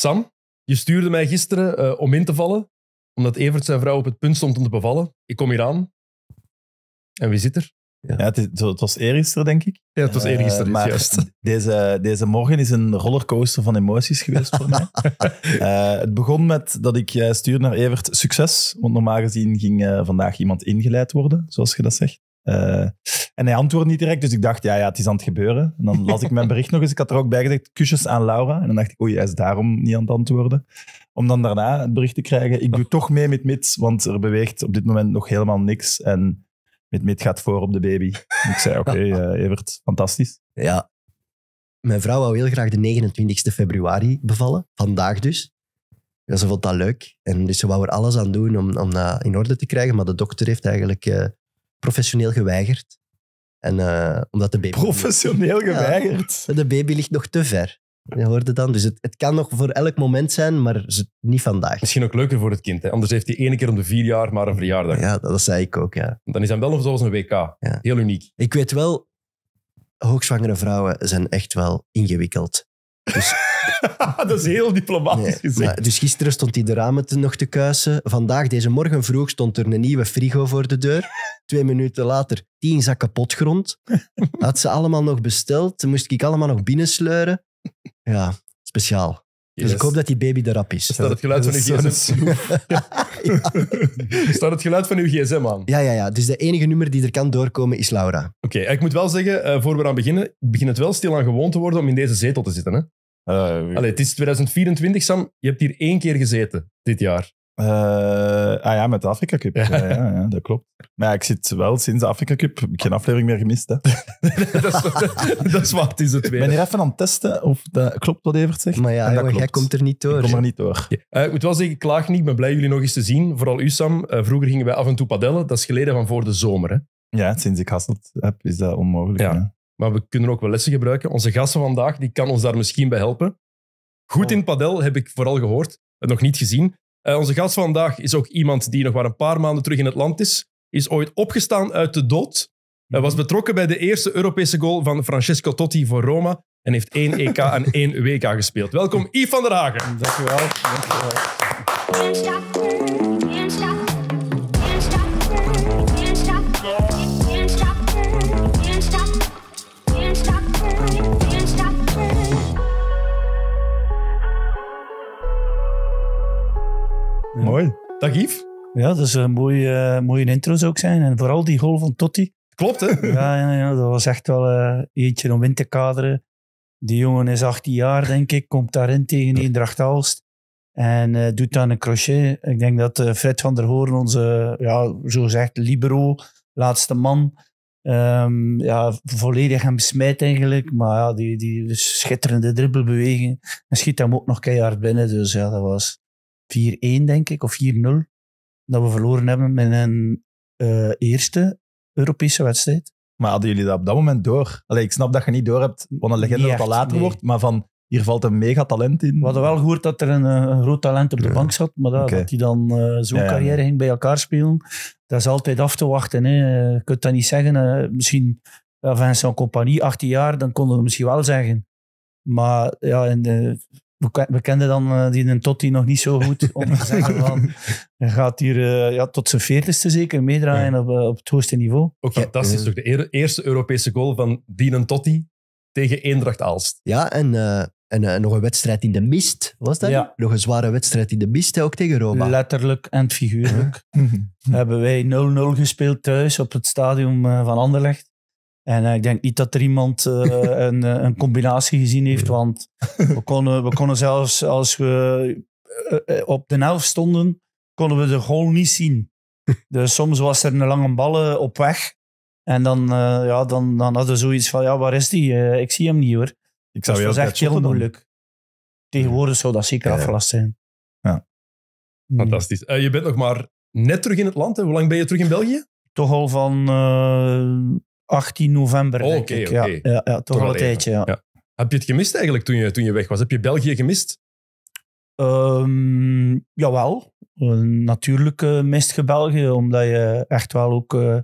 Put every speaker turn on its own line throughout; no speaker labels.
Sam, je stuurde mij gisteren eh, om in te vallen, omdat Evert zijn vrouw op het punt stond om te bevallen. Ik kom hier aan. En wie zit er? Ja, het, is, het, was eergisteren, denk ik.
Ja, het was eh, eergisteren, uh, juist. Deze, deze morgen is een rollercoaster van emoties geweest voor mij. Eh, het begon met dat ik stuurde naar Evert succes, want normaal gezien ging vandaag iemand ingeleid worden, zoals je dat zegt. Eh, en hij antwoordde niet direct, dus ik dacht, ja, ja, het is aan het gebeuren. En dan las ik mijn bericht nog eens. Ik had er ook bij gezegd, kusjes aan Laura. En dan dacht ik, oei, hij is daarom niet aan het antwoorden. Om dan daarna het bericht te krijgen, ik doe oh. toch mee met Mits, want er beweegt op dit moment nog helemaal niks. En met Mits gaat voor op de baby. ik zei, oké, okay, uh, eh, Evert, fantastisch. Ja. Mijn vrouw wou heel graag de 29e februari bevallen,
vandaag dus. ze vond dat leuk. En dus ze wou er alles aan doen om, om dat in orde te krijgen. Maar de dokter heeft eigenlijk eh, professioneel geweigerd. En, eh, omdat de baby Professioneel geweigerd? de baby ligt nog te ver. Je hoorde dan. Dus het, het kan nog voor elk moment zijn, maar niet vandaag.
Misschien ook leuker voor het kind. Hè? Anders heeft hij ene keer om de vier jaar maar een verjaardag. Ja,
dat, zei ik ook, ja.
Dan is hij wel of zoals een WK. Ja. Heel uniek. Ik weet wel,
hoogzwangere vrouwen zijn echt wel ingewikkeld. Dus...
dat is heel
diplomatisch
nee, gezegd. dus gisteren stond hij de ramen te, nog te kuisen. Vandaag, deze morgen vroeg, stond er een nieuwe frigo voor de deur. Twee minuten later, tien zakken potgrond. Had ze allemaal nog besteld. Moest ik allemaal nog binnensleuren. Ja, speciaal. Dus ik hoop dat die baby erop is. Staat het geluid van uw gsm?
Staat het geluid van uw gsm aan?
Ja, ja, ja. Dus de enige nummer die er kan doorkomen is Laura.
Oké, ik moet wel zeggen, eh, voor we aan beginnen, begint het wel stil aan gewoon te worden om in deze zetel te zitten. Hè? Eh, Allee, het is 2024, Sam. Je hebt hier één keer gezeten dit jaar.
Eh, ah ja, met de Afrika Cup. Ja. Ja, dat klopt. Maar ik zit wel sinds de Afrika Cup. Heb geen aflevering meer gemist. Hè. dat, is, wat, is het weer. ben je even aan het testen of dat klopt wat Evert zegt. Maar ja, jij komt er
niet door. Ik kom er niet door. Uh, eh, ik moet wel zeggen, ik klaag niet. Ik ben blij jullie nog eens te zien. Vooral u, Sam. vroeger gingen wij af en toe padellen. Dat is geleden van voor de zomer. Hè? Ja, sinds ik Hasselt heb, is dat onmogelijk. Ja. Maar we kunnen ook wel lessen gebruiken. Onze van vandaag, die kan ons daar misschien bij helpen. Goed oh. in padel, heb ik vooral gehoord. Het nog niet gezien. Eh, onze gast vandaag is ook iemand die nog maar een paar maanden terug in het land is. Is ooit opgestaan uit de dood. was mhm. betrokken bij de eerste Europese goal van Francesco Totti voor Roma. En heeft één EK en één WK gespeeld. Welkom, Yves van der Hagen. Dankjewel.
Mooi. Dag Yves. Ja, dat is een mooie, eh, mooie intro zou ik zijn. En vooral die goal van Totti. Klopt, hè? Ja, ja, ja dat was echt wel eh, eentje om in te kaderen. Die jongen is 18 jaar, denk ik. Komt daarin tegen Eendracht alst. En eh, doet dan een crochet. Ik denk dat Fred van der Hoorn, onze, ja, zo zegt, libero, laatste man. Ehm, ja, volledig hem smijt eigenlijk. Maar ja, die, die schitterende dribbelbeweging. En schiet hem ook nog keihard binnen. Dus ja, dat was 4-1, denk ik, of 4-0, dat we verloren hebben met een eh, eerste Europese wedstrijd.
Maar hadden jullie dat op dat moment door? Allee, ik snap dat je niet door hebt want een legende dat later wordt, maar van hier valt een mega talent in. We hadden wel gehoord dat er een, eh, groot talent op de bank zat, maar dat, hij dan eh, zo'n carrière ging bij elkaar spelen,
dat is altijd af te wachten. Hè. Je kunt dat niet zeggen. misschien van zo'n compagnie, 18 jaar, dan konden we misschien wel zeggen. Maar ja, in de we, kenden dan uh, die een Totti nog niet zo goed om te zeggen van, hij gaat hier eh, ja, tot zijn veertigste
zeker meedraaien op, eh, op het hoogste niveau.
Ook fantastisch, toch de eerste Europese goal van Dienen Totti tegen Eendracht Aalst.
Ja, en, en nog een wedstrijd in de mist, was dat? Ja. Nog een zware wedstrijd in de mist, ook tegen Roma. Letterlijk en figuurlijk. Hebben
wij 0-0 gespeeld thuis op het stadion van Anderlecht. En eh, ik denk niet dat er iemand eh, een, eh, een, combinatie gezien heeft, want we konden, we konden zelfs als we op de helft stonden, konden we de goal niet zien. Dus soms was er een lange bal op weg. En dan, ja, dan, dan hadden we zoiets van, ja, waar is die? ik zie hem niet hoor. Ik zou dat was echt heel moeilijk. Tegenwoordig zou dat zeker ja. afgelast zijn.
Ja. Hmm. Fantastisch. je bent nog maar net terug in het land. Hè? Hoe lang ben je terug in België? Toch al van 18 november, oh, denk ik. Ja, ja, toch, wel een tijdje, ja. Heb je het gemist eigenlijk toen je, toen je weg was? Heb je België gemist?
Ja, ehm, jawel. natuurlijk mist je België, omdat je echt wel ook eh,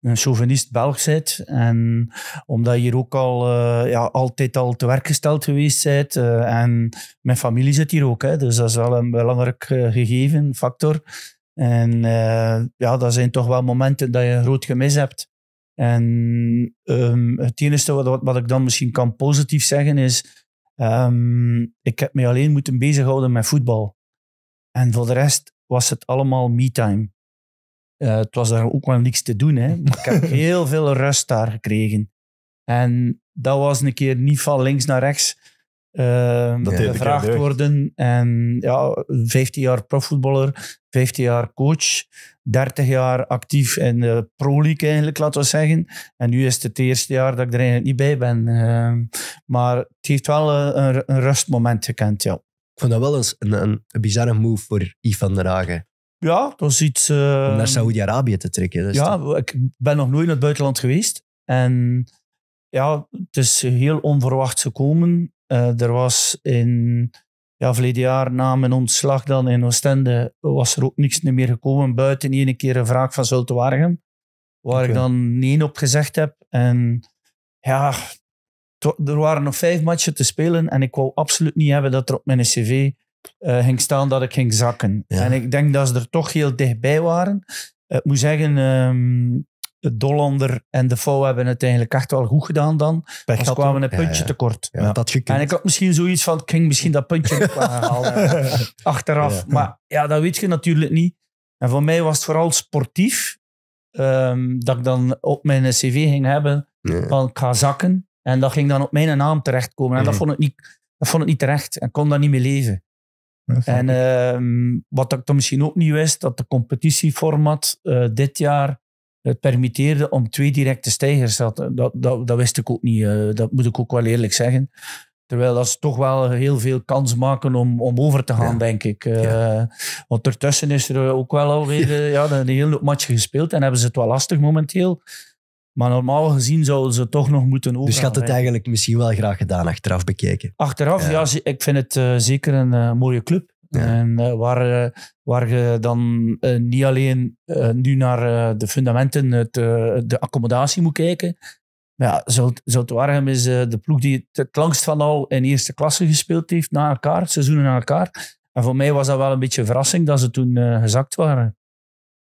een chauvinist Belg bent. En omdat je hier ook al eh, ja, altijd al te werk gesteld geweest bent. Eh, en mijn familie zit hier ook, hè, dus dat is wel een belangrijk gegeven, factor. En ja, dat zijn toch wel momenten dat je een groot gemis hebt. En ehm, het enige wat, wat ik dan misschien kan positief zeggen is, ehm, ik heb me alleen moeten bezighouden met voetbal. En voor de rest was het allemaal me-time. Eh, het was daar ook wel niks te doen, hè. maar ik heb heel veel rust daar gekregen. En dat was een keer niet van links naar rechts uh, dat gevraagd worden. En ja, 15 jaar profvoetballer, 15 jaar coach, 30 jaar actief in de Pro League eigenlijk, laten we zeggen. En nu is het het eerste jaar dat ik er niet bij
ben. Ehm, maar het heeft wel eh, een, rustmoment gekend, ja. Ik vond dat wel eens een, een, bizarre move voor Yves van der Hagen.
Ja, dat is iets... Om naar ehm, saudi
arabië te trekken. ja,
ik ben nog nooit in het buitenland geweest. En ja, het is heel onverwacht gekomen. Eh, er was in ja, verleden jaar na mijn ontslag dan in Oostende was er ook niks meer gekomen buiten één keer een vraag van Zulte Waar ik dan nee op gezegd heb. En ja, er waren nog vijf matchen te spelen en ik wou absoluut niet hebben dat er op mijn cv eh, ging staan dat ik ging zakken. En ik denk dat ze er toch heel dichtbij waren. Eh, ik moet zeggen, ehm, Dollander en de Fou hebben het eigenlijk echt wel goed gedaan dan. Pech kwamen een puntje tekort. Dat gekund. en ik had misschien zoiets van, ik ging misschien dat puntje halen eh, achteraf. Maar ja, dat weet je natuurlijk niet. En voor mij was het vooral sportief ehm, dat ik dan op mijn cv ging hebben van ik ga zakken. En dat ging dan op mijn naam terechtkomen. En dat, mm. vond ik niet, dat vond ik niet terecht en kon daar niet mee leven. En ehm, wat ik dan misschien ook niet wist, dat de competitieformat eh, dit jaar het eh, permitteerde om twee directe stijgers. Dat, dat, dat, dat wist ik ook niet. Eh, dat moet ik ook wel eerlijk zeggen. Terwijl dat ze toch wel heel veel kans maken om, om over te gaan, denk ik. Eh, want ertussen is er ook wel alweer ja. ja een heel match gespeeld en hebben ze het wel lastig momenteel. Maar normaal gezien zouden ze toch nog moeten over. Dus je had het eigenlijk
misschien wel graag gedaan, achteraf bekeken.
Achteraf, ja. ik vind het zeker een mooie club. En eh, waar, eh, waar je dan eh, niet alleen nu naar de fundamenten, het, de accommodatie moet kijken. Maar ja, Zult, Zult is de ploeg die het langst van al in eerste klasse gespeeld heeft na elkaar, seizoenen na elkaar. En voor mij was dat wel een beetje een verrassing dat ze toen gezakt waren.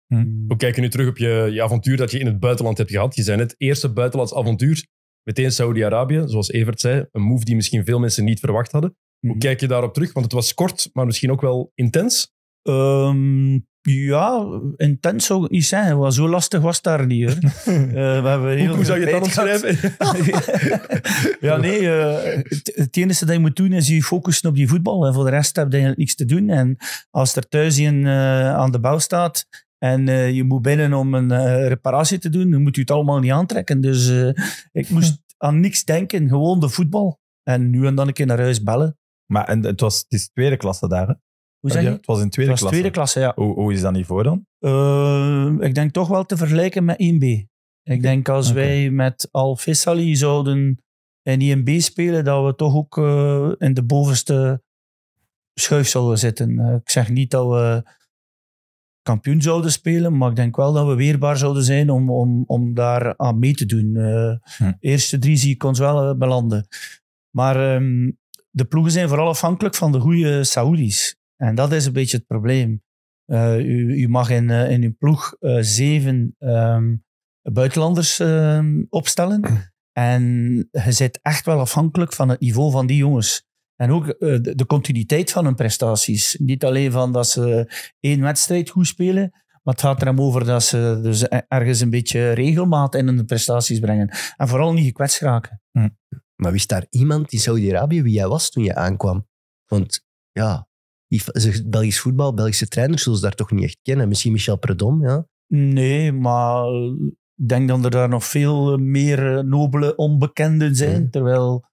Hm. Hmm. We kijken nu terug op je, je, avontuur dat je in het buitenland hebt gehad. Je zei het eerste buitenlands avontuur, meteen Saudi-Arabië, zoals Evert zei. Een move die misschien veel mensen niet verwacht hadden. Mhm. kijk je daarop terug? Want het was kort, maar misschien ook wel intens. Ehm, ja, intens zou ik niet
zeggen. zo lastig was daar niet. Hoor. Eh, we hebben heel hoe zou je dat omschrijven? ja, nee. Uh, het, enige dat je moet doen is je focussen op die voetbal. En voor de rest heb je niks te doen. En als er thuis een eh, aan de bouw staat en je moet binnen om een reparatie te doen, dan moet je het allemaal niet aantrekken. Dus ik moest aan niks
denken, gewoon de voetbal. En nu en dan een keer naar huis bellen. Maar en het, was, het is tweede klasse daar, hè? Hoe zeg je? Het was in tweede het was klasse. tweede klasse, ja. Hoe, hoe is dat niveau dan?
Eh, ik denk toch wel te vergelijken met 1B. Ik denk als wij met Al Fissali zouden in 1B spelen, dat we toch ook eh, in de bovenste schuif zouden zitten. Eh, ik zeg niet dat we kampioen zouden spelen, maar ik denk wel dat we weerbaar zouden zijn om, om, om daar aan mee te doen. Hm. Eerste drie zie ik ons wel belanden. Maar ehm, de ploegen zijn vooral afhankelijk van de goede Saoedi's. En dat is een beetje het probleem. Uh, u, u, mag in, uh, in uw ploeg eh, zeven ehm, buitenlanders ehm, opstellen. En je zit echt wel afhankelijk van het niveau van die jongens. En ook de, continuïteit van hun prestaties. Niet alleen van dat ze één wedstrijd goed spelen, maar het gaat er hem over dat ze dus e-, ergens een beetje regelmaat in hun prestaties brengen. En vooral niet gekwetst raken.
Hm.
Maar wist daar iemand in Saudi-Arabië wie jij was toen je aankwam? Want ja, Belgisch voetbal, Belgische trainers zullen ze daar toch niet echt kennen. Misschien Michel Predom, ja?
Nee, maar ik denk dat er daar nog veel meer eh, nobele onbekenden zijn. Terwijl,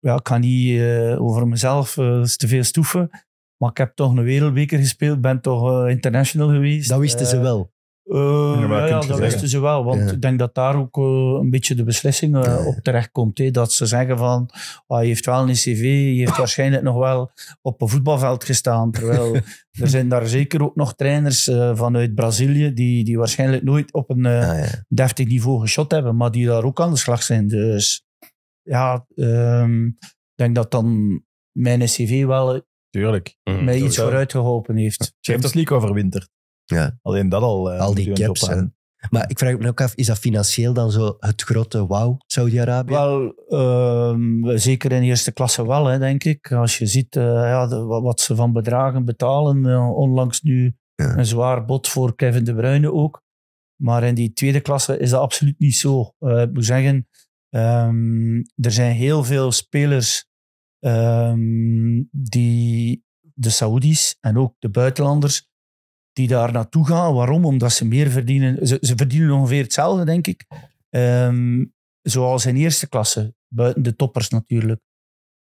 ja, ik ga niet eh, over mezelf uh, te veel stoeven. Maar ik heb toch een wereldbeker gespeeld, ben toch international geweest. Dat wisten ze wel. Eh, ja, dat wisten ze wel. Want ik denk dat daar ook eh, een beetje de beslissing eh, op terecht komt. Hè? Dat ze zeggen van, hij ah, je heeft wel een cv, je heeft waarschijnlijk nog wel op een voetbalveld gestaan. Terwijl er zijn daar zeker ook nog trainers vanuit Brazilië die, die waarschijnlijk nooit op een ah, deftig niveau geschot hebben, maar die daar ook aan de slag zijn. Dus ja, ehm, ik denk dat dan mijn cv wel Tuurlijk.
mij mm, iets vooruit
geholpen heeft. Champions League overwinterd.
Ja. Alleen dat al. Eh, al die caps
zijn maar ik vraag me ook af, is dat financieel dan zo het grote wauw, Saudi-Arabië? Wel,
ehm, zeker in eerste klasse wel, hè, denk ik. Als je ziet eh, ja, wat ze van bedragen betalen, eh, onlangs nu een zwaar bod voor Kevin De Bruyne ook. Maar in die tweede klasse is dat absoluut niet zo. ik moet zeggen, ehm, er zijn heel veel spelers ehm, die de Saoedi's en ook de buitenlanders die daar naartoe gaan. Waarom? Omdat ze meer verdienen. Ze, ze verdienen ongeveer hetzelfde, denk ik. Ehm, zoals in eerste klasse, buiten de toppers natuurlijk.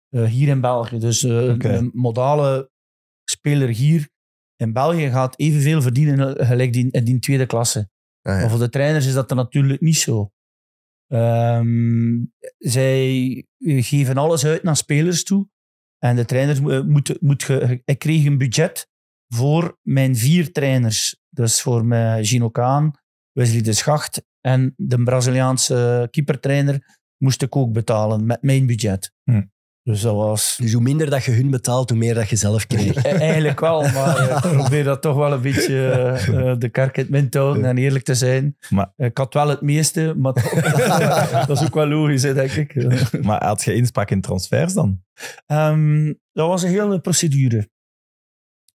Eh, hier in België. Dus eh, een modale speler hier in België gaat evenveel verdienen eh, gelijk die, in tweede klasse. Ah, maar voor de trainers is dat natuurlijk niet zo. Ehm, zij geven alles uit naar spelers toe. En de trainers moeten... moet ik kreeg een budget voor mijn vier trainers. Dus voor mijn Gino Kaan, Wesley de Schacht en de Braziliaanse keepertrainer moest ik ook betalen
met mijn budget. Hm. Dus dat was... Dus hoe minder dat je hun betaalt, hoe meer dat je zelf krijgt. Eh,
eigenlijk wel, maar eh, ik probeer dat toch wel een beetje eh, de kerk in het te houden en eerlijk te zijn. Ik had wel het meeste, maar dat is ook wel logisch, denk ik.
maar had je inspraak in transfers dan?
Ehm, dat was een hele procedure.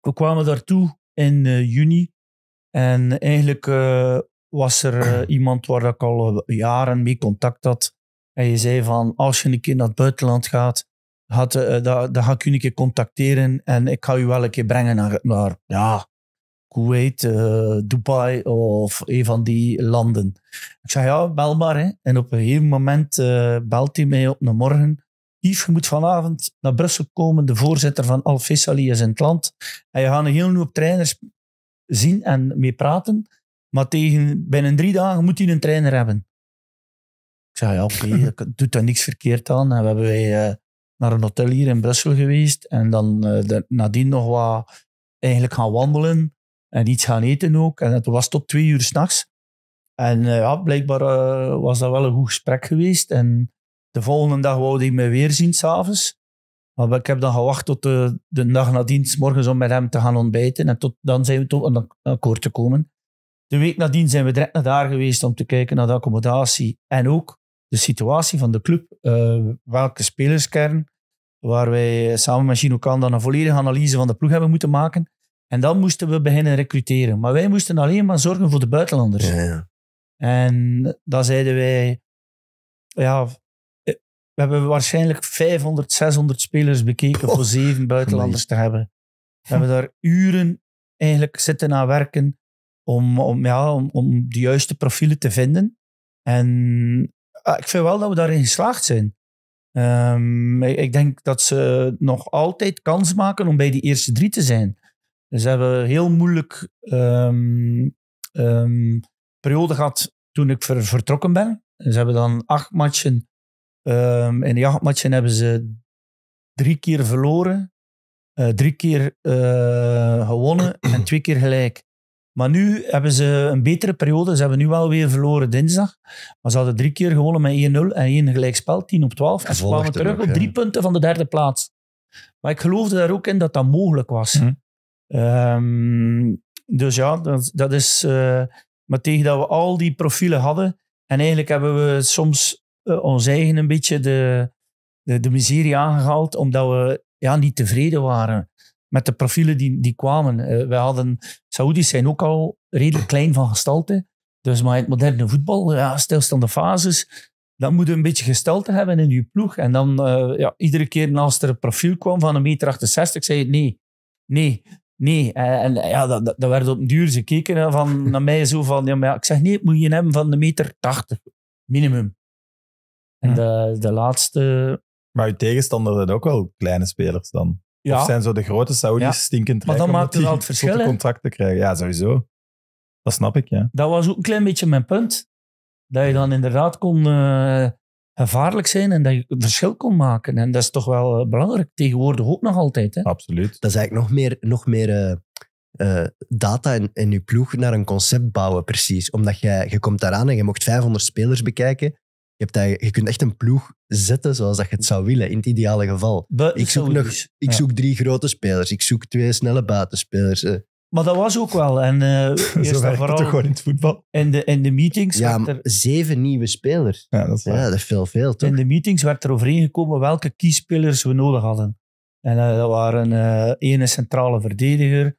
We kwamen daartoe in eh, juni. En eigenlijk eh, was er eh, iemand waar ik al jaren mee contact had. En je zei van, als je een keer naar het buitenland gaat, dan, ga ik je een keer contacteren en ik ga je wel een keer brengen naar, naar ja, Kuwait, Dubai of een van die landen. Ik zei, ja, bel maar. Hè. En op een gegeven moment belt hij mij op een morgen Yves, je moet vanavond naar Brussel komen. De voorzitter van Al is in het land. En je gaat een hele hoop trainers zien en mee praten. Maar tegen, binnen drie dagen moet hij een trainer hebben. Ik zei, ja, oké, okay, dat doet daar niks verkeerd aan. En we hebben wij eh, naar een hotel hier in Brussel geweest. En dan uh, de, nadien nog wat eigenlijk gaan wandelen. En iets gaan eten ook. En dat was tot twee uur s'nachts. En eh, ja, blijkbaar was dat wel een goed gesprek geweest. En de volgende dag wou hij me weer zien, s'avonds. Maar ik heb dan gewacht tot de, de dag nadien, morgens, om met hem te gaan ontbijten. En tot, dan zijn we tot een akkoord te komen. De week nadien zijn we direct naar daar geweest om te kijken naar de accommodatie. En ook de situatie van de club. Eh, welke spelerskern, waar wij samen met Gino Kan dan een volledige analyse van de ploeg hebben moeten maken. En dan moesten we beginnen recruteren. Maar wij moesten alleen maar zorgen voor de buitenlanders. ja. En dan zeiden wij, ja, we hebben waarschijnlijk 500, 600 spelers bekeken voor oh, zeven buitenlanders te hebben. We hebben daar uren eigenlijk zitten aan werken om, om, ja, om, om de juiste profielen te vinden. En ah, ik vind wel dat we daarin geslaagd zijn. Um, ik denk dat ze nog altijd kans maken om bij die eerste drie te zijn. Dus ze hebben heel moeilijk ehm, ehm, periode gehad toen ik vertrokken ben. Ze hebben dan acht matchen Ehm, in de jachtmatchen hebben ze drie keer verloren, eh, drie keer eh, gewonnen en twee keer gelijk. Maar nu hebben ze een betere periode. Ze hebben nu wel weer verloren dinsdag. Maar ze hadden drie keer gewonnen met 1-0 en één gelijkspel, 10 op 12. En ze kwamen terug op drie punten van de derde plaats. Maar ik geloofde daar ook in dat dat mogelijk was. Mhm. Ehm, dus ja, dat, dat is. Uh, maar tegen dat we al die profielen hadden. En eigenlijk hebben we soms eh, ons eigen een beetje de, de, de miserie aangehaald, omdat we ja, niet tevreden waren met de profielen die, die kwamen. Uh, eh, we hadden, Saoedi's zijn ook al redelijk klein van gestalte. Dus maar het moderne voetbal, ja, stilstaande fases, dan moet je een beetje gestalte hebben in je ploeg. En dan eh, ja, iedere keer als er een profiel kwam van een meter, 68, zei je nee, nee, nee. En, ja, dat, dat, werd op duur. Ze keken van, naar mij zo van, ja, maar ik zeg nee, moet je hebben van de meter 80, minimum.
En hm. de, de laatste... Maar je tegenstander zijn ook wel kleine spelers dan. Ja. Of zijn zo de grote saudis ja. stinkend Maar dan maakt het al het verschil. contract te krijgen. Ja, sowieso. Dat snap ik, ja. Dat was ook een
klein beetje mijn punt. Dat je dan inderdaad kon eh, gevaarlijk zijn en dat je
verschil kon maken. En dat is toch wel eh, belangrijk. Tegenwoordig ook nog altijd. Hè? Absoluut. Dat is eigenlijk nog meer, nog meer eh, data in, in je ploeg naar een concept bouwen, precies. Omdat jij, je komt daaraan en je mocht 500 spelers bekijken. Je, je kunt echt een ploeg zetten zoals dat je het zou willen, in het ideale geval. ik zoek, nog, ik zoek drie grote spelers, ik zoek twee snelle buitenspelers. Eh.
Maar dat was ook wel. En, eh, vooral in het voetbal? In de, de meetings... Ja, er... zeven nieuwe spelers. Ja, dat is, veel, veel, toch? In de meetings werd er overeengekomen welke keyspelers we nodig hadden. En eh, dat waren één één centrale verdediger,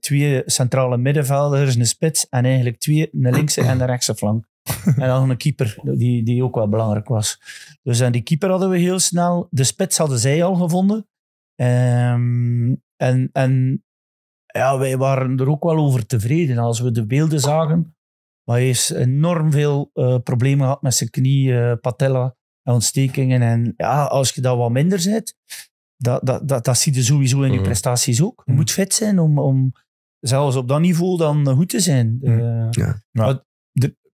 twee centrale middenvelders, een spits en eigenlijk twee, een linkse en een rechtse flank en dan een keeper, die, die ook wel belangrijk was. Dus en die keeper hadden we heel snel. De spits hadden zij al gevonden. Ehm, en en ja, wij waren er ook wel over tevreden. Als we de beelden zagen, maar hij heeft enorm veel eh, problemen gehad met zijn knie, uh, patella en ontstekingen. En ja, als je dat wat minder zet, dat, dat, dat, dat zie je sowieso in je mm. prestaties ook. Je mm. moet fit zijn om, om zelfs op dat niveau dan goed te zijn. Mm. Eh, ja. ja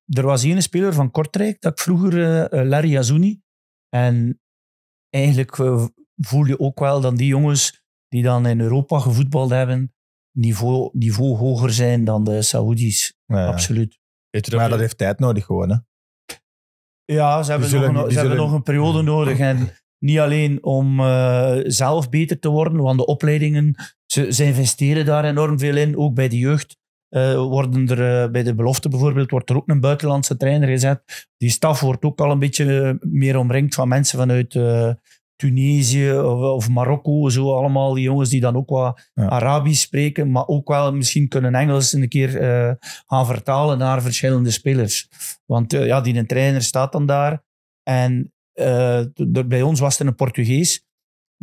er was één speler van Kortrijk, dat ik vroeger, eh, eh, Larry Azuni En eigenlijk eh, voel je ook wel dat die jongens die dan in Europa gevoetbald hebben, niveau, niveau hoger zijn dan de Saoedi's. Absoluut.
maar dat heeft tijd nodig gewoon, hè?
Ja, ze hebben, nog, een, ze hebben nog een periode nodig. En niet alleen om zelf beter te worden, want de opleidingen, ze, ze investeren daar enorm veel in, ook bij de jeugd. Eh, worden er eh, bij de belofte bijvoorbeeld wordt er ook een buitenlandse trainer gezet. Die staf wordt ook al een beetje eh, meer omringd van mensen vanuit Tunesië of, of, Marokko. Zo allemaal die jongens die dan ook wat Arabisch spreken, maar ook wel misschien kunnen Engels een keer gaan vertalen naar verschillende spelers. Want ja, die een trainer staat dan daar. En bij ons was er een Portugees.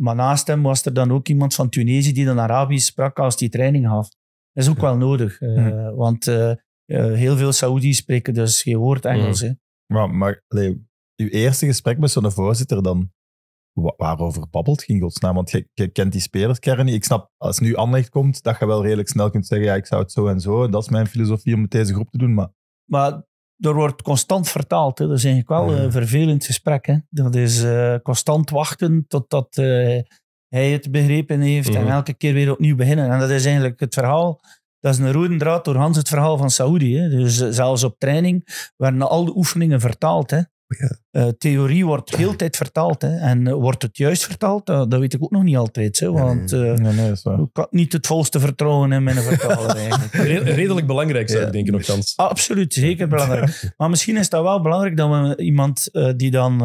Maar naast hem was er dan ook iemand van Tunesië die dan Arabisch sprak als die training had. Dat is ook wel nodig, eh, hm. want eh, eh, heel veel Saoedi's spreken dus geen woord hm. Engels. Hè.
Maar, maar uw eerste gesprek met zo'n voorzitter dan, waarover babbelt ging godsnaam? Want je, kent die spelerskern niet. Ik snap, als nu aanleg komt, dat je wel redelijk snel kunt zeggen, ja, ik zou het zo en zo, dat is mijn filosofie om met deze groep te doen, maar...
Maar er wordt constant vertaald. Hè. Dat is eigenlijk wel een vervelend gesprek. Dat is constant wachten totdat uh, hij het begrepen heeft en mhm. elke keer weer opnieuw beginnen. En dat is eigenlijk het verhaal. Dat is een rode draad door Hans het verhaal van saudi Hè. Dus eh, zelfs op training werden al de oefeningen vertaald. Hè. Ja. Eh, theorie wordt heel tijd vertaald. Hè. En eh, wordt het juist vertaald? dat weet ik ook nog niet altijd. Hè, want nee, nee, ik had niet het volste vertrouwen in mijn vertaler. eigenlijk. Redelijk
belangrijk zou ik denken, kans Absoluut,
zeker belangrijk. maar misschien is dat wel belangrijk dat we iemand die dan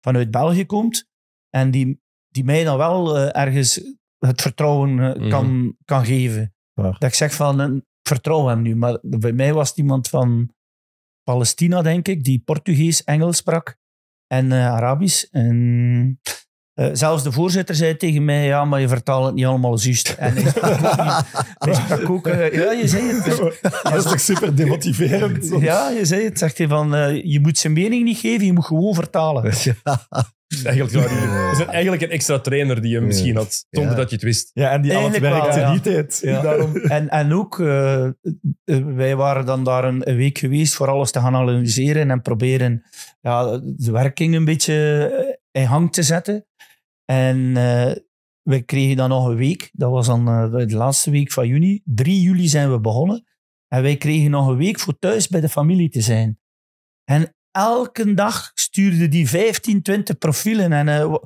vanuit België komt en die die mij dan wel eh, ergens het vertrouwen eh, mhm. kan, kan geven. Dat ik zeg van, eh, vertrouw hem nu. Maar bij mij was het iemand van Palestina, denk ik, die Portugees, Engels sprak en Arabisch. En eh, zelfs de voorzitter zei tegen mij, ja, maar je vertaalt het niet allemaal juist. En hij
sprak ook, eh, ja, je zei het. Dat is toch super demotiverend? Ja,
je zei het. Zegt hij van, eh, je moet zijn mening niet geven, je moet gewoon vertalen.
Ja. Eigenlijk, is eigenlijk een extra trainer die je misschien had, zonder dat je het wist. Ja, en die al het werkte ja. niet tijd.
En, en ook, wij waren dan daar een week geweest voor alles te gaan analyseren en proberen ja, de werking een beetje in hang te zetten. En uh, we kregen dan nog een week. Dat was dan eh, de laatste week van juni. 3 juli zijn we begonnen. En wij kregen nog een week voor thuis bij de familie te zijn. En elke dag stuurde die 15, 20 profielen. En eh,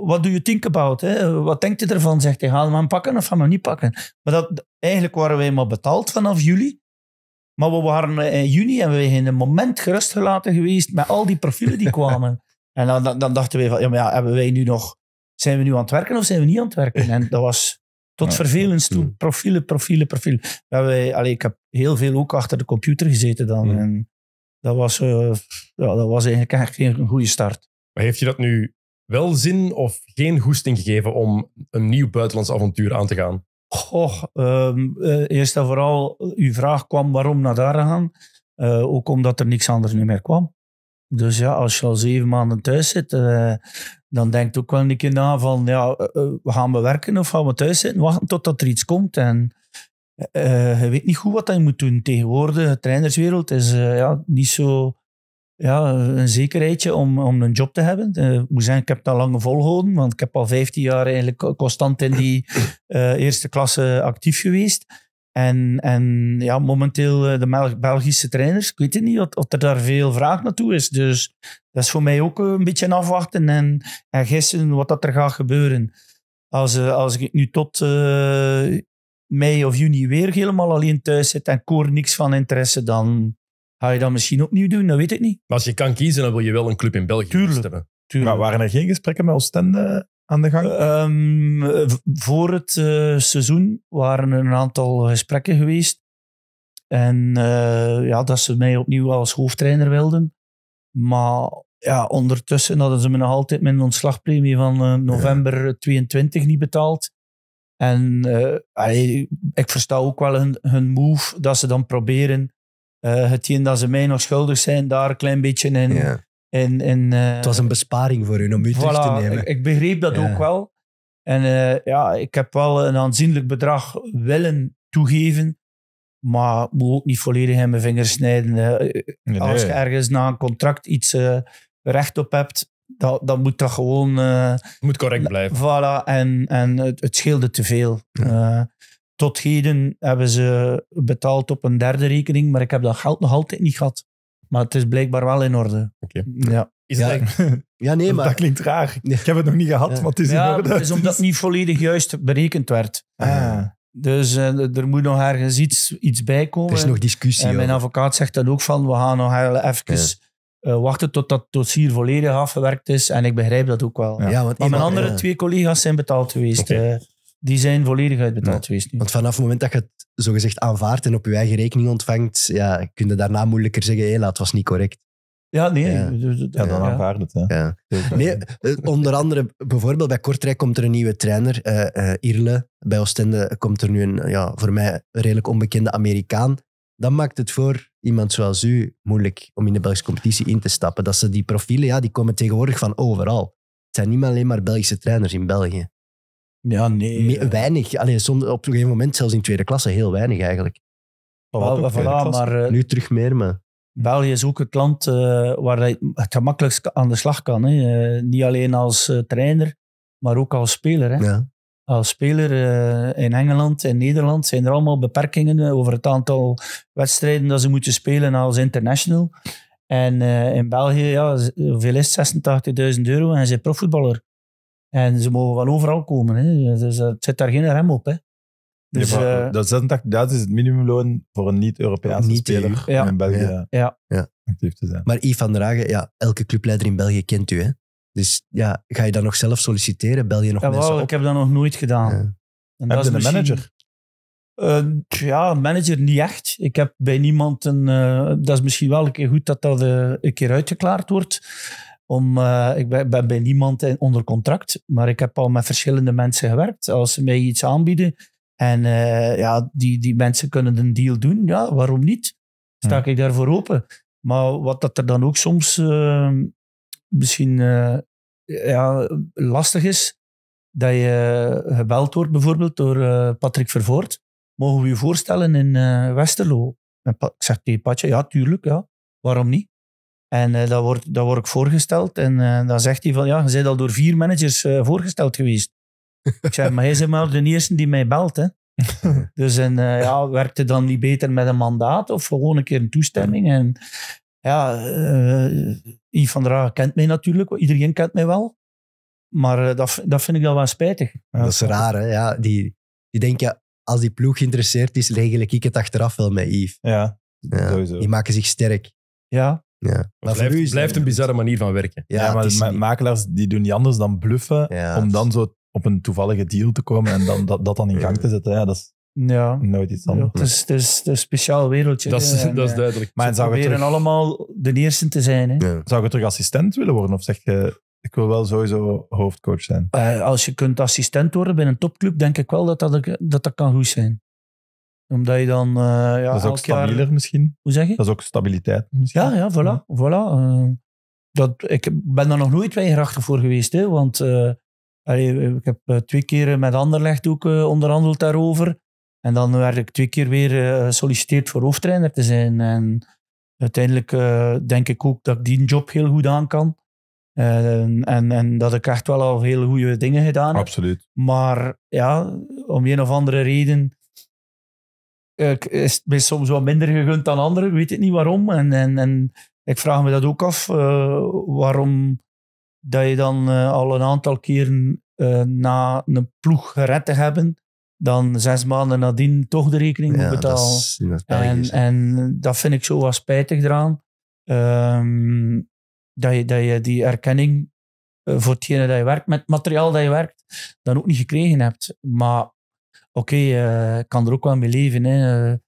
wat doe je think about? Hè? Wat denkt je ervan? Zegt hij, gaan we hem pakken of gaan we hem niet pakken? Maar dat, eigenlijk waren wij maar betaald vanaf juli. Maar we waren in juni en we zijn een moment gerustgelaten geweest met al die profielen die kwamen. En dan, dan, dachten we van, ja, hebben wij nu nog, zijn we nu aan het werken of zijn we niet aan het werken? En dat was tot vervelens toe. Hmm. Profielen, profielen, profielen. We ik heb heel veel ook achter de computer gezeten dan. Hmm. En dat was, eh, ja, dat was eigenlijk, eigenlijk
geen goede start. Maar heeft je dat nu wel zin of geen goesting gegeven om een nieuw buitenlands avontuur aan te gaan?
Goh, ehm, eh, eerst en vooral, uw vraag kwam waarom naar daar gaan. Eh, ook omdat er niks anders nu meer kwam. Dus ja, als je al zeven maanden thuis zit, uh, dan denkt ook wel een keer na van, ja, eh, eh, gaan we werken of gaan we thuis zitten? Wachten totdat er iets komt. En uh, je weet niet goed wat je moet doen. Tegenwoordig, de trainerswereld is ja, niet zo ja, een zekerheidje om, om een job te hebben. ik moet zeggen, ik heb dat lang volgehouden, want ik heb al 15 jaar eigenlijk constant in die eerste klasse actief geweest. En, en ja, momenteel eh, de Belgische trainers, ik weet niet, of, er daar veel vraag naartoe is. Dus dat is voor mij ook eh, een beetje afwachten en, en gissen wat dat er gaat gebeuren. Als, eh, als ik nu tot mei of juni weer helemaal alleen thuis zit en koor niks van interesse, dan
ga je dat misschien opnieuw doen, dat weet ik niet. Maar als je kan kiezen, dan wil je wel een club in België hebben. Tuurlijk. Maar waren er geen gesprekken
met Oostende
aan de gang? Ehm, voor het eh, seizoen waren er een aantal gesprekken geweest. En eh, ja, dat ze mij opnieuw als hoofdtrainer wilden. Maar ja, ondertussen hadden ze me nog altijd mijn ontslagpremie van eh, november ja. 22 niet betaald. En ik versta ook wel hun, move dat ze dan proberen hetgeen dat ze mij nog schuldig zijn, daar een klein beetje in, ja. En, en, eh, het was een
besparing voor hun om u terug te nemen. Ik,
ik begreep dat ook wel. En eh, ja, ik heb wel een aanzienlijk bedrag willen toegeven, maar moet ook niet volledig in mijn vingers snijden. Eh, als je ergens na een contract iets recht op hebt, dat, moet dat gewoon... moet correct blijven. Voilà, en, en het, scheelde te veel. tot heden hebben ze betaald op een derde rekening, maar ik heb dat geld nog altijd niet gehad. Maar het is blijkbaar wel in orde. Oké. Ja. Ja, nee, maar... Dat
klinkt raar. Ik heb het nog niet gehad, Ja. het is in Ja, orde. omdat
het niet volledig juist berekend werd. Ah, Dus eh, er moet nog ergens iets, iets bij komen. er is nog discussie En mijn advocaat zegt dan ook van, we gaan nog heel even eh, wachten tot dat dossier volledig afgewerkt is. En ik begrijp dat ook wel. Ja. want mijn andere twee
collega's zijn betaald geweest. Oké. Eh die zijn volledig uitbetaald Want vanaf het moment dat je het zogezegd aanvaardt en op je eigen rekening ontvangt, ja, kun je daarna moeilijker zeggen, hé, dat was niet correct. Ja, nee. Ja, dus- dus- dan aanvaard het. Ja. Nee, eh, onder andere, bijvoorbeeld bij Kortrijk komt er een nieuwe trainer, uh, Irle. Bij Oostende komt er nu een, ja, voor mij, redelijk onbekende Amerikaan. Dat maakt het voor iemand zoals u moeilijk om in de Belgische competitie in te stappen. Dat ze die profielen, ja, die komen tegenwoordig van overal. Het zijn niet alleen maar Belgische trainers in België. Ja, nee. Eh. Weinig. Alleen op een gegeven moment, zelfs in tweede klasse, heel weinig eigenlijk. maar, eh, eh, nu terug meer, maar...
België is ook een klant waar hij het gemakkelijkst aan de slag kan. Hè. niet alleen als trainer, maar ook als speler. Hè. Ja. Als speler in Engeland, in Nederland zijn er allemaal beperkingen over het aantal wedstrijden dat ze moeten spelen als international. En in België, ja, veel is 86.000 euro en hij is profvoetballer. En ze mogen wel overal komen. Hè. Dus eh, het zit daar geen rem op. Hè.
Dus, eh, dat is het minimumloon voor een niet-Europese niet speler ja. in België
ja. te zijn. Maar Yves van Hagen, ja, elke clubleider in België kent u. Hè? Dus ja, ga je dan nog zelf solliciteren? Bel je nog mensen wel, Ik
heb dat nog nooit gedaan.
En heb dat je is een manager?
Uh, eh, ja, manager niet echt. Ik heb bij niemand een... dat is misschien wel een keer goed dat dat een keer uitgeklaard wordt. Om, eh, ik ben, bij niemand onder contract, maar ik heb al met verschillende mensen gewerkt. Als ze mij iets aanbieden en eh, ja, die, die mensen kunnen een deal doen, ja, waarom niet? Sta hmm. ik daarvoor open. Maar wat dat er dan ook soms eh, misschien ja, lastig is, dat je gebeld wordt bijvoorbeeld door Patrick Vervoort. Mogen we je voorstellen in Westerlo? ik zeg tegen Patje, ja, tuurlijk, ja. Waarom niet? En uh, dat, wordt, dat word ik voorgesteld. En eh, dan zegt hij van, ja, je bent al door vier managers eh, voorgesteld geweest. ik maar jij bent maar de eerste die mij belt, hè. dus en, ja, werkte dan niet beter met een mandaat of gewoon een keer een toestemming. En ja, Yves van der Haag kent mij natuurlijk, iedereen kent mij wel. Maar dat, dat vind ik wel wel spijtig.
Dat is raar, hè. Ja, die, die denken, als die ploeg geïnteresseerd is, regel ik het achteraf wel met Yves. Ja, ja. Die maken zich sterk. Ja, ja. blijft, het blijft een
bizarre manier van werken. Ja, maar makelaars die
doen niet anders dan bluffen om dan zo op een toevallige deal te komen en dan, dat, dat dan in gang te zetten. Ja, dat is ja. nooit iets anders. Ja, het, is, is, een speciaal wereldje. Dat is, dat is eh, duidelijk. Maar Ze proberen terug... allemaal de eerste te zijn. Hè? Zou je terug assistent willen worden of zeg je... Ik wil wel sowieso hoofdcoach zijn. Eh, als je kunt assistent worden bij een topclub, denk ik wel dat dat, dat,
dat kan goed zijn omdat je dan... Eh, ja, dat is ook stabieler
misschien. Hoe zeg je? Dat is ook stabiliteit
misschien. Ja, ja, voilà. voilà. Eh. dat, ik ben daar nog nooit weigerachtig voor geweest. Hè, want eh, ik heb twee keer met Anderlecht ook onderhandeld daarover. En dan werd ik twee keer weer gesolliciteerd voor hoofdtrainer te zijn. En uiteindelijk denk ik ook dat ik die job heel goed aan kan. En, en, en, dat ik echt wel al heel goede dingen gedaan heb. Absoluut. Maar ja, om een of andere reden eh, is het soms wat minder gegund dan anderen. Ik weet het niet waarom. En, en, en ik vraag me dat ook af. Eh, waarom dat je dan eh, al een aantal keren na een ploeg gered te hebben, dan zes maanden nadien toch de rekening moet betalen. en, en, dat vind ik zo wat spijtig eraan. Ehm, dat, je, dat je die erkenning voor hetgene dat je werkt, met het materiaal dat je werkt, dan ook niet gekregen hebt. Maar oké, eh, ik kan er ook wel mee leven. Hè. Eh,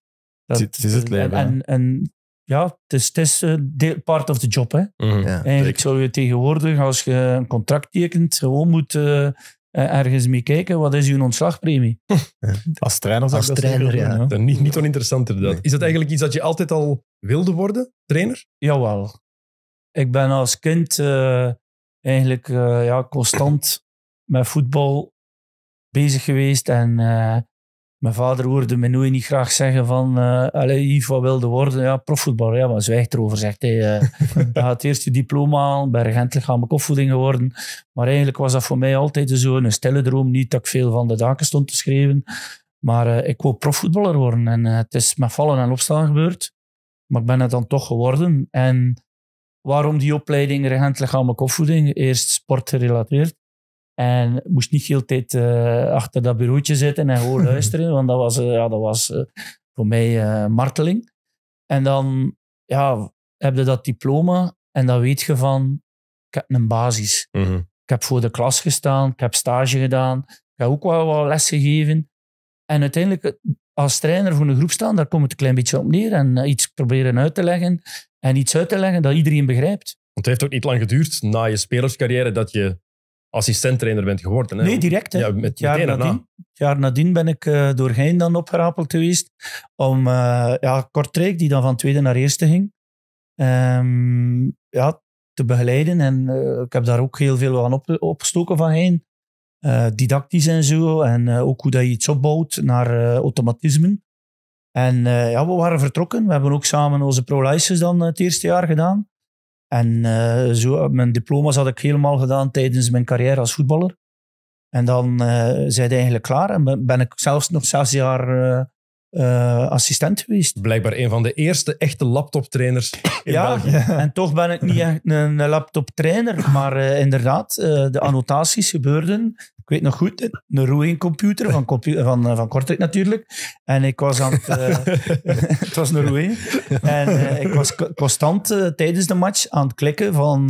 dat, is het leven. En, en, ja, het is, het is eh, part of the job. Hè. Mhm, ja, Eigenlijk zou je tegenwoordig, als je een contract tekent, gewoon moet ergens mee kijken. Wat is je ontslagpremie?
Als trainer zou Als trainer, Ja. Dan niet, niet oninteressanter dat. Is dat eigenlijk iets dat je altijd al wilde worden, trainer? Jawel. Ik ben als kind eigenlijk
ja, constant met voetbal bezig geweest. En eh, mijn vader hoorde me nooit niet graag zeggen van... Uh, Allee, Yves, wilde worden? Ja, profvoetballer. Ja, maar zwijgt erover, zegt hij. Eh. hij je gaat eerst je diploma aan. Bij regentelijk gaan ik opvoeding geworden. Maar eigenlijk was dat voor mij altijd zo een stille droom. Niet dat ik veel van de daken stond te schrijven. Maar ik wou profvoetballer worden. En het is met vallen en opstaan gebeurd. Maar ik ben het dan toch geworden. En waarom die opleiding regentelijk gaan opvoeding? Eerst sportgerelateerd. En moest niet heel tijd eh, achter dat bureautje zitten en gewoon luisteren, want dat was, eh, ja, dat was eh, voor mij marteling. En dan ja, heb je dat diploma en dan weet je van, ik heb een basis.
Mhm. Ik
heb voor de klas gestaan, ik heb stage gedaan, ik heb ook wel wat les gegeven. En uiteindelijk, als trainer voor een groep staan, daar kom het een klein beetje op neer. En iets proberen uit te leggen en iets uit te leggen dat iedereen begrijpt.
Want het heeft ook niet lang geduurd na je spelerscarrière dat je Assistent trainer bent geworden. Hè? Nee, direct. Ja, met, het, jaar nadien,
jaar nadien ben ik uh, eh, door Gein dan opgerapeld geweest. Om uh, ja, Kortrijk, die dan van tweede naar eerste ging, ehm, ja, te begeleiden. En eh, ik heb daar ook heel veel aan op, opgestoken van Gein. didactisch en zo. En ook hoe dat je iets opbouwt naar automatismen. En ja, we waren vertrokken. We hebben ook samen onze pro dan het eerste jaar gedaan. En eh, zo, eh, mijn diploma's had ik helemaal gedaan tijdens mijn carrière als voetballer. En dan eh, zijn zij eigenlijk klaar en ben, ik zelfs nog zes jaar assistent geweest. Blijkbaar een van de eerste echte laptoptrainers in ja, Ja. en toch ben ik niet echt een laptoptrainer, maar inderdaad, de annotaties gebeurden ik weet nog goed, een Roeing-computer van, van, eh, van Kortrijk natuurlijk. En ik was aan het... Eh, het was een Roeing. En eh, ik was constant tijdens de match aan het klikken van...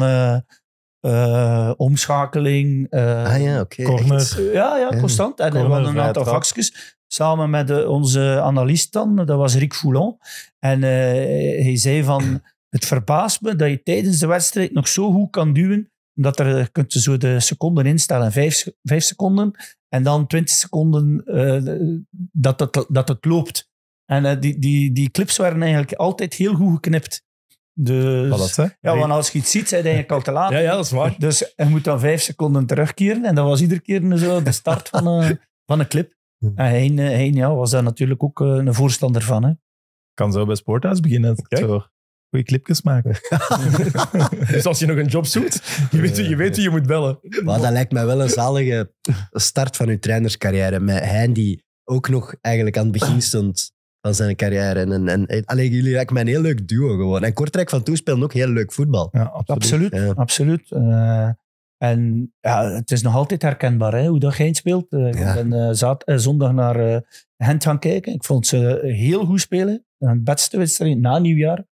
omschakeling, uh, ja, corner. Ja, ja, constant. En corner, we hadden een aantal vakjes. Samen met de, onze analist dan, dat was Rick Foulon. En hij zei van, het verbaast me dat je tijdens de wedstrijd nog zo goed kan duwen omdat er eh, kunt je zo de seconden instellen, vijf, vijf seconden. En dan twintig seconden eh, dat, dat, dat het loopt. En eh, die, die, die clips waren eigenlijk altijd heel goed geknipt. Dus, hè? ja, want als je iets ziet, zijn eigenlijk al te laat. Ja, ja, dat is waar. Dus je moet dan vijf seconden terugkeren. En dat was iedere keer zo de start van, een, van een clip. Hm. En heen hij
ja, was daar natuurlijk ook een voorstander van. Hè. Kan zo bij Sporthuis beginnen. Kijk goede clipjes
maken. dus als je nog een job zoekt, je weet, je, weet wie je moet bellen.
Maar dat lijkt mij wel een zalige start van uw trainerscarrière. Met Hein, die ook nog eigenlijk aan het begin stond van zijn carrière. En, en, alleen jullie lijken mij een heel leuk duo gewoon. En Kortrijk van Toe ook heel leuk voetbal.
Ja, absoluut. Absoluut. Eh, en ja, het is nog altijd herkenbaar hè, hoe dat Gein speelt. Eh, ik ben eh, zat, zondag naar Gent gaan kijken. Ik vond ze heel goed spelen. Een beste wedstrijd na nieuwjaar.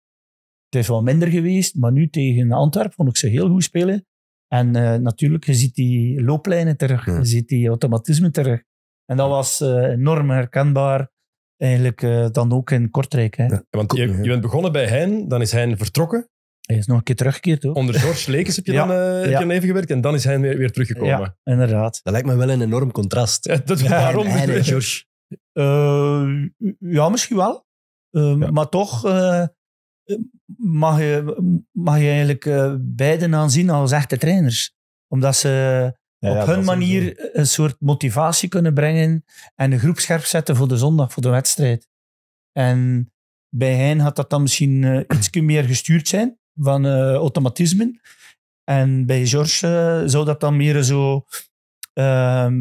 Het is wel minder geweest, maar nu tegen Antwerpen vond ik ze heel goed spelen. En eh, natuurlijk, je ziet die looplijnen terug, je ziet die automatisme terug. En dat was eh, enorm herkenbaar, eigenlijk eh, dan ook in Kortrijk. Hè.
want je, bent begonnen bij hen. dan is hij vertrokken. Hij is nog een keer teruggekeerd. Hoor. Onder George Lekes heb je dan heb je even gewerkt en dan is hij weer, weer teruggekomen. Ja, inderdaad. Dat lijkt me wel een enorm contrast. dat, waarom? George.
ja, misschien wel. Maar toch mag je, mag je eigenlijk eh, beiden aanzien als echte trainers. Omdat ze op hun manier een, soort motivatie kunnen brengen en de groep scherp zetten voor de zondag, voor de wedstrijd. En bij hen had dat dan misschien uh, eh, iets meer gestuurd zijn van eh, automatismen. En bij George zou dat dan meer zo Ehm,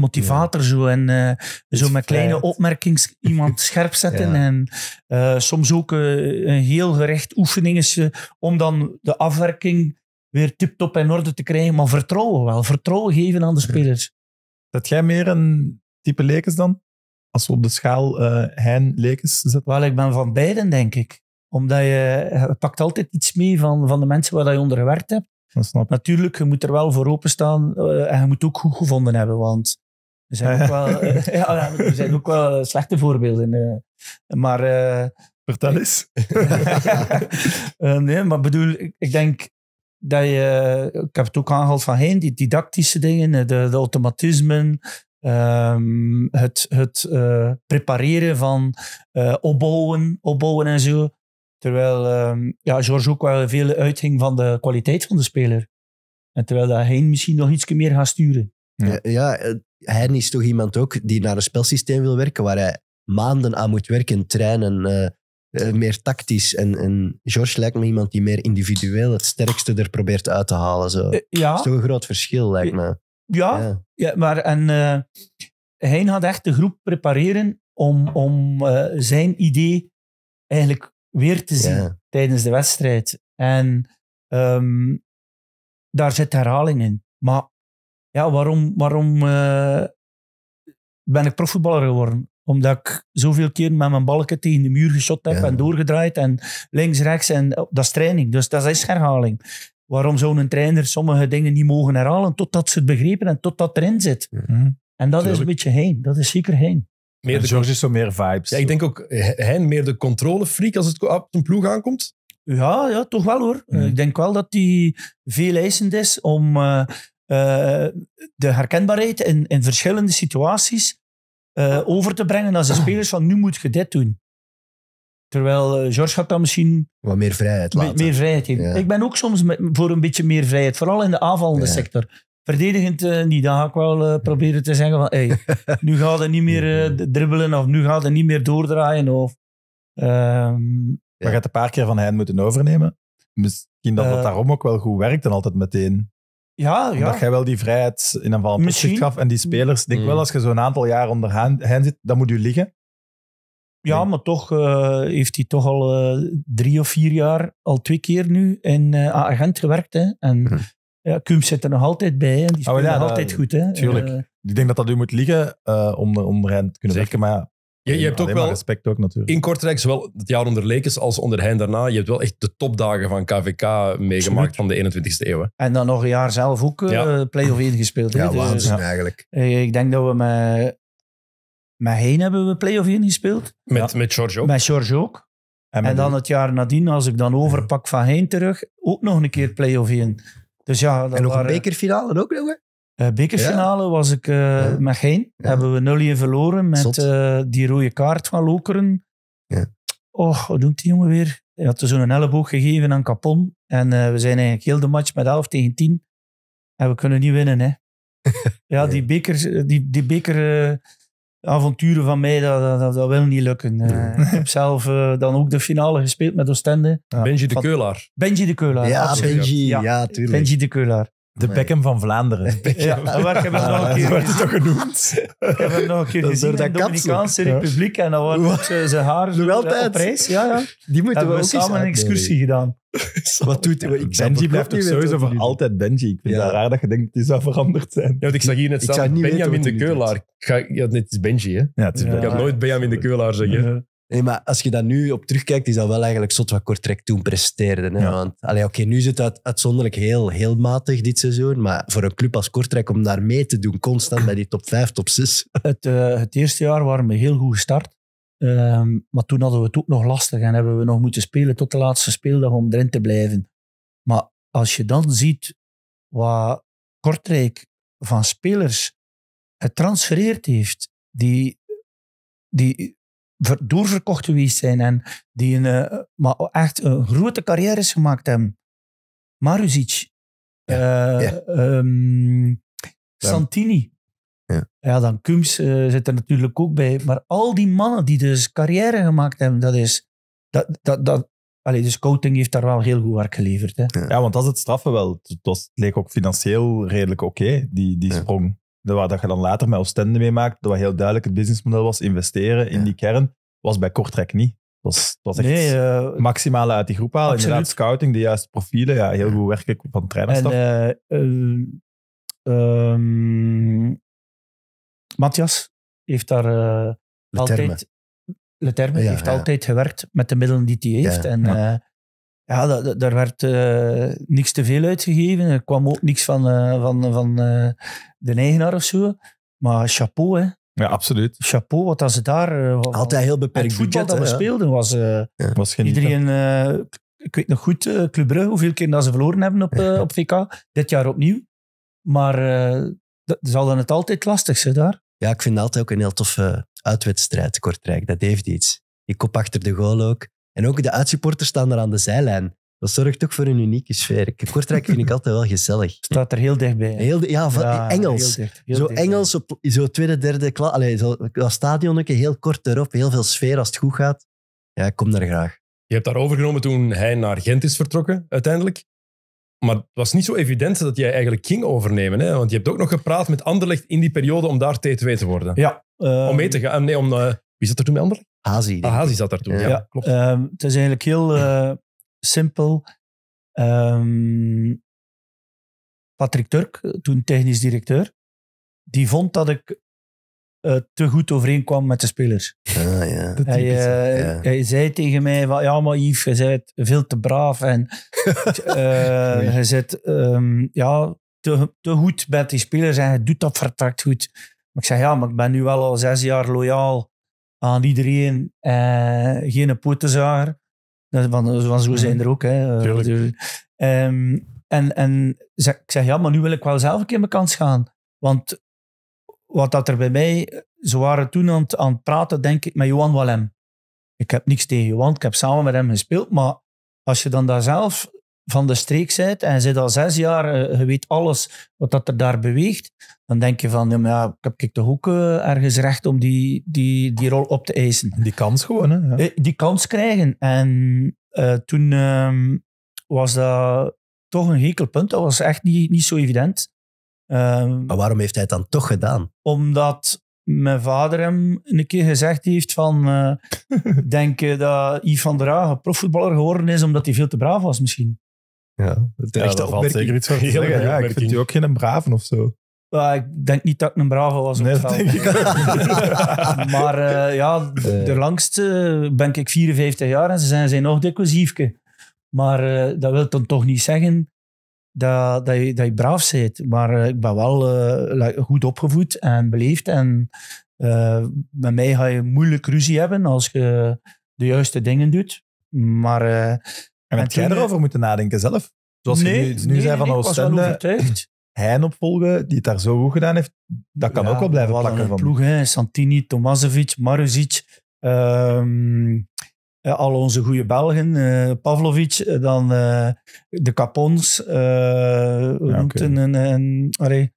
motivator zo. En eh, zo met kleine opmerkingen iemand scherp zetten. En eh, soms ook eh, een heel gerecht oefening is om dan de afwerking weer tip-top in orde te krijgen. Maar vertrouwen
wel. Vertrouwen geven aan de spelers. Dat jij meer een type lekens dan? Als we op de schaal uh, hein lekens zetten? Wel, ik ben van beiden, denk ik. Omdat
je, pakt altijd iets mee van, van de mensen waar je onder gewerkt hebt. Natuurlijk, je moet er wel voor openstaan uh, en je moet ook goed gevonden hebben, want er zijn ook wel, eh, ja, er zijn ook wel eh, slechte voorbeelden. Uh. Maar... Vertel eens. nee, maar bedoel, ik, denk dat je... Ik heb het ook aangehaald van heen, die didactische dingen, de, de automatismen, ehm, het, het prepareren van uh, opbouwen, opbouwen en zo. Terwijl um, ja, George ook wel veel uitging van de kwaliteit van de speler. En terwijl dat hij misschien
nog iets meer gaat sturen. Ja, ja Hein eh, is toch iemand ook die naar een spelsysteem wil werken waar hij maanden aan moet werken, trainen, eh, eh, meer tactisch. En, en George lijkt me iemand die meer individueel het sterkste er probeert uit te halen. Zo. ja. Dat is toch een groot verschil, lijkt me.
Ja, ja. maar en, Hein had echt de groep prepareren om, om zijn idee eigenlijk weer te zien tijdens de wedstrijd. En ehm, daar zit herhaling in. Maar ja, waarom, waarom eh, ben ik profvoetballer geworden? Omdat ik zoveel keer met mijn balken tegen de muur geschot heb en doorgedraaid. En links, rechts. En, oh, dat is training. Dus dat is herhaling. Waarom zou een trainer sommige dingen niet mogen herhalen totdat ze het begrepen en totdat erin zit? Mhm. En dat is een beetje heen. Dat is zeker heen
meer de, George is zo meer vibes. Ja, ik denk ook hij eh, meer de controlefreak als het op een ploeg aankomt. Ja, ja, toch wel hoor. Eh, mhm. Ik denk wel dat hij veel eisend is om eh,
de herkenbaarheid in, in verschillende situaties over te brengen als de spelers van nu moet je dit doen. Terwijl George gaat dan misschien... Wat meer vrijheid Meer, vrijheid Ik ben ook soms voor een beetje meer vrijheid, vooral in de aanvallende sector verdedigend uh, niet. Dan ga ik wel eh, proberen te zeggen van, hey, nu gaat het niet meer eh,
dribbelen of nu gaat het niet meer doordraaien. Of, um, ehm, maar je gaat een paar keer van hen moeten overnemen. Misschien dat dat daarom ook wel goed werkt en altijd meteen. Ja, ja. Dat jij wel die vrijheid in een van zich gaf en die spelers. denk mm. wel, als je zo'n aantal jaar onder hen, zit, dan moet je liggen. Ja, maar toch heeft hij toch al drie of vier
jaar, al twee keer nu, in uh, agent gewerkt. Hè? En mhm. Ja, Kums zit er nog altijd
bij en die ah, speelt oh, altijd goed. Hè? Tuurlijk. Eh, ik denk dat dat nu moet liggen uh, eh, om, om te kunnen werken, maar
ja, je, je hebt ook wel respect ook, natuurlijk. in Kortrijk, zowel het jaar onder Lekens als onder Hein daarna, je hebt wel echt de topdagen van KVK meegemaakt van de 21ste eeuw.
En dan nog een jaar zelf ook eh, ja. play-off 1 gespeeld. Ja, dus, waanzin dus, eigenlijk. Ik denk dat we met, met Hein
hebben we play-off 1 gespeeld. Met, met George ook.
Met George ook. En, dan het jaar nadien, als ik dan overpak van Hein terug, ook nog een keer play-off 1. Dus ja, en nog waren, een
bekerfinale ook nog, hè?
Eh, bekerfinale was ik eh, met geen. Hebben we 0-1 verloren met eh, die rode kaart van Lokeren. Och, wat doet die jongen weer? Hij had zo'n elleboog gegeven aan Capon. En we zijn eigenlijk heel de match met 11 tegen 10. En we kunnen niet winnen, hè. ja, die beker, die, die beker avonturen van mij, dat, dat, dat wil niet lukken. Eh, ik heb zelf eh, dan ook de finale gespeeld met Oostende. Benji de Keulaar. Benji de Keulaar. Ja, absoluut. Benji, ja, tuurlijk. Benji de Keulaar. De nee. Beckham van Vlaanderen. Ja, waar hebben we nog een keer... Dat wordt het toch
genoemd? Ik heb hem nog een keer gezien de Dominicaanse Republiek
en dan wordt ze haar op prijs. Ja, ja. Die moeten we, we samen een excursie
gedaan. Wat doet... Ja, ik Benji blijft toch sowieso voor altijd Benji. Ik vind het raar dat je denkt, die zou veranderd zijn. Ja,
want ik zag hier net staan, Benjamin de Keulaar. Ja, dit is Benji, hè? Ja, Ik had nooit Benjamin de Keulaar zeggen.
Nee, maar als je daar nu op terugkijkt, is dat wel eigenlijk zot wat Kortrijk toen presteerde. Hè? Want oké, nu zit dat uitzonderlijk heel, heel matig dit seizoen. Maar voor een club als Kortrijk om daar mee te doen, constant bij die top 5, top 6. Het, eh, het eerste jaar waren we
heel goed gestart. Ehm, maar toen hadden we het ook nog lastig en hebben we nog moeten spelen tot de laatste speeldag om erin te blijven. Maar als je dan ziet wat Kortrijk van spelers getransfereerd heeft, die, die doorverkocht geweest zijn en die een, eh, maar echt een grote carrière is gemaakt hebben. Maruzic, eh, ehm, Santini. Ja. ja. dan Kums eh, zit er natuurlijk ook bij. Maar al die mannen die dus carrière gemaakt hebben, dat is... Dat, dat, dat, allee, dus coaching heeft daar wel heel goed werk geleverd. Hè.
Ja. want dat is het straffen wel. Het, was, leek ook financieel redelijk oké, die, die sprong. Waar dat je dan later met Oostende mee maakt, dat wat heel duidelijk het businessmodel was, investeren in die kern, was bij Kortrijk niet. Dat was, was, echt nee, eh, uit die groep halen. Inderdaad, scouting, de juiste profielen. Ja, heel goed werken van trainerstaf. En,
eh, eh, ehm, Matthias heeft daar altijd... heeft altijd gewerkt met de middelen die hij heeft. en ja, daar, werd uh, niks te veel uitgegeven. Er kwam ook niks van, eh, van, van eh, de eigenaar of zo. Maar chapeau, hè.
Ja, absoluut.
Chapeau, wat als ze daar... Altijd heel beperkt voetbal dat we speelden
was... Ja, was iedereen...
ik weet nog goed, Club Brugge, hoeveel keer dat ze verloren hebben op, op VK. Dit jaar opnieuw. Maar dat zal dan het altijd lastig zijn daar.
Ja, ik vind altijd ook een heel toffe uitwedstrijd, Kortrijk. Dat heeft iets. Je kop achter de goal ook. En ook de uitsupporters staan er aan de zijlijn. Dat zorgt toch voor een unieke sfeer. Kortrijk vind ik altijd wel gezellig. Staat er heel dichtbij. Heel, ja, eh, Engels. dicht, zo Engels, op, zo tweede, derde klas. Allee, zo, dat ook heel kort erop. Heel veel sfeer als het goed gaat. Ja, ik kom daar graag.
Je hebt daar overgenomen toen hij naar Gent is vertrokken, uiteindelijk. Maar het was niet zo evident dat jij eigenlijk ging overnemen. Hè? Want je hebt ook nog gepraat met Anderlecht in die periode om daar T2 te worden. Ja. om mee ehm, te gaan. Nee, om, eh, wie zat er toen bij Anderlecht? Hazi. Ah, Hazi zat daar toen, ja.
klopt. Ehm, het is eigenlijk heel eh, simpel. Um, Patrick Turk, toen technisch directeur, die vond dat ik eh, te goed overeenkwam met de spelers. Ah, ja. Hij, eh, ja. hij, zei tegen mij van, ja maar Yves, je bent veel te braaf en je zit ehm, ja, te, goed met die spelers en je doet dat vertrekt goed. Maar ik zei, ja, maar ik ben nu wel al zes jaar loyaal aan iedereen eh, geen potenzager. Van, zo zijn mhm. er ook. Hè. Eh, ehm, en en ik zeg, ja, maar nu wil ik wel zelf een keer mijn kans gaan. Want wat dat er bij mij... Ze waren toen aan het, praten, denk ik, met Johan Wallem. Ik heb niks tegen Johan, ik heb samen met hem gespeeld. Maar als je dan daar zelf van de streek bent en je zit al zes jaar, eh, je weet alles wat dat er daar beweegt, dan denk je van, ja, maar heb ik de eh, hoeken ergens recht om die, die, die rol op te eisen. Die kans gewoon, hè? Ja. Eh, die kans krijgen. En toen ehm, was dat toch een hekel punt. Dat was echt niet, niet zo evident.
Ehm, maar waarom heeft hij het dan toch gedaan?
Omdat mijn vader hem een keer gezegd heeft van... Uh, denk je dat Yves van der profvoetballer geworden is omdat hij veel te braaf was misschien?
Ja, dat ja, echt wel zeker iets van Ja, ik vind je
ook geen braven of zo. ik denk niet dat ik een brave was op nee, dat maar eh, ja, de, langste ben ik 54 jaar en ze zijn, zijn nog dikwijlshiefke. Maar eh, dat wil dan toch niet zeggen dat, dat, je, dat je braaf bent. Maar eh, ik ben wel goed opgevoed en beleefd. En met mij ga je moeilijk ruzie hebben als je de juiste dingen doet. Maar en heb jij erover eh,
moeten nadenken zelf? Zoals nee, je nu, nu nee, zei van Oostende, Hein opvolgen, die het daar zo goed gedaan heeft, dat kan ook wel blijven plakken. Van. ploeg,
hè? Santini, Tomasevic, Maruzic, um, al onze goede Belgen, eh, Pavlovic, dan de Capons, uh, ja, okay. een,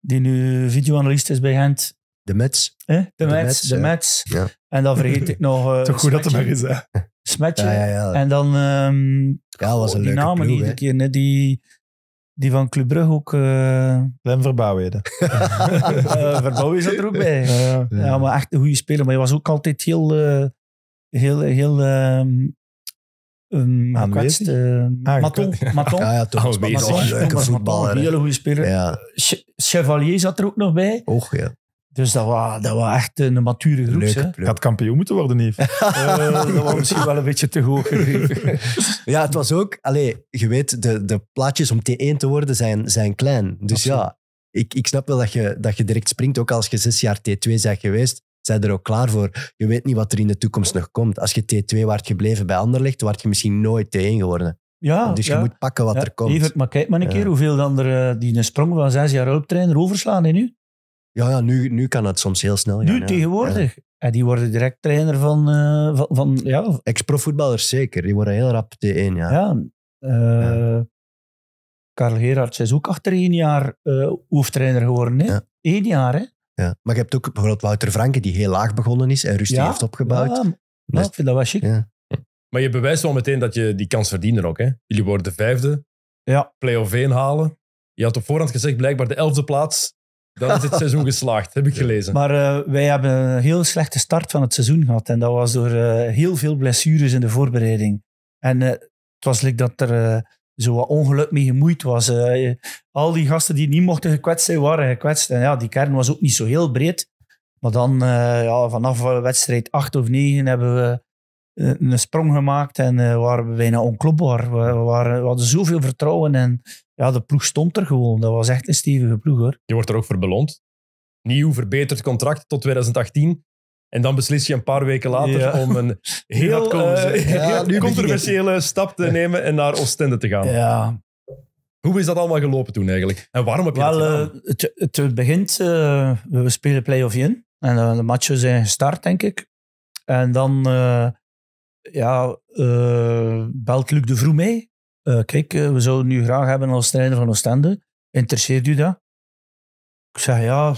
die nu videoanalyst is bij Gent. De Mets. De, Mets, de ja. Mets. En dan vergeet ik nog... Toch goed dat het maar is, hè? smetje. En dan ehm, ja, was een die namen iedere keer. Die, die van Club Brugge ook... Uh, eh. Lem
Verbouwen. Verbouw
eh, Verbouwen zat er ook bij.
Ja, maar echt een goede speler. Maar hij was ook altijd heel... Uh, heel, heel um, gekwetst. Ah, Maton. Maton. Ja, ja, toch. aanwezig. Ah, Maton. Een hele goede speler. Ja. Chevalier zat er ook nog bij. Och, ja. Dus dat was, dat was echt een mature groep.
Leuk, Had kampioen moeten worden, Neef. Eh, dat was misschien wel een beetje te hoog ja, het was ook... Allez, je weet, de, de plaatjes om T1 te worden zijn, zijn klein. Dus ja, ik, ik snap wel dat je, dat je direct springt. Ook als je zes jaar T2 bent geweest, zijn er ook klaar voor. Je weet niet wat er in de toekomst nog komt. Als je T2 waart gebleven bij Anderlecht, waart je misschien nooit T1 geworden. Ja, dus je moet pakken wat er komt. Even,
maar kijk maar een keer hoeveel dan er, eh, die een sprong van zes jaar
hulptrainer overslaan in nu. Ja, ja nu, nu kan het soms heel snel gaan. Nu, tegenwoordig. En die worden direct trainer van... Eh, van, van ja. Ex-profvoetballers zeker. Die worden heel rap T1, ja.
Ja. Uh, is ook achter één jaar uh,
hoofdtrainer geworden. Hè? Eén jaar, hè. Ja. Maar je hebt ook bijvoorbeeld Wouter Franke, die heel laag begonnen is en rustig heeft opgebouwd. Ja, vind ik dat was chic.
Maar je bewijst wel meteen dat je die kans verdient ook. Hè? Jullie worden de vijfde. Ja. play of 1 halen. Je had op voorhand gezegd blijkbaar de elfde plaats. Dan is het seizoen geslaagd, heb ik gelezen. Maar
eh, wij hebben een heel slechte start van het seizoen gehad. En dat was door eh, heel veel blessures in de voorbereiding. En eh, het was like dat er zo wat ongeluk mee gemoeid was. al die gasten die niet mochten gekwetst zijn, waren gekwetst. En ja, die kern was ook niet zo heel breed. Maar dan, ja, vanaf wedstrijd 8 of 9 hebben we eh, een sprong gemaakt en uh, waren we bijna onklopbaar. We, waren, we hadden zoveel vertrouwen en ja, de ploeg stond er gewoon. Dat was echt een stevige ploeg
hoor. Je wordt er ook voor beloond. Nieuw verbeterd contract tot 2018. En dan beslis je een paar weken later om een heel, eh, controversiële stap te nemen en naar Oostende te gaan. Ja. Hoe is dat allemaal gelopen toen eigenlijk? En waarom heb je dat gedaan?
het, het, begint, we spelen play-off in. En de matchen zijn gestart, denk ik. En dan ja, uh, belt Luc de Vroe mee? Eh, kijk, eh, we zouden nu graag hebben als trainer van Oostende. Interesseert u dat? Ik zeg ja,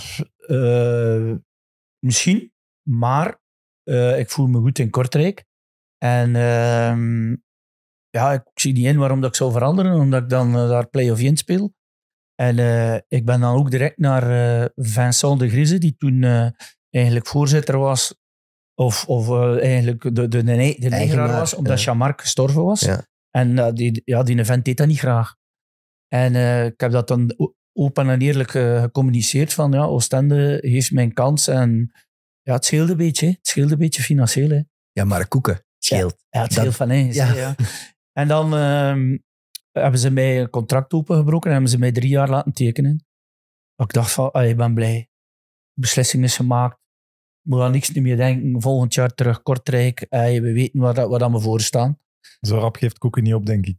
misschien, maar ik voel me goed in Kortrijk. En ehm, ja, ik zie niet in waarom dat ik zou veranderen, omdat ik dan daar play of in speel. En ik ben dan ook direct naar Vincent de Grieze, die toen eigenlijk voorzitter was of, eh, eigenlijk de, de, de, de eigenaar, was, omdat ja. gestorven was. En uh, die, ja, die vent deed dat niet graag. En eh, ik heb dat dan open en eerlijk gecommuniceerd van ja, Oostende heeft mijn kans en ja, het scheelde een beetje. Het scheelde een beetje financieel. Hè. Ja, maar koeken scheelt. Ja, het scheelt van eens. Ja. En dan ehm, hebben ze mij een contract opengebroken en hebben ze mij drie jaar laten tekenen. ik dacht van, ik ben blij. De beslissing is gemaakt moet aan niks meer denken. Volgend jaar terug Kortrijk. Eh, we weten waar, dat, we dat me voor staan.
Zo rap geeft Koeken niet op, denk ik.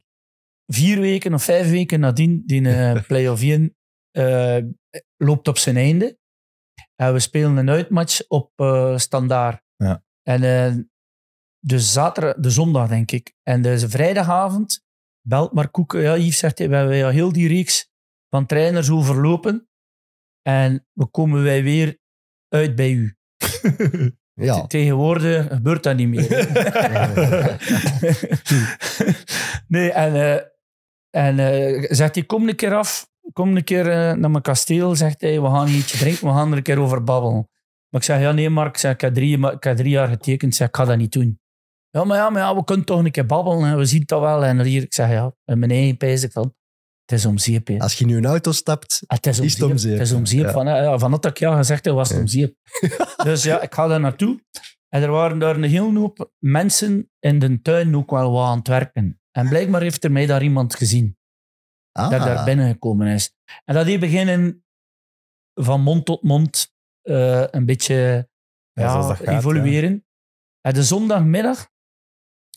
Vier weken of vijf weken nadien, die uh, play-off 1 eh, loopt op zijn einde. En we spelen een uitmatch op uh, Standaard. Ja. En de, zater de zondag, denk ik. En de dus vrijdagavond belt maar Koeken. Ja, Yves zegt, we hebben heel die reeks van trainers overlopen. En we komen wij weer uit bij u. Ja. Tegenwoordig gebeurt dat niet meer. nee, en, eh, en eh, zegt hij, kom een keer af, kom een keer eh, naar mijn kasteel. Zegt hij, we gaan iets drinken, we gaan er een keer over babbelen. Maar ik zeg, ja nee Mark, ik, ik, heb, drie, jaar getekend, zeg, ik ga dat niet doen. Ja, maar ja, maar ja, we kunnen toch een keer babbelen, we zien dat wel. En hier, ik zeg, ja, mijn eigen pijs ik het is om zeep. Als je nu een auto stapt, ah, het is, om, Het, om zeep. het is om eh, Van, dat ik ja gezegd heb, was het om zeep. dus ja, ik ga daar naartoe. En er waren daar een heel hoop mensen in de tuin ook wel wat aan het werken. En blijkbaar heeft er mij daar iemand gezien. Ah. Dat daar binnengekomen is. En dat die beginnen van mond tot mond eh, een beetje evolueren. En de zondagmiddag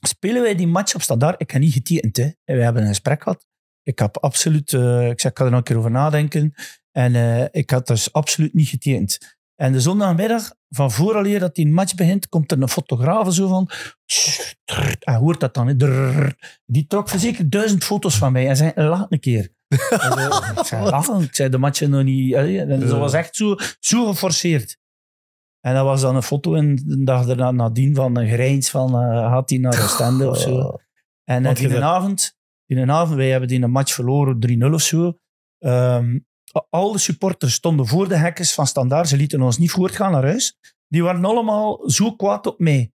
spelen wij die match op Standaard. Ik heb niet getekend, hè. We hebben een gesprek gehad. Ik heb absoluut, eh, ik zeg ik ga er nog een keer over nadenken. En eh, ik had dus absoluut niet getekend. En de zondagmiddag, van vooraleer dat die match begint, komt er een fotograaf zo van. hij hoort dat dan. die trok zeker duizend foto's van mij. En zei, laat een keer. zo, ik zei, lachen. Ik zei, de match nog niet. En dat was echt zo, zo geforceerd. En dat was dan een foto en de dag daarna nadien van een grijns van eh, had hij naar de standen of zo. En uh, de avond in een avond. Wij hebben die een match verloren, 3-0 of zo. Ehm, Alle al de supporters stonden voor de hekken van Standaard. Ze lieten ons niet voortgaan naar huis. Die waren allemaal zo kwaad op mij.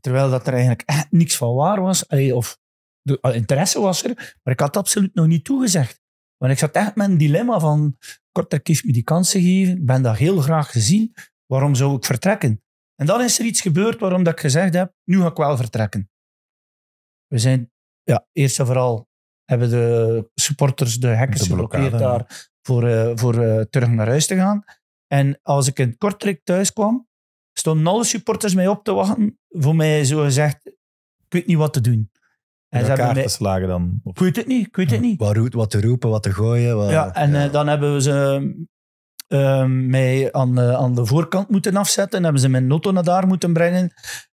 Terwijl dat er eigenlijk echt niks van waar was. Of de interesse was er, maar ik had het absoluut nog niet toegezegd. Want ik zat echt met een dilemma van, korter kies me die kansen geven. ik ben dat heel graag gezien, waarom zou ik vertrekken? En dan is er iets gebeurd waarom dat ik gezegd heb, nu ga ik wel vertrekken. We zijn ja, eerst en vooral hebben de supporters de hekken geblokkeerd daar voor, eh, voor eh, terug naar huis te gaan. En als ik in Kortrijk thuis kwam, stonden alle supporters mij op te wachten. Voor mij zo gezegd, ik weet niet wat te doen. En ze hebben
slagen dan? Of... Ik weet het niet, ik het niet. Wat, wat te roepen, wat te gooien. Ja,
en eh, dan hebben we ze ehm, mij aan, aan de voorkant moeten afzetten. En hebben ze mijn auto naar daar moeten brengen.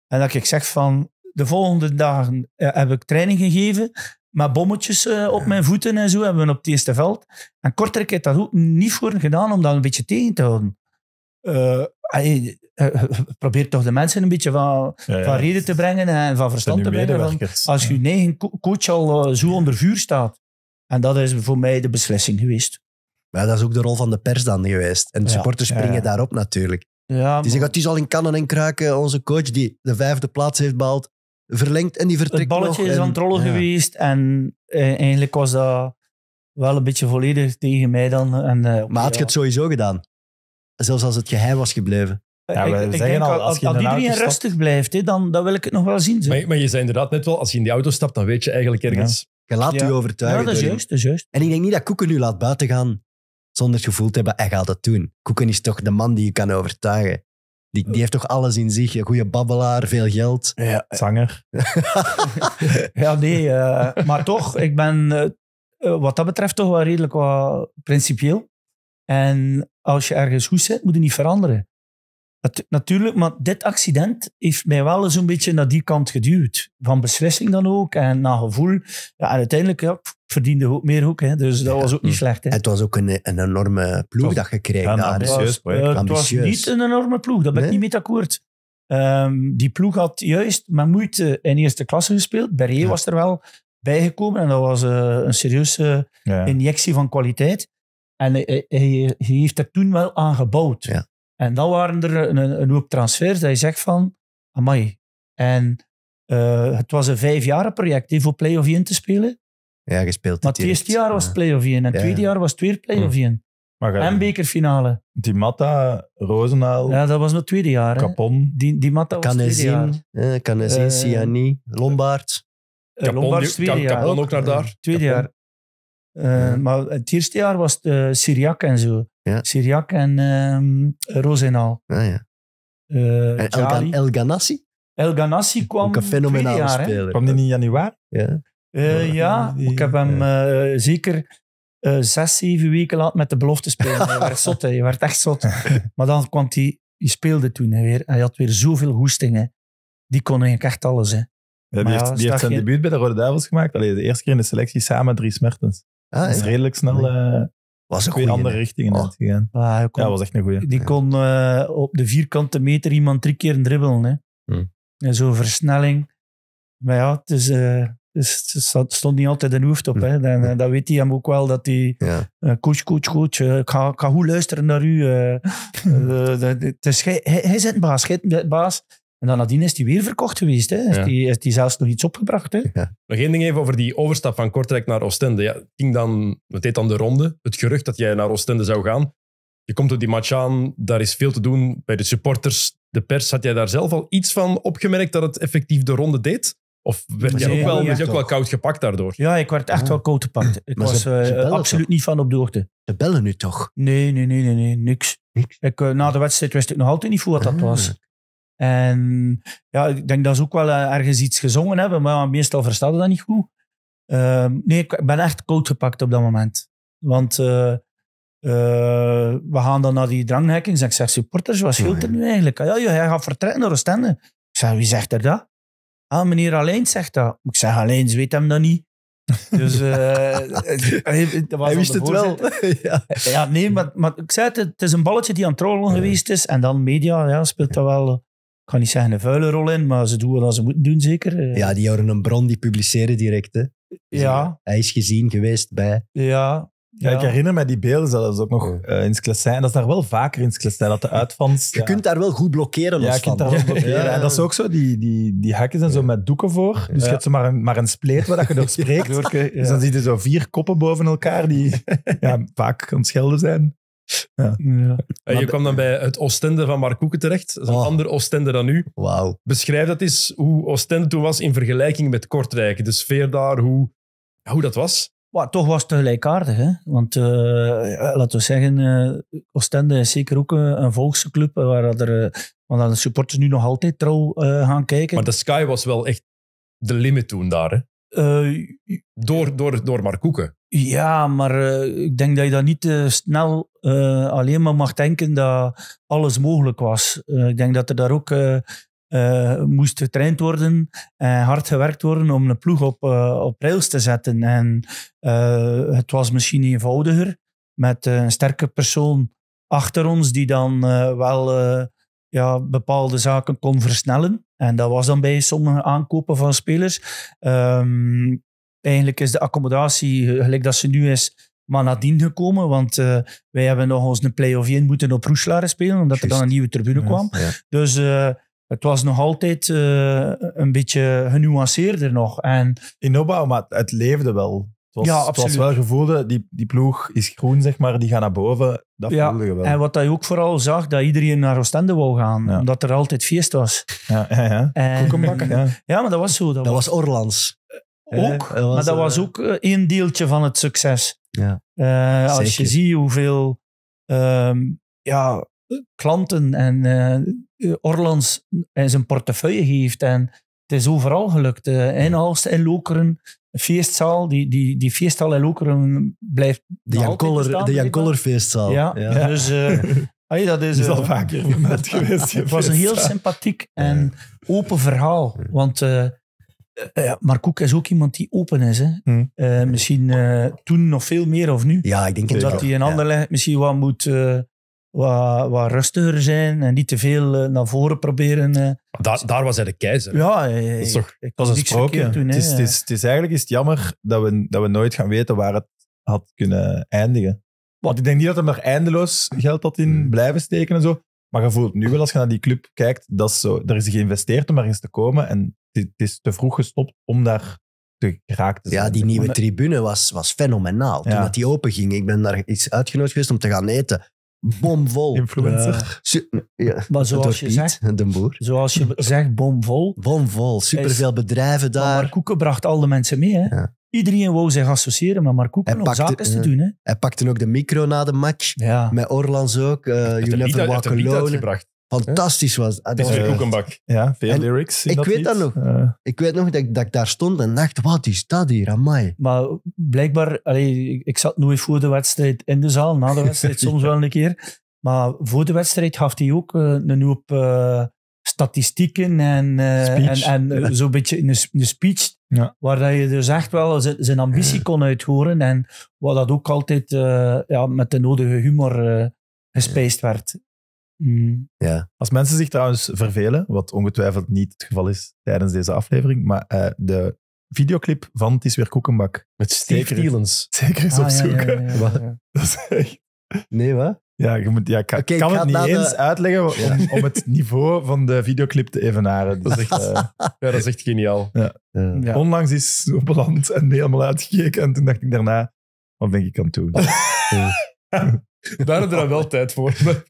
En dat ik zeg van, de volgende dagen eh, heb ik training gegeven met bommetjes eh, op mijn voeten en zo hebben we op het eerste veld. En Kortrijk heeft dat ook niet voor gedaan om dat een beetje tegen te houden. Eh, probeer toch de mensen een beetje van, van reden te brengen en van verstand te brengen. als je negen coach
al zo onder vuur staat. En dat is voor mij de beslissing geweest. Maar dat is ook de rol van de pers dan geweest. En de supporters springen daarop natuurlijk. Ja, die zeggen, het is al in kannen en kruiken onze coach die de vijfde plaats heeft behaald verlengd en die vertrekt Het balletje is aan het rollen geweest
en eh, eigenlijk was dat wel een beetje volledig tegen mij dan. En, eh, maar
had je het sowieso gedaan? Zelfs als het geheim was gebleven? Ja, al, als, je als iedereen rustig
blijft, dan, wil ik het nog wel zien. Maar, maar, je zei inderdaad net wel, als je in die auto stapt, dan weet je eigenlijk ergens... Je laat je overtuigen. Ja, dat is,
juist, juist. En ik denk niet dat Koeken nu laat buiten gaan zonder het gevoel te hebben, hij gaat dat doen. Koeken is toch de man die je kan overtuigen. Die, die heeft toch alles in zich. Een goede babbelaar, veel geld. Zanger. ja, nee. Eh,
maar toch, ik ben eh, eh, wat dat betreft toch wel redelijk wat principieel. En als je ergens goed zit, moet je niet veranderen. natuurlijk, maar dit accident heeft mij wel eens een beetje naar die kant geduwd. Van beslissing dan ook en naar gevoel. Ja, en uiteindelijk, ja, verdiende ook meer hoek. Hè. Dus dat was ook niet hm. slecht. Hè. het was ook een, een enorme
ploeg dat je kreeg. Ambitieus, daar. Het, was, niet
een enorme ploeg, daar ben ik niet mee akkoord. Ehm, die ploeg had juist met moeite in eerste klasse gespeeld. Berrier was er wel bijgekomen en dat was eh, een serieuze injectie van kwaliteit. En hij, heeft er toen wel aan gebouwd. En dan waren er een, een hoop transfers dat je zegt van, amai. En eh, het was een vijfjaren project he, voor play-off in te spelen. Ja, gespeeld. Maar het eerste jaar was play-off 1 en het tweede jaar was het weer play-off 1. Mm. en bekerfinale. Die Matta, Rozenaal. Ja, dat was nog het tweede jaar. Capon. Die, die Matta was het tweede Canezin, eh, Siani, Lombard.
Eh, Capon, Lombard tweede jaar.
Capon ook naar daar. Tweede jaar. Uh, maar het eerste jaar was het uh, Syriac en zo. Ja. Syriac en um, ehm, Rozenaal. Ah, ja. Uh, en El, El Ganassi? El Ganassi kwam. Ook een fenomenaal speler. Kwam die in januari? Ja. Eh, ja, ik heb hem eh, zeker eh, zes, zeven weken laat met de belofte spelen. Hij werd zot, Je werd echt zot. maar dan kwam hij, hij speelde toen weer. Hij had weer zoveel hoestingen. Die kon eigenlijk echt alles. Hè.
die, heeft, ja, heeft, zijn je... debuut bij de Rode Duivels gemaakt. Allee, de eerste keer in de selectie samen met Dries Mertens. Ah, dat is redelijk snel in andere richtingen oh. gegaan. Ah, ja, was echt een goeie. Die kon op de vierkante meter iemand drie keer dribbelen.
Hè. Hmm. En zo'n versnelling. Maar ja, het is, dus het stond niet altijd een hoofd op. Hè. En, eh, dat weet hij hem ook wel, dat hij... Ja. Eh, coach, coach, coach, eh, ik ga, ga goed luisteren naar u. dus hij, hij, zit baas, hij baas. En dan nadien is hij weer verkocht geweest. Hè. Is, die, die zelfs nog iets opgebracht. Hè. Ja.
Nog één ding even over die overstap van Kortrijk naar Oostende. Ja, ging dan, het deed dan de ronde, het gerucht dat jij naar Oostende zou gaan. Je komt op die match aan, daar is veel te doen bij de supporters, de pers. Had jij daar zelf al iets van opgemerkt dat het effectief de ronde deed? Of werd je ook wel, ook wel koud gepakt daardoor? Ja, ik werd echt wel koud gepakt. Ik was ze, eh, absoluut
niet van op de hoogte. Ze bellen nu toch? Nee, nee, nee, nee, niks. niks. Ik, eh, na de wedstrijd wist ik nog altijd niet hoe dat, dat was. Ah. En ja, ik denk dat ze ook wel eh, ergens iets gezongen hebben, maar meestal verstaan dat niet goed. Ehm, nee, ik ben echt koud gepakt op dat moment. Want we gaan dan naar die dranghekking. Ik zeg, supporters, wat scheelt er oh, nu eigenlijk? Ah, ja, jij gaat vertrekken naar Oostende. Ik zeg, wie zegt er dat? ah, meneer Alleen zegt dat. Ik zeg, Alleen weet hem dat niet. Dus eh, hij, wist het wel. ja. nee, maar, ik zei het, het is een balletje die aan het geweest is. En dan media ja, speelt daar wel, ik kan niet
zeggen een vuile rol in, maar ze doen wat ze moeten doen, zeker. Eh, ja, die houden een bron, die publiceren direct. Dus ja. Hij is gezien geweest bij.
Ja, ja. ik herinner me die beelden zelfs ook nog uh, in Sclessin. Dat is daar wel vaker in Sclessin, dat de uitvans... Je kunt daar wel goed blokkeren los Ja, je kunt daar wel blokkeren. Ja, en dat is ook zo, die, die, die hakken zijn zo met doeken voor. Dus je hebt zo maar een, maar een spleet waar je door spreekt. Dus dan zie je zo vier koppen boven elkaar die vaak aan het zijn.
Ja. ja. je
kwam dan bij het Oostende van Mark Koeken terecht. Dat is een oh. ander Oostende dan nu. Beschrijf dat eens, hoe Oostende toen was in vergelijking met Kortrijk. De sfeer daar, hoe, hoe dat was.
Maar toch was het tegelijkaardig. Hè? Want eh, laten we zeggen, uh, Oostende is zeker ook een, eh, een volksclub waar er, uh, dat de supporters nu nog altijd trouw gaan kijken. Maar de
Sky was wel echt de limit toen daar. Hè? door, door, door Koeken. Ja,
maar ik denk dat je dat niet te snel alleen maar mag denken dat alles mogelijk was. ik denk dat er daar ook eh, moest getraind worden en hard gewerkt worden om een ploeg op, eh, op rails te zetten. En eh, het was misschien eenvoudiger met een sterke persoon achter ons die dan wel ja, bepaalde zaken kon versnellen. En dat was dan bij sommige aankopen van spelers. Ehm, eigenlijk is de accommodatie, gelijk dat ze nu is, maar nadien gekomen. Want wij hebben nog eens een play-off in moeten op Roeslaren spelen, omdat er dan een nieuwe tribune kwam. Dus het was nog altijd uh, een beetje genuanceerder nog. En, In opbouw, maar het
leefde wel. Het was, Het was wel gevoelde, die, die ploeg is groen, zeg maar, die gaan naar boven. Dat voelde je wel. En
wat je ook vooral zag, dat iedereen naar Oostende wou gaan. Ja. Omdat er altijd feest was. Ja, ja, ja. En, ja. maar dat was zo. Dat, dat was, was Orlands.
Eh, ook, eh, maar
dat was ook een deeltje van het succes. Ja, uh, als je ziet hoeveel um, ja, klanten en uh, eh, eh, Orlans en zijn portefeuille geeft. En het is overal gelukt. Uh, in Lokeren, feestzaal. Die, die, die feestzaal in Lokeren blijft De Jan Koller, de Jan feestzaal. Ja, dus... dat is, is al vaker geweest. het was een heel sympathiek en open verhaal. Want ja, maar Koek is ook iemand die open is. Hè? Hm. misschien toen nog veel meer of nu. Ja, ik denk Omdat hij een ander misschien wat moet wat, wat rustiger zijn en niet te veel eh, naar voren proberen. Eh.
Daar, daar was hij de keizer. Ja, dat is, toch, ik, was een sprookje. Doen, het, is, het, is, het, is, eigenlijk is het jammer dat we, dat we nooit gaan weten waar het had kunnen eindigen. Want ik denk niet dat er maar eindeloos geld had in hmm. blijven steken en zo. Maar je voelt nu wel, als je naar die club kijkt, dat is zo, er is geïnvesteerd om ergens te komen. En het is te vroeg gestopt om daar te geraakt te zijn. Ja,
die nieuwe tribune was, was fenomenaal. Toen dat die open ging, ik ben daar iets uitgenodigd geweest om te gaan eten bomvol. Influencer. Eh, maar zoals je zegt, de boer.
Zoals je zegt, bomvol. Bomvol, superveel bedrijven daar. Maar Koeken bracht al de mensen mee. Hè?
Iedereen wou zich associëren met Mark Koeken om zaken te doen. Hè? Hij pakte ook de micro na de match. Met Orlans ook. Uh, you Never Walk Alone fantastisch was. Dat is een koekenbak.
Ja, veel lyrics. ik weet dat
nog. Eh. Ik weet nog dat, ik- dat daar stond en dacht, wat is dat hier,
amai. Maar blijkbaar, allee, ik- zat nooit voor de wedstrijd in de zaal, na de wedstrijd soms wel een keer. Maar voor de wedstrijd gaf hij ook eh, een hoop eh, statistieken en, en, en zo'n beetje een, de speech. Ja. Waar dat je dus echt wel zijn ambitie kon uithoren. En waar dat ook altijd ja, met de nodige humor
eh gespijsd werd.
Mm. Ja.
Als mensen zich trouwens vervelen, wat ongetwijfeld niet het geval is tijdens deze aflevering, maar eh, de videoclip van Het is weer koekenbak. Met Steve Thielens. Zeker eens ah, opzoeken. Ja, Dat is echt... Nee, wat? Ja, je moet, ja ik, kan ik het niet eens uitleggen om, het niveau van de videoclip te
evenaren. Dat is echt, dus, eh, ja, dat is echt geniaal.
Ja. Onlangs is het beland en helemaal uitgekeken. En toen dacht ik daarna, wat denk ik aan toen?
Daar hadden we wel tijd voor.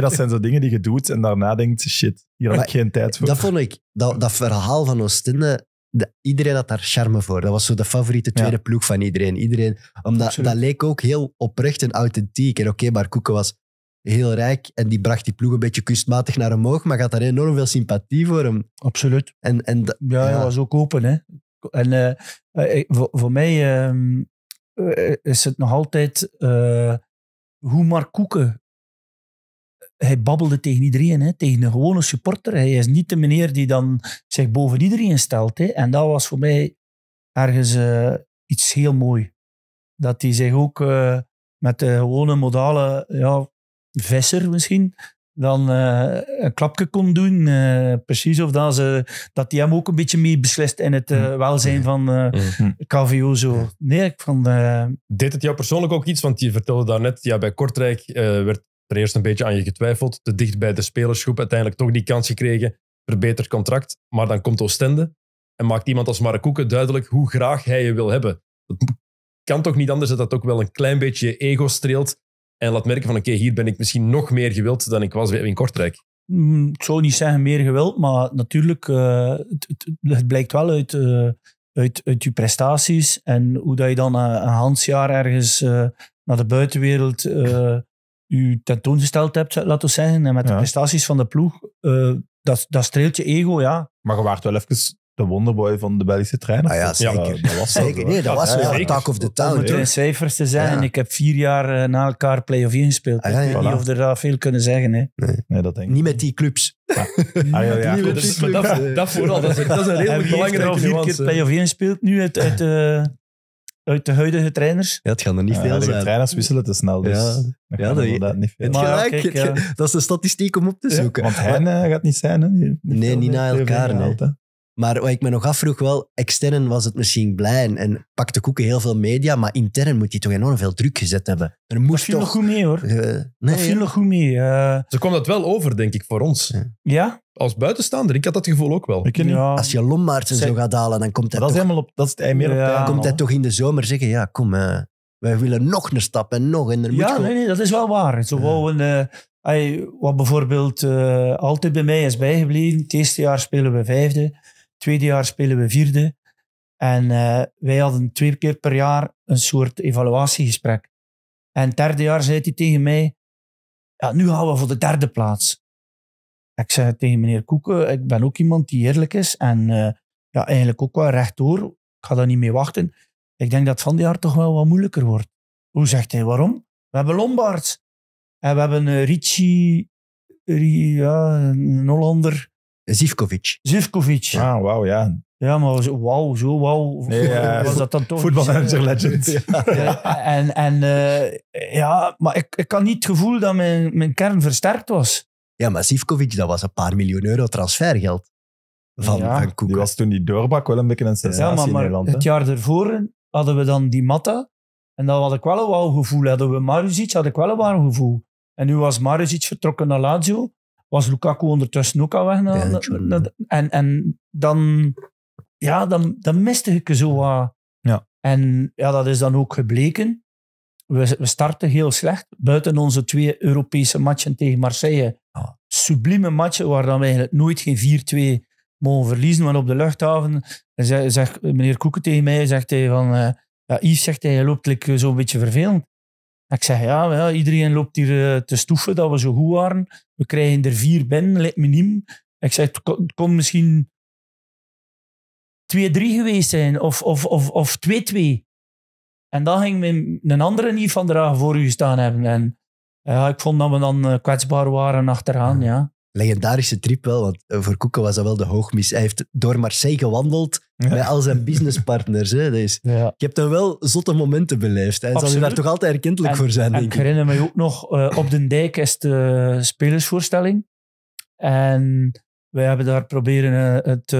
dat zijn
zo dingen die je doet en daarna denkt, shit, hier had ik geen tijd
voor. Dat vond ik, dat, dat verhaal van Oostende, de, iedereen had daar charme voor. Dat was zo de favoriete tweede ploeg van iedereen. iedereen omdat dat leek ook heel oprecht en authentiek. En oké, maar Koeken was heel rijk en die bracht die ploeg een beetje kunstmatig naar omhoog, maar gaat daar enorm veel sympathie voor hem. Absoluut. En, en ja, hij was ook open. Hè? En eh, eh, voor,
mij ehm, eh, is het nog altijd hoe Mark Koeken... Eh, hij babbelde tegen iedereen, hè? tegen een gewone supporter. Hij is niet de meneer die dan zich boven iedereen stelt. Hè? En dat was voor mij ergens eh, iets heel mooi. Dat hij zich ook eh, met de gewone modale ja, visser misschien dan uh, een klapje kon doen. Eh, precies, of dat, ze, dat die hem ook een beetje mee beslist in het eh, mm. welzijn mm. van mm. KVO. Zo. Nee, ik
Deed het jou persoonlijk ook iets? Want je vertelde daarnet, ja, bij Kortrijk werd er eerst een beetje aan je getwijfeld. Te dicht bij de spelersgroep, uiteindelijk toch die kans gekregen. Verbeterd contract, maar dan komt Oostende en maakt iemand als Mark Koeken duidelijk hoe graag hij je wil hebben. Dat kan toch niet anders dat dat ook wel een klein beetje ego streelt en laat merken van oké, okay, hier ben ik misschien nog meer gewild dan ik was in Kortrijk.
Mm, ik zou niet zeggen meer gewild maar natuurlijk, eh, het, het, blijkt wel uit, eh, uit, uit je prestaties en hoe dat je dan eh, een, een jaar ergens naar de buitenwereld je tentoongesteld hebt, laten we zeggen. En met de prestaties van de ploeg, dat, dat streelt je
ego, ja. Maar je waart wel even de wonderboy van de Belgische trein. Ah ja, zeker. Ja, dat was zeker. Nee, dat was wel ja, talk of the town. Om
cijfers te zijn, en ik heb vier jaar eh, na elkaar play-off ingespeeld. Ah, ik weet niet of er daar veel kunnen zeggen. Hè. Nee. dat denk ik. Niet met die clubs. Ah, ja, niet met die clubs. Dat, eh. dat, dat is, dat is een heel belangrijke vier keer play-off ingespeeld nu uit, uit, de eh,
uit de huidige trainers? Ja, het gaan er niet veel zijn. De trainers wisselen te snel, dus ja, dat, ja, dat niet veel. Maar, gelijk, dat is de statistiek om op te zoeken. want hij gaat niet zijn, hè? nee, niet na elkaar. Nee.
Maar wat ik me nog afvroeg, wel, extern was het misschien blij en, pakte Koeken heel veel media, maar intern moet hij toch enorm veel druk gezet hebben. Er eh, dat viel nog goed mee, hoor. Eh. nee,
dat viel nog goed mee. Ze kwam dat wel over, denk ik, voor ons. Ja? Als buitenstaander, ik had dat gevoel ook wel.
Als je Lommaartsen zo gaat halen, dan komt hij toch... helemaal op, dat is het meer op Dan komt hij toch in de zomer zeggen, ja, kom, eh, wij willen nog een stap en nog. ja, nee, nee,
dat is wel waar. Zo wat bijvoorbeeld altijd bij mij is bijgebleven, het eerste jaar spelen we vijfde. Tweede jaar spelen we vierde. En eh, wij hadden twee keer per jaar een soort evaluatiegesprek. En het derde jaar zei hij tegen mij, ja, nu gaan we voor de derde plaats. Ik zei tegen meneer Koeken, ik ben ook iemand die eerlijk is en eh, ja, eigenlijk ook wel rechtdoor. Ik ga daar niet mee wachten. Ik denk dat van dit jaar toch wel wat moeilijker wordt. Hoe zegt hij, waarom? We hebben Lombaards. En we hebben uh, ja, een Hollander. Zivkovic. Zivkovic. Ah, wauw, ja. Ja, maar wauw, zo wauw. ja, was dat dan toch? Voetbalmanager legend. En, en eh, ja, maar ik, ik had niet het gevoel
dat mijn, mijn kern versterkt was. Ja, maar Zivkovic, dat was een paar miljoen euro transfergeld
van, van Koeken. Die was toen die doorbak wel een beetje een sensatie ja, maar, in Nederland. Het
jaar daarvoor hadden we dan die Matta. En dan had ik wel een wauw gevoel. Hadden we Maruzic, had ik wel een warm gevoel. En nu was Maruzic vertrokken naar Lazio was Lukaku ondertussen ook al weg. en, en dan, ja, dan, dan miste ik zo wat. Ja. En ja, dat is dan ook gebleken. We, we starten heel slecht. Buiten onze twee Europese matchen tegen Marseille. Sublieme matchen waar dan we eigenlijk nooit geen 4-2 mogen verliezen. Want op de luchthaven zegt, eh, zegt meneer Koeken tegen mij, zegt hij van... Eh, ja, Yves zegt hij, hij loopt like, eh, zo'n beetje vervelend ik zeg, ja, wel, iedereen loopt hier eh, te stoeven dat we zo goed waren. We krijgen er vier binnen, let me niet. Ik zeg, het kon misschien 2-3 geweest zijn of Of, of, of twee, twee. en dan ging men een andere niet van de voor u staan hebben. En ja, ik vond dat we dan eh, kwetsbaar waren achteraan, ja
legendarische trip wel, want eh, voor Koeken was dat wel de hoogmis. Hij heeft door Marseille gewandeld met al zijn businesspartners. Hè. Dus ja. Je hebt dan wel zotte momenten beleefd. Hij zal je daar toch altijd erkentelijk voor zijn, denk ik. Ik herinner me
ook nog, eh, op den dijk is de spelersvoorstelling. En wij hebben daar proberen eh, het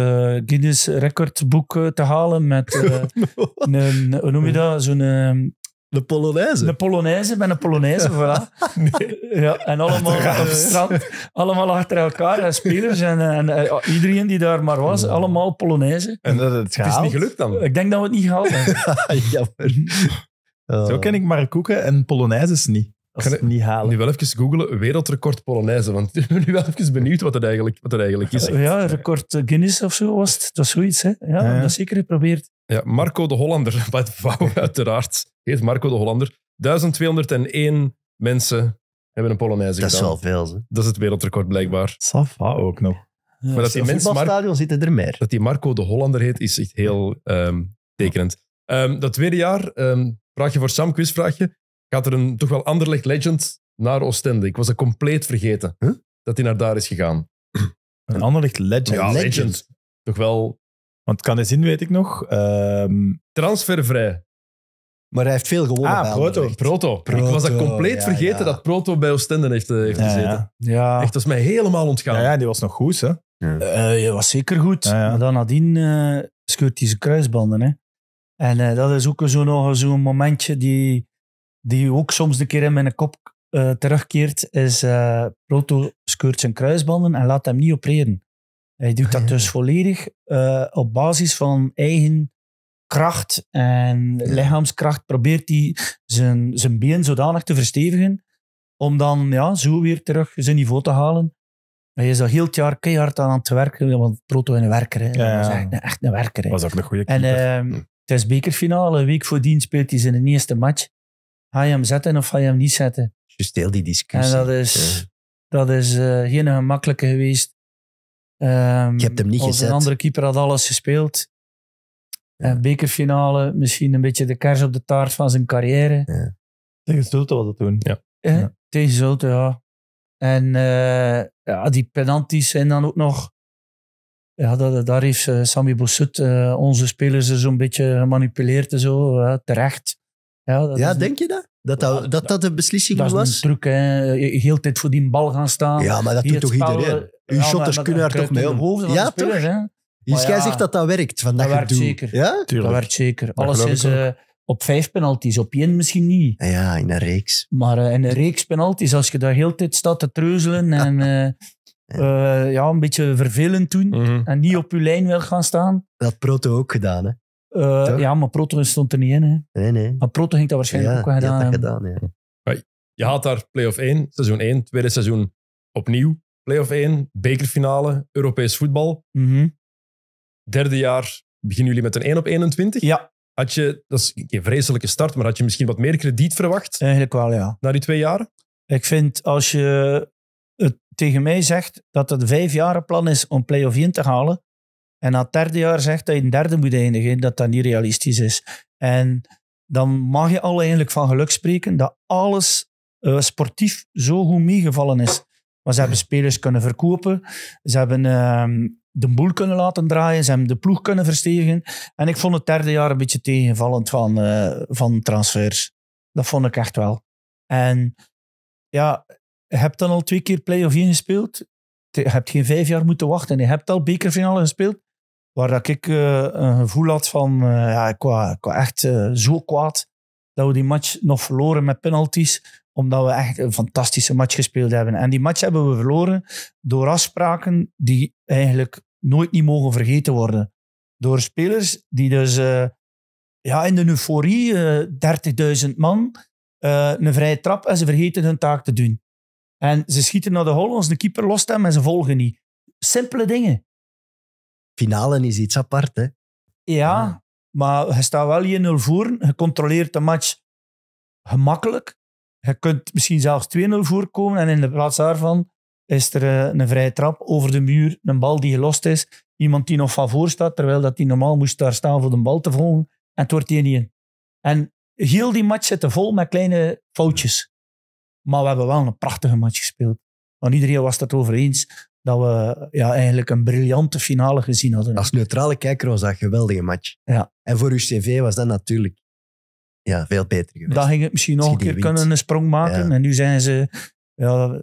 Guinness recordboek te halen met een, hoe noem je dat, zo'n ehm, de Polonaise? De Polonaise, ben een Polonaise, voilà. Ja, en allemaal op het strand, allemaal achter elkaar, en spelers en, eh, iedereen die daar maar was, mm. allemaal Polonaise. En dat het, het is niet gelukt dan? Ik denk dat we het niet gehaald
hebben.
Oh. Zo ken
ik Markoeken en Polonaises niet. Als ik niet
halen. Nu wel even googelen, wereldrecord Polonaise, want ik ben nu wel even benieuwd wat dat eigenlijk, wat dat eigenlijk is. Ja,
record Guinness of zo was het. Dat is zoiets, hè. Ja, ja. dat zeker geprobeerd.
Ja, Marco de Hollander, wat het uiteraard, heet Marco de Hollander. 1201 mensen hebben een Polonaise Dat is wel veel. Dat is het wereldrecord blijkbaar. Safa ook nog. maar dat die mensen stadion zitten er meer. dat die Marco de Hollander heet, is echt heel ehm, tekenend. Ehm, dat tweede jaar, ehm, vraagje voor Sam, quizvraagje, gaat er een toch wel Anderlecht legend naar Oostende. Ik was het compleet vergeten, dat hij naar daar is gegaan. Een ander legend. Ja, legend. Toch wel want kan zien weet ik nog. Ehm, Transfervrij. Maar hij heeft veel gewonnen. Ah, bij Proto, Proto. Ik was dat compleet vergeten dat Proto bij Oostende heeft, eh, heeft gezeten. Ja. Echt, dat is mij helemaal ontgaan. Ja, die was nog goed, hè? ja, eh, was zeker goed. Maar
dan nadien eh, scheurt hij zijn kruisbanden, hè? En dat is ook zo nog zo'n momentje die, die ook soms een keer in mijn kop terugkeert, is Proto scheurt zijn kruisbanden en laat hem niet opereren. Hij doet dat dus volledig eh, op basis van eigen kracht en lichaamskracht. Probeert hij zijn, zijn been zodanig te verstevigen om dan ja, zo weer terug zijn niveau te halen. Hij is al heel het jaar keihard aan het werken, want Proto is een werker. Hè. Was echt, een,
echt een werker. Was ook een goede keeper.
En ehm, hm. het is bekerfinale, een week voordien speelt hij zijn eerste match. Ga je hem zetten of ga je hem niet zetten?
je stelt die
discussie. En dat is, ja.
dat is uh, geen gemakkelijke geweest. Ehm, je hebt hem niet gezet. Een andere keeper had alles gespeeld. bekerfinale, misschien een beetje de kers op de taart van zijn carrière. Ja. Tegen Zulte was dat toen. Ja. Tegen Zulte, ja. En eh, ja, die penalties zijn dan ook nog... Ja, dat, daar heeft uh, eh, Sami Bossut eh, onze spelers er zo'n beetje gemanipuleerd en zo, terecht. Ja, denk je dat? Dat dat, dat, een beslissing dat was? Dat een truc, Heel tijd voor die bal gaan staan. Ja, maar dat doet toch iedereen? Uw shotters kunnen daar toch mee omhoog Ja, spelers, toch? jij zegt dat dat werkt, van dat, dat werkt zeker. Ja? Dat werkt zeker. Alles is eh, op vijf penalties, op één misschien niet. Ah ja, in een reeks. Maar eh, in een reeks penalties, als je daar heel tijd staat te treuzelen en eh, ja, een beetje vervelend doen mhm. en niet op je lijn wil gaan staan. Dat had Proto ook gedaan, hè? ja, maar Proto stond er niet in. Nee, nee. Maar Proto ging dat waarschijnlijk ook wel gedaan. Dat gedaan ja.
Je had daar play-off 1, seizoen 1, tweede seizoen opnieuw Playoff 1, bekerfinale, Europees voetbal. mm Derde jaar beginnen jullie met een 1 op 21. Ja. Had je, dat is een vreselijke start, maar had je misschien wat meer krediet verwacht? Eigenlijk wel, ja. Na die twee jaren? Ik
vind als je het tegen mij zegt dat het een vijfjaren plan is om playoff 1 te halen, en na het derde jaar zegt dat je een derde moet eindigen, dat dat niet realistisch is. En dan mag je al eigenlijk van geluk spreken dat alles eh, sportief zo goed meegevallen is. Maar ze hebben spelers kunnen verkopen. Ze hebben ehm, de boel kunnen laten draaien. Ze hebben de ploeg kunnen verstevigen. En ik vond het derde jaar een beetje tegenvallend van, uh, van transfers. Dat vond ik echt wel. En ja, je hebt dan al twee keer play-off gespeeld, Je hebt geen vijf jaar moeten wachten. Je hebt al bekerfinale gespeeld. Waar dat ik eh, een gevoel had van, eh, ja, ik was, ik was echt zo kwaad dat we die match nog verloren met penalties omdat we echt een fantastische match gespeeld hebben. En die match hebben we verloren door afspraken die eigenlijk nooit niet mogen vergeten worden. Door spelers die dus eh, ja, in de euforie, 30.000 eh, man, eh, een vrije trap en ze vergeten hun taak te doen. En ze schieten naar de Hollands, de keeper lost hem en ze volgen niet. Simpele dingen.
Finalen is iets apart, hè?
Ja, maar je staat wel 1-0 voeren je controleert de match gemakkelijk. Je kunt misschien zelfs 2-0 voorkomen en in de plaats daarvan is er eh, een vrije trap over de muur, een bal die gelost is, iemand die nog van voor staat, terwijl dat die normaal moest daar staan voor de bal te volgen, en het wordt 1-1. En heel die match zit vol met kleine foutjes. Maar we hebben wel een prachtige match gespeeld. Want iedereen was het over eens dat we ja, eigenlijk een briljante finale gezien hadden. Als neutrale kijker was dat een geweldige match. Ja. En voor uw cv was dat natuurlijk
ja, veel beter geweest. Dan ging het misschien nog een keer kunnen een
sprong maken. En nu zijn ze... Ja,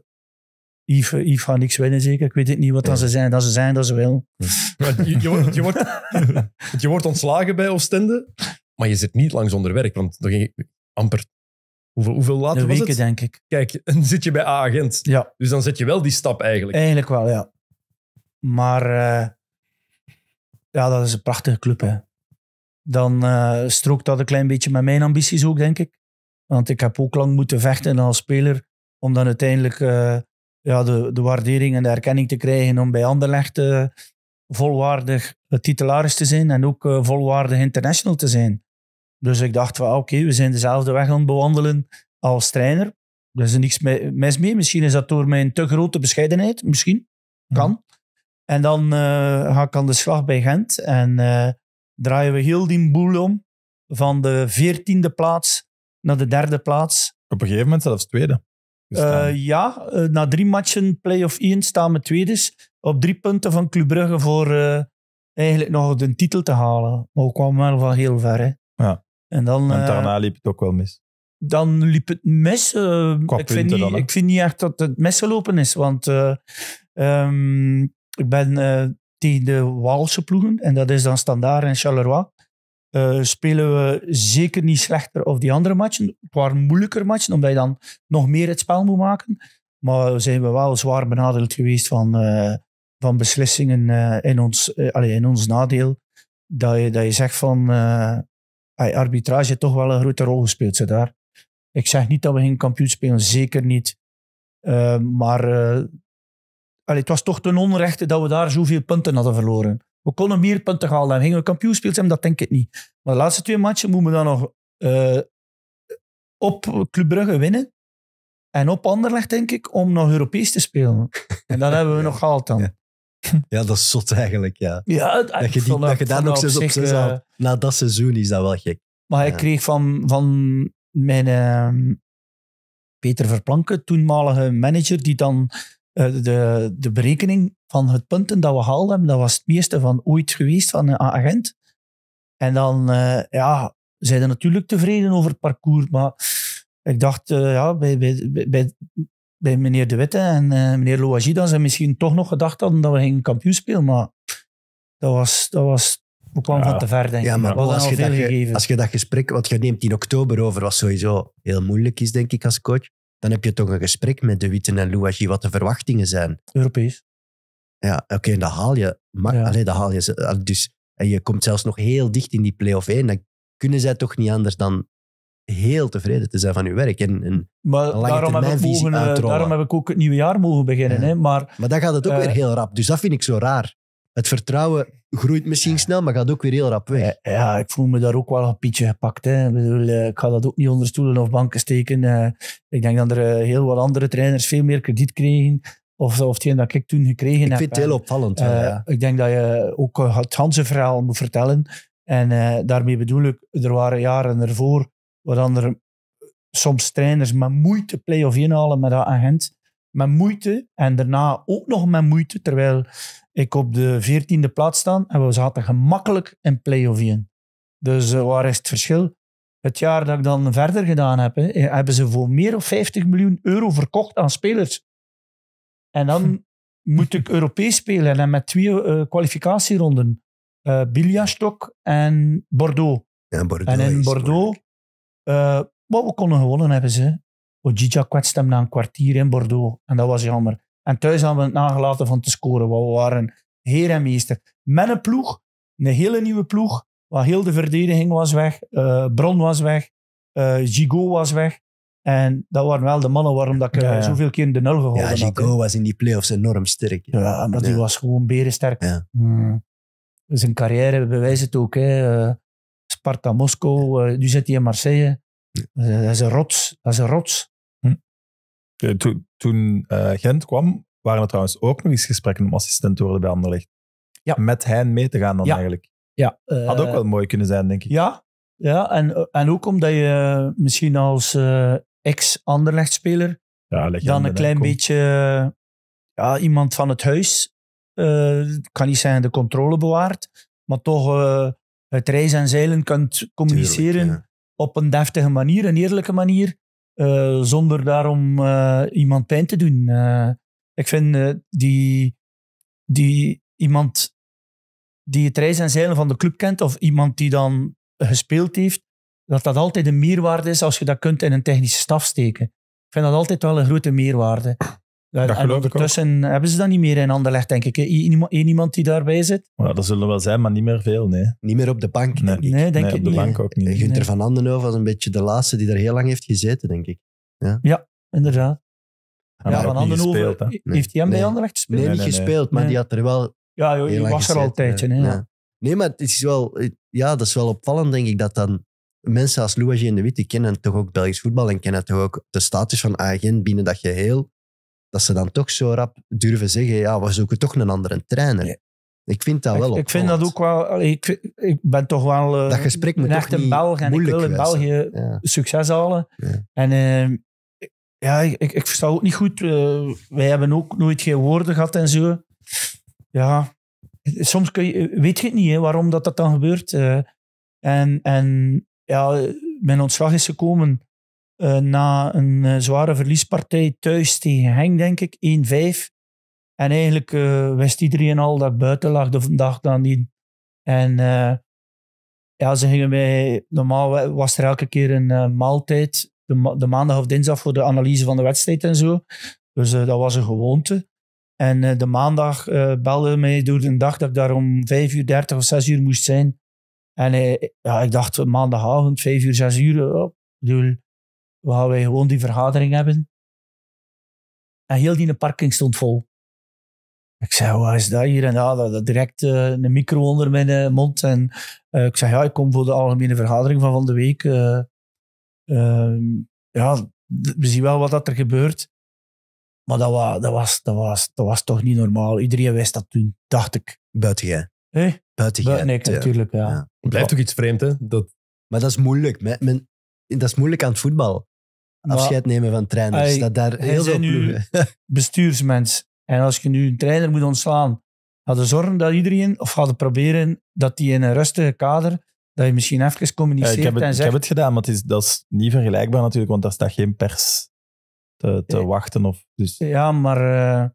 Yves, Yves gaat niks winnen, zeker. Ik weet het niet wat dan ze zijn. Dat ze zijn, dat ze wel.
je,
je, wordt, je, wordt,
je wordt ontslagen bij Oostende, maar je zit niet lang zonder werk. Want dan ging je amper Hoeveel, hoeveel later was weken, denk ik. Kijk, dan zit je bij A-agent. Ja. Dus dan zet je wel die stap eigenlijk. Eigenlijk
wel, ja. Maar eh, ja, dat is een prachtige club, hè dan uh, strookt dat een klein beetje met mijn ambities ook, denk ik. Want ik heb ook lang moeten vechten als speler om dan uiteindelijk eh, ja, de, de waardering en de erkenning te krijgen om bij Anderlecht uh, volwaardig titularis te zijn en ook volwaardig international te zijn. Dus ik dacht van ah, oké, we zijn dezelfde weg aan het bewandelen als trainer. Er is niks mis mee. Misschien is dat door mijn te grote bescheidenheid. Misschien. Mhm. Kan. En dan ga ik aan de slag bij Gent. En draaien we heel die boel om. Van de veertiende plaats naar de derde plaats. Op een gegeven moment zelfs tweede. Eh, ja, eh, na drie matchen play-off 1 staan we tweeders Op drie punten van Club Brugge voor eh, eigenlijk nog de titel te halen. Maar we kwamen wel van heel ver. Hè. Ja. En, dan, en daarna liep
het ook wel mis. Dan liep het mis. ik, vind niet, ik vind niet
echt dat het misgelopen is. Want ehm, ik ben tegen de Waalse ploegen, en dat is dan Standaard en Charleroi, eh, spelen we zeker niet slechter of die andere matchen. Het moeilijker matchen, omdat je dan nog meer het spel moet maken. Maar zijn we wel zwaar benadeeld geweest van, eh, van beslissingen eh, in, ons, allee, in ons nadeel. Dat je, dat je zegt van arbitrage toch wel een grote rol gespeeld ze daar. Ik zeg niet dat we geen kampioen spelen, zeker niet. maar het was toch ten onrechte dat we daar zoveel punten hadden verloren. We konden meer punten halen. en gingen we kampioen zijn, dat denk ik niet. Maar de laatste twee matchen moeten we dan nog eh, op Club Brugge winnen. En op Anderlecht, denk
ik, om nog Europees te spelen. En dat hebben we nog gehaald dan. Ja. dat is zot eigenlijk, ja. dat, je, dat je daar nog zes op zes eh, Na dat seizoen is dat wel gek. Maar ik kreeg
van, van mijn ehm, Peter Verplanken, toenmalige manager, die dan eh, de, de berekening van het punten dat we haalden, dat was het meeste van ooit geweest van een agent. En dan, eh, ja, zijn natuurlijk tevreden over het parcours, maar ik dacht, eh, ja, bij, bij, bij, bij meneer De Witte en meneer Loagie, dan ze misschien toch nog gedacht hadden dat we gingen kampioen spelen, maar dat was, dat was we kwamen van te ver, denk ik. Ja, maar als, je dat,
als je dat gesprek, wat je neemt in oktober over, wat sowieso heel moeilijk is, denk ik, als coach dan heb je toch een gesprek met De Witte en Louagie wat de verwachtingen zijn. Europees. Ja, oké, en dat haal je. Maar, ja. allee, haal je. Eh, dus, en je komt zelfs nog heel dicht in die play-off 1. Dan kunnen zij toch niet anders dan heel tevreden te zijn van hun werk. En, en maar daarom heb, ik daarom ook het nieuwe jaar mogen beginnen. Hè? Maar, maar dan gaat het ook weer eh, heel rap. Dus dat vind ik zo raar het vertrouwen groeit misschien snel, maar gaat ook weer heel rap weg. Ja, ik voel me daar ook wel een pietje gepakt. Hè.
Eh, ik, ga dat ook niet onder stoelen of banken steken. Eh. Ik denk dat er eh, heel wat andere trainers veel meer krediet kregen. Of, of hetgeen dat ik toen gekregen heb. Ik vind het heel opvallend. Ik denk dat je ook het hansen verhaal moet vertellen. En daarmee bedoel ik, er waren jaren ervoor waar er soms trainers met moeite play-off inhalen met dat agent. Met moeite en daarna ook nog met moeite, terwijl ik op de veertiende plaats staan en we zaten gemakkelijk in play-off Dus eh, waar is het verschil? Het jaar dat ik dan verder gedaan heb, eh, hebben ze voor meer dan 50 miljoen euro verkocht aan spelers. En dan hm. moet ik Europees spelen en met twee eh, kwalificatieronden. Uh, en Bordeaux. Bordeaux. En in Bordeaux, wat we konden gewonnen hebben ze. Ojija kwetste hem na een kwartier in Bordeaux. En dat was jammer. En thuis hadden we het nagelaten van te scoren. we waren heer en meester. Met een ploeg, een hele nieuwe ploeg, waar heel de verdediging was weg, eh, Bron was weg, uh, Gigot was weg. En dat waren wel de mannen waarom dat ik eh, zoveel keer in de nul gehouden had. Ja, Gigot
was in die playoffs enorm sterk. Ja, ja maar die was gewoon berensterk.
Hmm. Zijn carrière bewijst het ook. Hè. Uh, Sparta Moskou, nu zit hij in Marseille. Dat is een rots. Dat is een rots.
Toen,
toen eh, Gent kwam, waren er trouwens ook nog eens gesprekken om assistent te worden bij Anderlecht. Ja. Met hen mee te gaan dan eigenlijk. Ja, Had ook eh, wel mooi kunnen zijn, denk ik. Ja,
ja en, en ook omdat je misschien als eh, ex-Anderlecht-speler dan een klein beetje ja, iemand van het huis, kan niet zijn de controle bewaart, maar toch het reizen en zeilen kunt communiceren op een deftige manier, een eerlijke manier. Eh, zonder daarom eh, iemand pijn te doen. Eh, ik vind die, die iemand die het reis en zeilen van de club kent, of iemand die dan gespeeld heeft, dat dat altijd een meerwaarde is als je dat kunt in een technische staf steken. Ik vind dat altijd wel een grote meerwaarde hebben ze dat niet meer in Anderlecht, denk ik. Eén iemand die daarbij zit.
Ja, dat zullen wel zijn, maar niet meer veel, nee. Niet meer op de bank, nee. denk ik. Nee, denk niet. de bank ook niet. Gunter van Andenhoven was een beetje de laatste die daar heel lang heeft gezeten, denk ik. Ja,
ja inderdaad. Ah, ja, van Andenhoven, eh, heeft hij hem bij Anderlecht gespeeld? Nee, niet gespeeld, maar die had
er wel Ja, joh, die was er al een tijdje, ja. Nee, maar het is wel... Eh, ja, dat is wel opvallend, denk ik, dat dan mensen als Louis en de Witte kennen toch ook Belgisch voetbal en kennen toch ook de status van agent binnen dat geheel dat ze dan toch zo rap durven zeggen, ja, we zoeken toch een andere trainer. Ik vind dat wel op. ik
vind dat ook wel... ik, ik ben toch wel... Uh, dat gesprek moet echt een Belg en ik wil in België succes halen. Ja. En ehm, ja, ik, ik versta ook niet goed. Eh, wij hebben ook nooit geen woorden gehad en zo. Ja, soms kun je, weet je het niet hè, waarom dat, dat dan gebeurt. Eh. en, en ja, mijn ontslag is gekomen uh, na een eh, zware verliespartij thuis tegen Henk, denk ik, 1-5. En eigenlijk eh, wist iedereen al dat ik buiten lag de dag dan niet. En ja, ze gingen mij, normaal was er elke keer een maaltijd, de, de, maandag of dinsdag voor de analyse van de wedstrijd en zo. Dus dat was een gewoonte. En de maandag belde mij door de dag dat ik daar om 5 uur 30 of 6 uur moest zijn. En ja, ik dacht maandagavond, 5 uur, 6 uur, oh, ik bedoel, waar wij gewoon die vergadering hebben. En heel die parking stond vol. Ik zei, wat is dat hier? En daar dat, direct eh, een micro onder mijn eh, mond. En eh, ik zei, ja, ik kom voor de algemene vergadering van van de week. Ehm, ja, we zien wel wat dat er gebeurt. Maar dat, dat, was, dat, was, dat was toch niet normaal. Iedereen wist dat toen, dacht ik. Buiten jij.
Hey? Buiten jij. natuurlijk, ja. Het blijft toch
iets vreemd, hè? Dat... Maar dat is moeilijk.
dat is moeilijk aan het voetbal afscheid nemen van trainers. dat daar heel veel ploegen.
bestuursmens. En als je nu een trainer moet ontslaan, ga je zorgen dat iedereen, of ga proberen dat die in een rustige kader, dat je misschien even communiceert ik heb het, en zegt... Ik heb het
gedaan, maar het is, dat is niet vergelijkbaar natuurlijk, want daar staat geen pers te, te wachten. Of, dus. Ja, maar... Eh,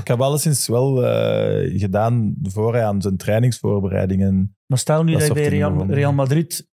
ik heb alleszins wel eh, gedaan voor hij aan zijn trainingsvoorbereidingen... Maar stel nu dat, je bij Real, Madrid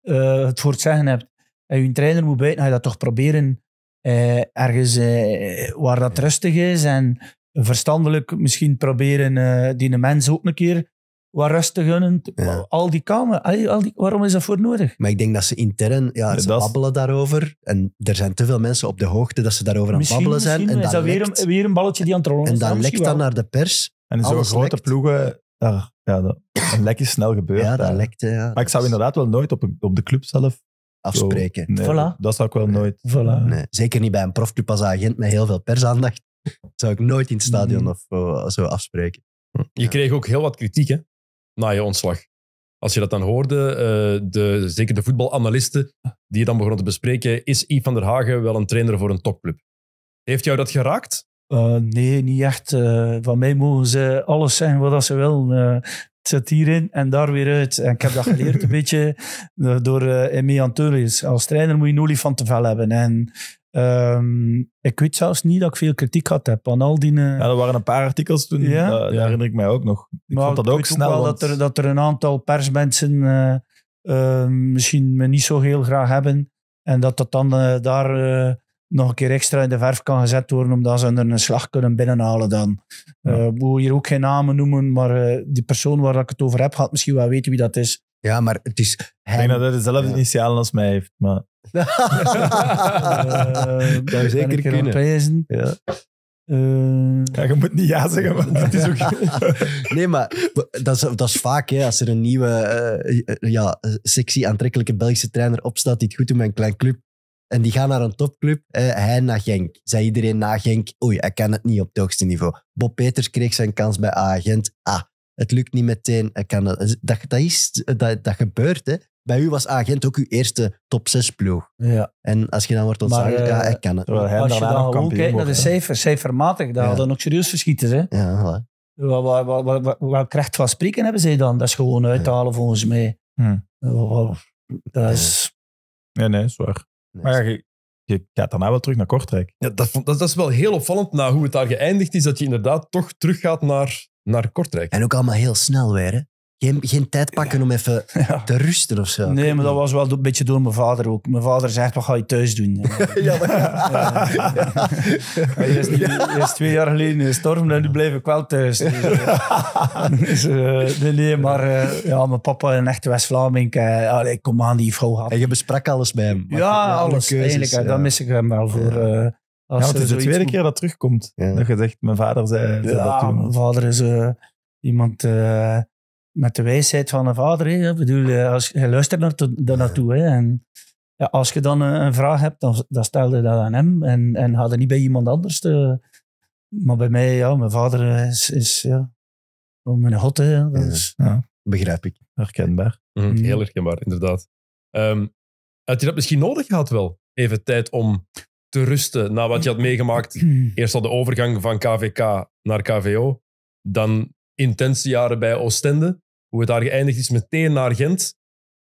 eh,
het voor het zeggen hebt en je trainer moet buiten, ga je dat toch proberen eh, ergens eh, waar dat rustig is en verstandelijk misschien proberen eh, die mens ook een keer wat rustig gunnen. Al die kamer, al die, waarom is dat voor nodig? Maar ik denk dat
ze intern, ja, ze babbelen daarover en er zijn te veel mensen op de hoogte dat ze daarover aan het babbelen
zijn. en is dat, lekt,
weer, een, balletje die aan het rollen is? En dat, ah, lekt dan naar de pers. En zo'n grote ploegen, ja, dat, een lek is snel gebeurd. Ja, dat lekte, Ja, maar ik zou inderdaad wel nooit op, op de club zelf
afspreken.
Dat zou ik wel nooit. Eh, nee, zeker niet bij een profclub als agent met
heel veel persaandacht. Dat zou ik nooit in het stadion mm. of eh, zo afspreken.
Hm. Je kreeg ook heel wat kritiek hè? na je ontslag. Als je dat dan hoorde, eh, de, zeker de voetbalanalisten die je dan begonnen te bespreken, is Yves van der Hagen wel een trainer voor een topclub? Heeft jou dat geraakt?
nee, niet echt. Uh, van mij mogen ze alles zijn? wat ze willen. Uh, zit hierin en daar weer uit. En ik heb dat geleerd een beetje eh, door uh, eh, Emmy Antonius. Als trainer moet je een vel hebben. En um, ik weet zelfs niet dat ik veel kritiek had heb al die... Eh, ja, er waren
een paar artikels toen, ja? herinner ik mij ook nog. Ik vond dat ook snel. dat, er,
dat er een aantal persmensen misschien me niet zo heel graag hebben. En dat dat dan daar nog een keer extra in de verf kan gezet worden, omdat ze er een slag kunnen binnenhalen dan. Ja. Eh, ik hier ook geen namen noemen, maar eh, die persoon waar ik het over heb, gaat misschien wel weten wie dat is. Ja, maar het is...
Ik denk dat hij dezelfde initialen als mij heeft, maar... Eh, dat zeker kunnen. Prijzen. Ja. Ja, je moet niet ja zeggen, want
het is ook... nee, maar dat is, dat is vaak, hè, als er een nieuwe, ja, sexy, aantrekkelijke Belgische trainer opstaat die het goed doet met een klein club, en die gaan naar een topclub. hij naar Genk. Zei iedereen na Genk, oei, ik kan het niet op het hoogste niveau. Bob Peters kreeg zijn kans bij Agent. Ah, het lukt niet meteen. Hij kan dus Dat, dat, is, dat, dat gebeurt, hè. Bij u was Agent ook uw eerste top 6 ploeg. Ja. En als je dan wordt ontslagen, ja, eh, ik kan het. Terwijl hij als je dan ook kijkt naar de
cijfers, cijfermatig, dat hadden ook serieus verschieten. Hè. Ja, Wat, wat, wat, wat, kracht van spreken hebben zij dan? Dat is gewoon uithalen volgens mij. Hm. Dat is...
Ja, nee, zwaar
maar je, je gaat daarna wel terug naar Kortrijk.
Ja, dat, vond- dat, is
wel heel opvallend na hoe het daar geëindigd is, dat je inderdaad toch teruggaat naar, naar Kortrijk. En ook allemaal heel snel weer, hè? geen, geen tijd pakken om even te rusten of zo.
Nee, maar dat was wel een beetje door mijn vader ook. Mijn vader zegt, wat ga je thuis doen? ja, maar... ja. is, twee jaar geleden gestorven en nu blijf ik wel thuis. Dus, eh, dus eh, nee, maar eh, ja, mijn papa een echte West-Vlaming. Uh, kom aan die vrouw had. En
je besprak alles bij hem? Ja, alles. Keuzes, eigenlijk, daar mis ik hem wel voor. als het is de tweede keer dat terugkomt. Dat je mijn vader zei, dat toen. mijn vader is iemand
met de wijsheid van een vader. Hè. Ik bedoel, eh, als, je luistert naar naartoe. Hè. En ja, als je dan een, een vraag hebt, dan, dan je dat aan hem. En, en ga dat niet bij iemand anders. Te, eh. maar bij mij, ja, mijn vader is, is ja, oh, mijn god.
Hè. ja.
Begrijp ik. Herkenbaar. Mhm, mhm. heel herkenbaar, inderdaad. Um, had je dat misschien nodig gehad wel? Even tijd om te rusten na wat je had meegemaakt. Eerst al de overgang van KVK naar KVO. Dan intense jaren bij Oostende. Hoe het daar geëindigd is meteen naar Gent,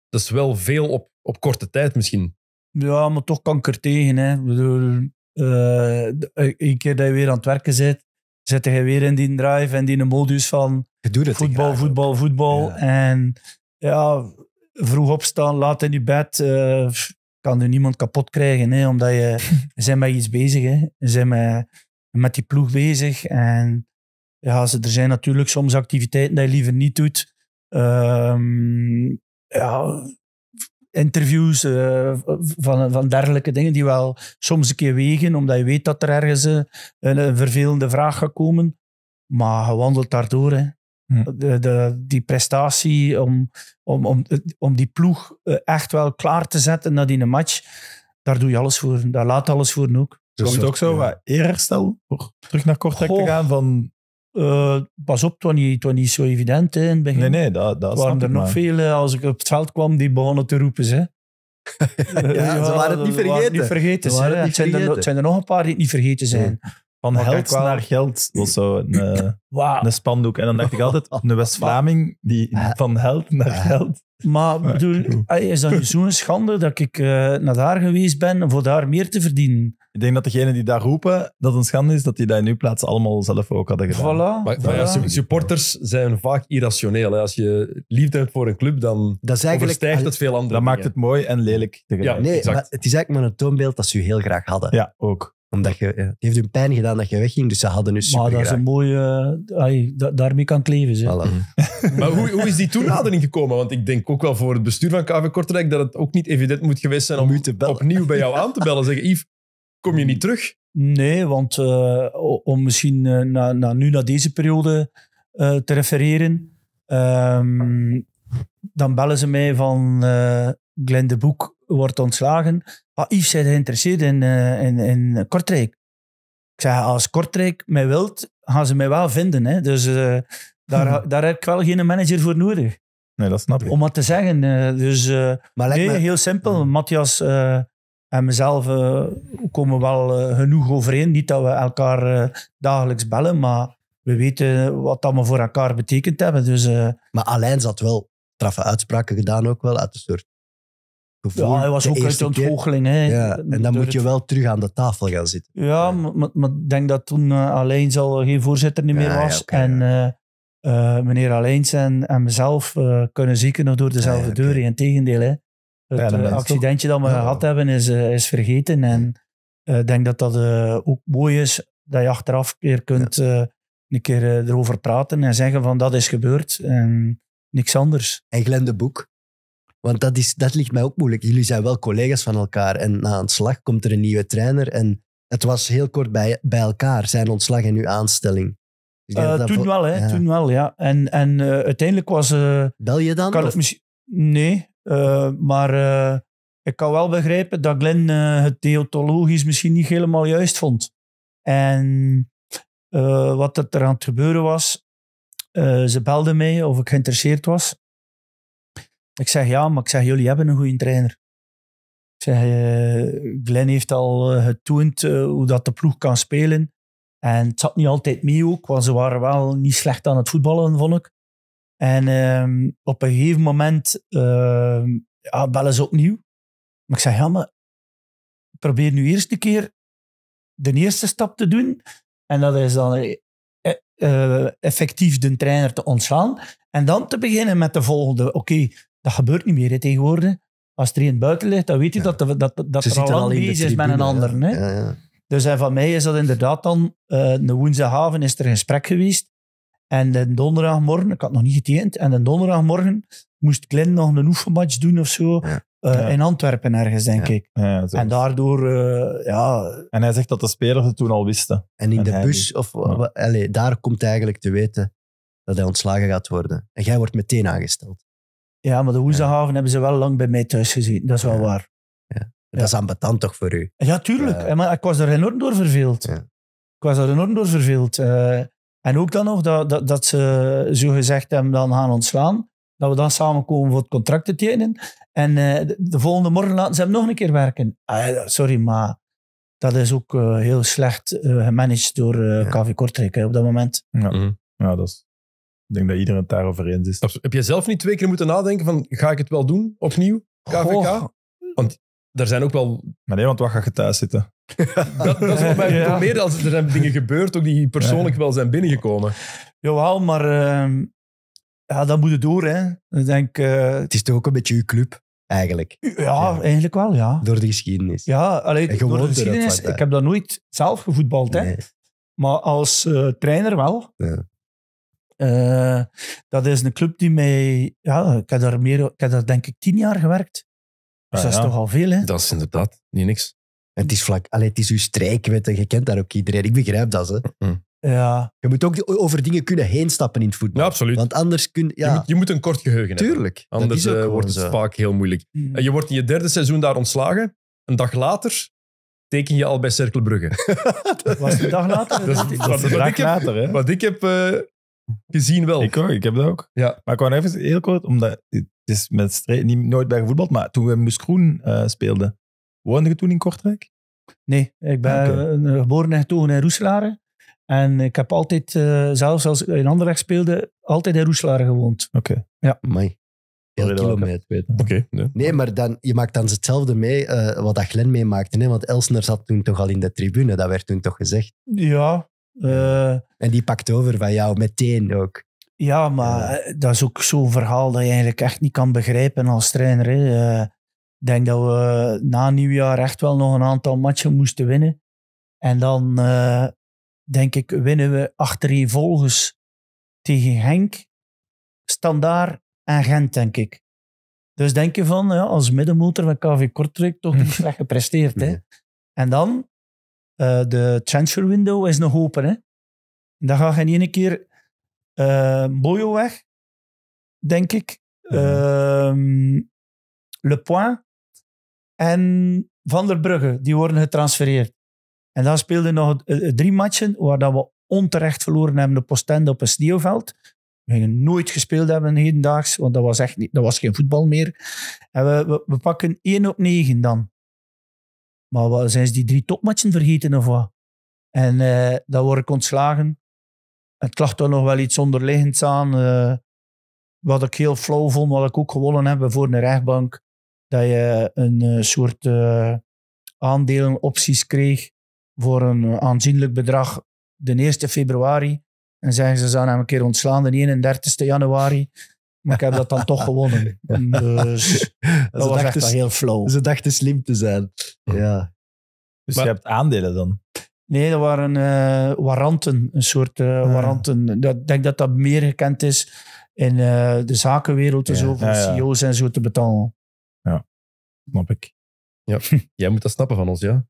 dat is wel veel op, op korte tijd misschien.
Ja, maar toch kanker tegen. Hè. Uh, een keer dat je weer aan het werken zit, zit je weer in die drive en die modus van voetbal, voetbal, voetbal, En ja, vroeg opstaan, laat in je bed. Eh, kan er niemand kapot krijgen, hè, omdat je, zijn met iets bezig. Hè. Je zijn met, met die ploeg bezig. En ja, er zijn natuurlijk soms activiteiten die je liever niet doet. Ehm, ja, interviews eh, van, van dergelijke dingen die wel soms een keer wegen, omdat je weet dat er ergens eh, een, vervelende vraag gaat komen. Maar je wandelt daardoor. Hm. De, die prestatie om, om, om, om die ploeg eh, echt wel klaar te zetten naar die match, daar doe je alles voor. Daar laat alles voor ook. Dus Komt ook zo ja. wat
eerherstel? Terug
naar Kortrijk te gaan van pas op, het was, niet, zo evident hè, in het begin. Nee, nee, dat, dat waren er nog veel, als ik op het veld kwam, die begonnen te roepen. Ze.
ja, ze waren het niet vergeten. zijn er, zijn er nog een paar die het niet vergeten zijn. Van held naar geld was zo een, eh, wow. een spandoek. En dan dacht ik altijd, een West-Vlaming die van held naar eh. geld.
Maar bedoel, is dat zo'n schande
dat ik eh, naar daar geweest ben om voor daar meer te verdienen? Ik denk dat degenen die daar roepen dat een schande is, dat die dat in uw plaats allemaal zelf ook hadden gedaan. Voilà, maar, ja,
supporters zijn vaak irrationeel. Hè. Als je liefde hebt voor een club, dan dat is het veel andere Dat maakt het mooi en lelijk tegelijk. Ja, nee, Maar
het is eigenlijk maar een toonbeeld dat ze u heel graag hadden. Ja, ook omdat je, het eh, heeft hun pijn gedaan dat je wegging, dus ze hadden nu super Maar dat is een mooie... Eh, ai, daarmee kan kleven, zeg.
Maar hoe, hoe is die toenadering gekomen? Want ik denk ook wel voor het bestuur van KV Kortrijk dat het ook niet evident moet geweest zijn om, u te opnieuw bij jou aan te bellen. Zeggen, Yves, kom je niet terug? Nee, want
eh, om misschien na, na, nu naar deze periode te refereren, ehm, dan bellen ze mij van eh Glenn de Boek wordt ontslagen ah, Yves zijn geïnteresseerd in, eh, in, in Kortrijk. Ik zeg als Kortrijk mij wilt, gaan ze mij wel vinden. Hè? Dus eh, daar, hmm. daar heb ik wel geen manager voor nodig. Nee, dat snap Om wat te zeggen. Eh, dus nee, heel simpel. Hmm. Matthias en mezelf komen wel genoeg overeen. Niet dat we elkaar dagelijks bellen, maar we weten wat dat allemaal voor elkaar betekent hebben. Dus,
Maar Alain zat wel traffe uitspraken gedaan ook wel. Uit de soort ja, hij was ook uit de ontgoocheling. en dan moet je wel terug aan de tafel gaan zitten.
Ja, Maar, maar ik denk dat toen uh, eh, Alleens al geen voorzitter niet meer was. en uh, meneer Alleens en, en mezelf kunnen zeker nog door dezelfde deur. Integendeel, hè. het accidentje dat we gehad hebben is, is vergeten. En ik denk dat dat ook mooi is dat je achteraf weer kunt een keer erover praten en zeggen van dat is gebeurd
en niks anders. En glende Boek, want dat, is, dat ligt mij ook moeilijk. Jullie zijn wel collega's van elkaar. En na een slag komt er een nieuwe trainer. En het was heel kort bij, bij elkaar, zijn ontslag en uw aanstelling. Eh, toen, wel, hè? Ja. toen wel,
ja. En, en eh, uiteindelijk was... Eh, Bel je dan? of... Nee, maar ik kan wel begrijpen dat Glenn het theologisch misschien niet helemaal juist vond. En wat er aan het gebeuren was, ze belden mij of ik geïnteresseerd was. Ik zeg ja, maar ik zeg jullie hebben een goede trainer. Ik zeg, uh, Glenn heeft al eh, getoond eh, hoe dat de ploeg kan spelen. En het zat niet altijd mee ook, want ze waren wel niet slecht aan het voetballen, vond ik. En ehm, op een gegeven moment ehm, ja, bellen ze opnieuw. Maar ik zeg, ja, maar probeer nu eerst een keer de eerste stap te doen. En dat is dan effectief de trainer te ontslaan. En dan te beginnen met de volgende. Oké, dat gebeurt niet meer tegenwoordig. Als er een buiten ligt, dan weet je dat, dat, dat, er al, een bezig is met een ander. Hè. Dus en eh, van mij is dat inderdaad dan... Uh, eh, de woensdagavond is er een gesprek geweest. En de donderdagmorgen, ik had nog niet geteend en de donderdagmorgen moest Glenn nog een oefenmatch doen of zo. Eh, in Antwerpen ergens, denk ik.
Ja, en daardoor, ja... En hij zegt dat de spelers het toen al wisten.
En in de bus, of, daar komt hij eigenlijk te weten dat hij ontslagen gaat worden. En jij wordt meteen aangesteld. Ja, maar de Woezehaven hebben ze wel lang bij mij thuis gezien. Dat is wel waar. Dat is ambetant toch voor u?
Ja, tuurlijk. maar ik was er enorm door verveeld. Ik was er enorm door verveeld. Eh. en ook dan nog dat, dat, dat ze zo gezegd hebben: dan gaan ontslaan. Dat we dan samenkomen voor het contract te tekenen. En eh, de, volgende morgen laten ze hem nog een keer werken. Ah, sorry, maar dat is ook eh, heel slecht gemanaged door KV Kortrijk op dat moment.
Ja,
mhm. ja dat is ik denk dat iedereen het daarover eens is. Heb je zelf niet twee keer moeten nadenken van, ga ik het wel doen, opnieuw, KVK? Want er zijn ook wel... Maar nee, want wat ga je thuis zitten? dat, dat, is wat
mij ja. meer dan er
zijn dingen gebeurd ook die persoonlijk wel zijn binnengekomen. Jawel, maar ehm, ja, dat moet het door. Hè.
denk, eh, het is toch ook een beetje uw club, eigenlijk. Ja, eigenlijk wel, ja. Door de geschiedenis. Ja, alleen door de geschiedenis. ik
heb dat nooit zelf gevoetbald, hè. Maar als eh, trainer wel. Ja. Eh, dat is een club die mij... Ja, ik heb daar, meer, ik heb daar denk ik tien jaar gewerkt. Dus ah, dat is toch al
veel, hè? Dat is inderdaad niet niks. Het is vlak... Allee, het is uw strijkwet en je kent daar ook iedereen. Ik
begrijp dat, hè.
Ja. Je moet ook over dingen kunnen heenstappen in het voetbal. Ja, absoluut. Want anders
kun ja. je... Moet, je moet een kort geheugen hebben. Tuurlijk. Anders eh, wordt het vaak heel moeilijk. Mm. En eh, je wordt in je derde seizoen daar ontslagen. Een dag later teken je al bij Cerkelbrugge.
dat was een dag later? Dat, is een dag
later, hè? Wat ik heb gezien wel. Ik ook, ik heb dat ook.
Ja. Maar ik wou even heel kort, omdat het is met niet, nooit bij gevoetbald, maar toen we Moes eh, speelden, woonde je toen in Kortrijk? Nee, ik ben
eh, geboren en toen in Roeselare. En ik heb altijd, eh, zelfs als ik in Anderlecht speelde, altijd in Roeselare gewoond. Oké.
Ja. mooi. Heel
kilometer. Oké. nee.
nee. maar dan, je maakt dan hetzelfde mee wat dat meemaakte. Hè? Want Elsner zat toen toch al in de tribune, dat werd toen toch gezegd. Ja, eh, en die pakt over van jou meteen ook. Ja, maar eh,
dat is ook zo'n verhaal dat je eigenlijk echt niet kan begrijpen als trainer. Eh, ik denk dat we na nieuwjaar echt wel nog een aantal matchen moesten winnen. En dan denk ik, winnen we achtereenvolgens tegen Henk, Standaar en Gent, denk ik. Dus denk je van, ja, als middenmotor van KV Kortrijk toch niet slecht gepresteerd. Hè? En dan eh, de transfer window is nog open. Hè? Dan gaan je in één keer eh, Boyo weg, denk ik. Mhm. Ehm, Le Point en Van der Brugge, die worden getransfereerd. En dan speelden nog eh, drie matchen waar dat we onterecht verloren hebben de postende op een sneeuwveld. We gingen nooit gespeeld hebben hedendaags, want dat was, echt niet, dat was geen voetbal meer. En we, we, we pakken 1 op 9 dan. Maar wat, zijn ze die drie topmatchen vergeten of wat? En uh, dan word ik ontslagen. Het klacht toch nog wel iets onderliggends aan. Eh, wat ik heel flauw vond, wat ik ook gewonnen heb voor een rechtbank. Dat je een eh, soort uh, aandelenopties kreeg voor een aanzienlijk bedrag de 1 februari. En zeggen ze, ze hem een keer ontslaan de 31 januari. Maar ik heb dat dan toch gewonnen. Dus dat ze echt wel heel
flow. Ze
dachten slim te zijn. Ja. Dus maar, je hebt aandelen dan?
Nee, dat waren uh, eh, waranten. Een soort uh, Ik dat, denk dat dat meer gekend is in eh, de zakenwereld en CEO's en zo te betalen.
Ja,
snap ik. Ja. Jij moet dat snappen van ons, ja?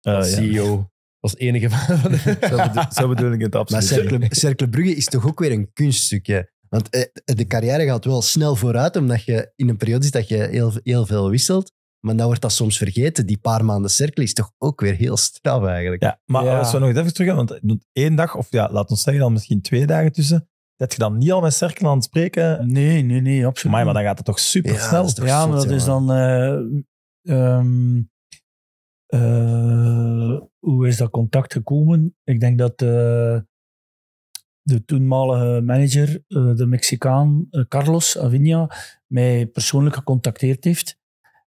Als CEO. Als enige van Zo bedoel ik het absoluut. Maar
Cercle, Brugge is toch ook weer een kunststukje? Want eh, de carrière gaat wel snel vooruit, omdat je in een periode is dat je heel, heel veel wisselt. Maar
dan wordt dat soms vergeten. Die paar maanden cirkel is toch ook weer heel straf eigenlijk. Ja, maar als we nog even terug gaan, want eh, één dag, of ja, laat ons zeggen dan misschien twee dagen tussen, dat je dan niet al met cirkel aan het spreken? Nee, nee, nee, absoluut maar, maar dan gaat het toch super snel. Ja, maar dat is
dan... Eh, ehm, hoe is dat contact gekomen? Ik denk dat de toenmalige manager, eh, de Mexicaan eh, Carlos Avinia mij persoonlijk gecontacteerd heeft.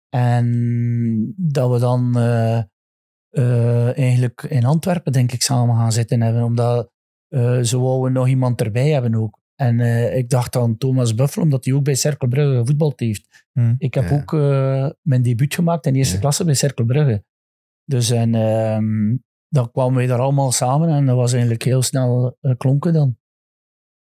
En dat we dan eh, eigenlijk in Antwerpen, denk ik, samen gaan zitten hebben. Omdat uh, ze nog iemand erbij hebben ook. En ik dacht aan Thomas Buffel, omdat hij ook bij Cercle Brugge gevoetbald heeft.
Hmm. Ik heb ook
mijn debuut gemaakt in eerste klasse bij Cercle Brugge. Dus en, ehm, dan kwamen wij daar allemaal samen en dat was eigenlijk heel snel eh, klonken dan.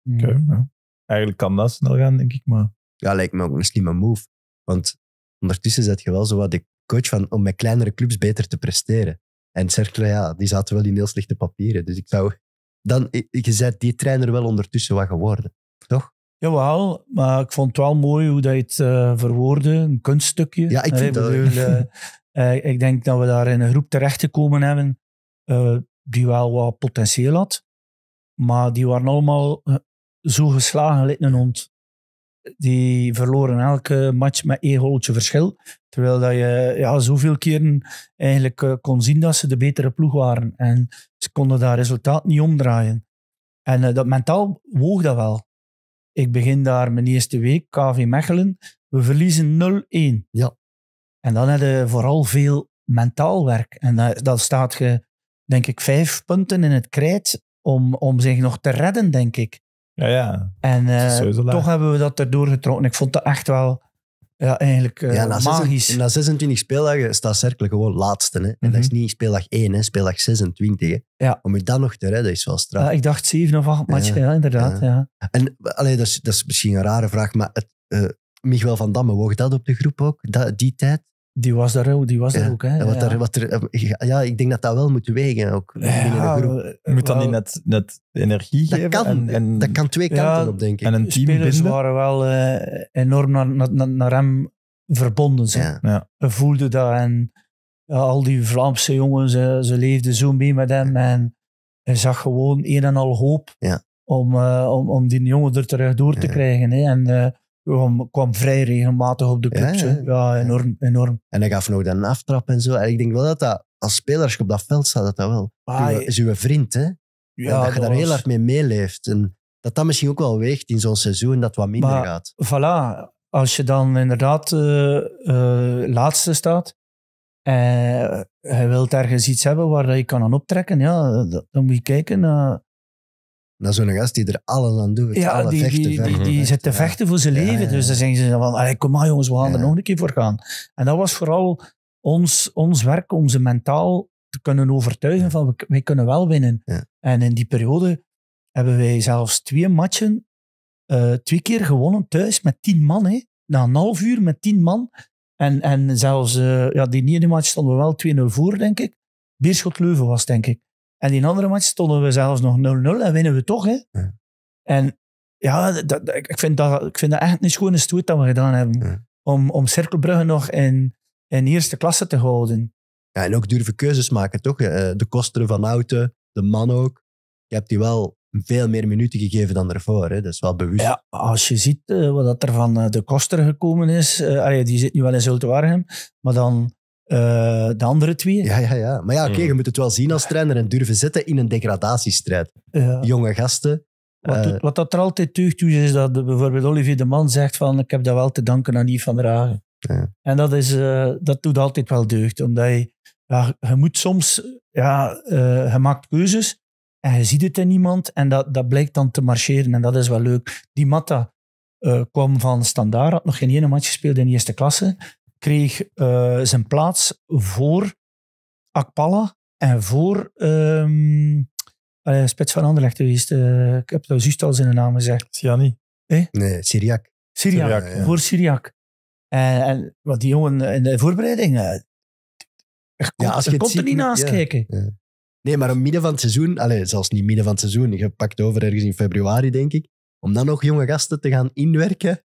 Mm. Oké, ja. Eigenlijk kan dat snel gaan, denk ik, maar... Ja, lijkt me ook een slimme move. Want ondertussen zet je wel zo wat
de coach van om met kleinere clubs beter te presteren. En Cercle, ja, die zaten wel in heel slechte papieren. Dus ik zou... Dan, je zet die trainer wel ondertussen wat geworden,
toch? Jawel, maar ik vond het wel mooi hoe dat je het eh, verwoordde. Een kunststukje. Ja, ik vind dat... Eh, ik denk dat we daar in een groep terecht gekomen hebben eh, die wel wat potentieel had. Maar die waren allemaal eh, zo geslagen lid hond. Die verloren elke match met één goaltje verschil. Terwijl dat je ja, zoveel keren eigenlijk eh, kon zien dat ze de betere ploeg waren. En ze konden dat resultaat niet omdraaien. En dat mentaal woog dat wel. Ik begin daar mijn eerste week, KV Mechelen. We verliezen 0-1. Ja. En dan heb je vooral veel mentaal werk. En dan staat je denk ik, vijf punten in het krijt om, om zich nog te redden, denk ik. Ja, ja. En eh, toch hebben we dat erdoor getrokken. Ik vond dat echt wel ja, eigenlijk uh, magisch. 26, na
26 speeldagen staat Cerkel gewoon laatste. Hè? En dat is mhm. niet speeldag 1, hè? speeldag 26. Ja. Om je dan nog te redden is wel straf. Ja, ik dacht 7 of 8 matchen, ja, inderdaad. Ja. En allee, dat, is, dat is misschien een rare vraag, maar het, eh, Miguel van Damme, woog dat op de groep ook, dat, die tijd? Die was daar ook. Die was daar ook hè? wat ja. Er, wat er, ja, ik denk dat dat wel moet wegen ook. Eh, je moet
dan niet net, net energie dat geven. Kan, en, dat kan twee kanten op, denk ik. En een team spelers waren
wel eh, enorm naar, naar, naar, hem verbonden. Ze ja. voelde dat. En al die Vlaamse jongens, ze, eh, ze leefden zo mee met hem. En hij zag gewoon een en al hoop om, om, om die jongen er terug door te krijgen. Hè?
En, kwam, kwam vrij regelmatig op de club. Ja, ja, enorm, enorm. En hij gaf nog een aftrap en zo. En ik denk wel dat dat, als spelers op dat veld staat, dat dat wel... Hij is uw vriend, hè?
Ja, dat je daar heel erg
mee meeleeft. En dat dat misschien ook wel weegt in zo'n seizoen, dat wat minder maar, gaat.
Voilà, als je dan inderdaad uh, laatste staat en uh, je wilt ergens iets hebben waar je kan aan optrekken, ja, dan
moet je kijken naar is zo'n gast die er alles aan doet.
alle die, vechten, die, die, die mhm. zit
te vechten voor zijn leven. Dus dan zeggen ze van, kom maar jongens, we gaan er nog een keer voor gaan. En dat was vooral ons, ons werk om ze mentaal te kunnen overtuigen van, wij kunnen wel winnen. En in die periode hebben wij zelfs twee matchen eh, twee keer gewonnen thuis met tien man. Hè. Na een half uur met tien man. En, en zelfs uh, ja, die ene match stonden we wel 2-0 voor, denk ik. Beerschot Leuven was, denk ik. En die andere match stonden we zelfs nog 0-0 en winnen we toch. Hè? En ja, dat, ik, vind dat, ik vind dat echt een schone stoet dat we gedaan hebben. Om, om Cirkelbrugge nog in, in eerste
klasse te houden. Ja, en ook durven keuzes maken, toch? Eh, de kosten van auto, de man ook. Je hebt die wel veel meer minuten gegeven dan ervoor. Hè? Dat is wel bewust. Ja, als je ziet eh, wat er van eh, de koster gekomen is. Uh, die zit nu wel in Zultuargem. Maar dan eh, de andere twee. Ja, ja, ja. Maar ja, oké, mm. je moet het wel zien als trainer en durven zitten in een degradatiestrijd. Jonge gasten. Wat, eh, wat, dat er altijd deugd doet, is dat bijvoorbeeld
Olivier de Man zegt van ik heb dat wel te danken aan Yves van der Hagen. Ja. En dat, is, eh, dat doet altijd wel deugd, omdat je, je moet soms, ja, je maakt keuzes en je ziet het in iemand en dat, dat blijkt dan te marcheren en dat is wel leuk. Die Matta kwam van Standaard, had nog geen ene match gespeeld in de eerste klasse kreeg eh, zijn plaats voor Akpala en voor um, Spits van Anderlecht geweest. Uh, ik heb dat juist al zijn naam gezegd. Siani.
Nee, Syriac. Syriac, voor
Syriac. En, en wat die jongen in de voorbereiding,
eh, ja, als je er, komt er niet naast kijken. Nee, maar om midden van het seizoen, allez, zelfs niet midden van het seizoen, je pakt over ergens in februari, denk ik, om dan nog jonge gasten te gaan
inwerken,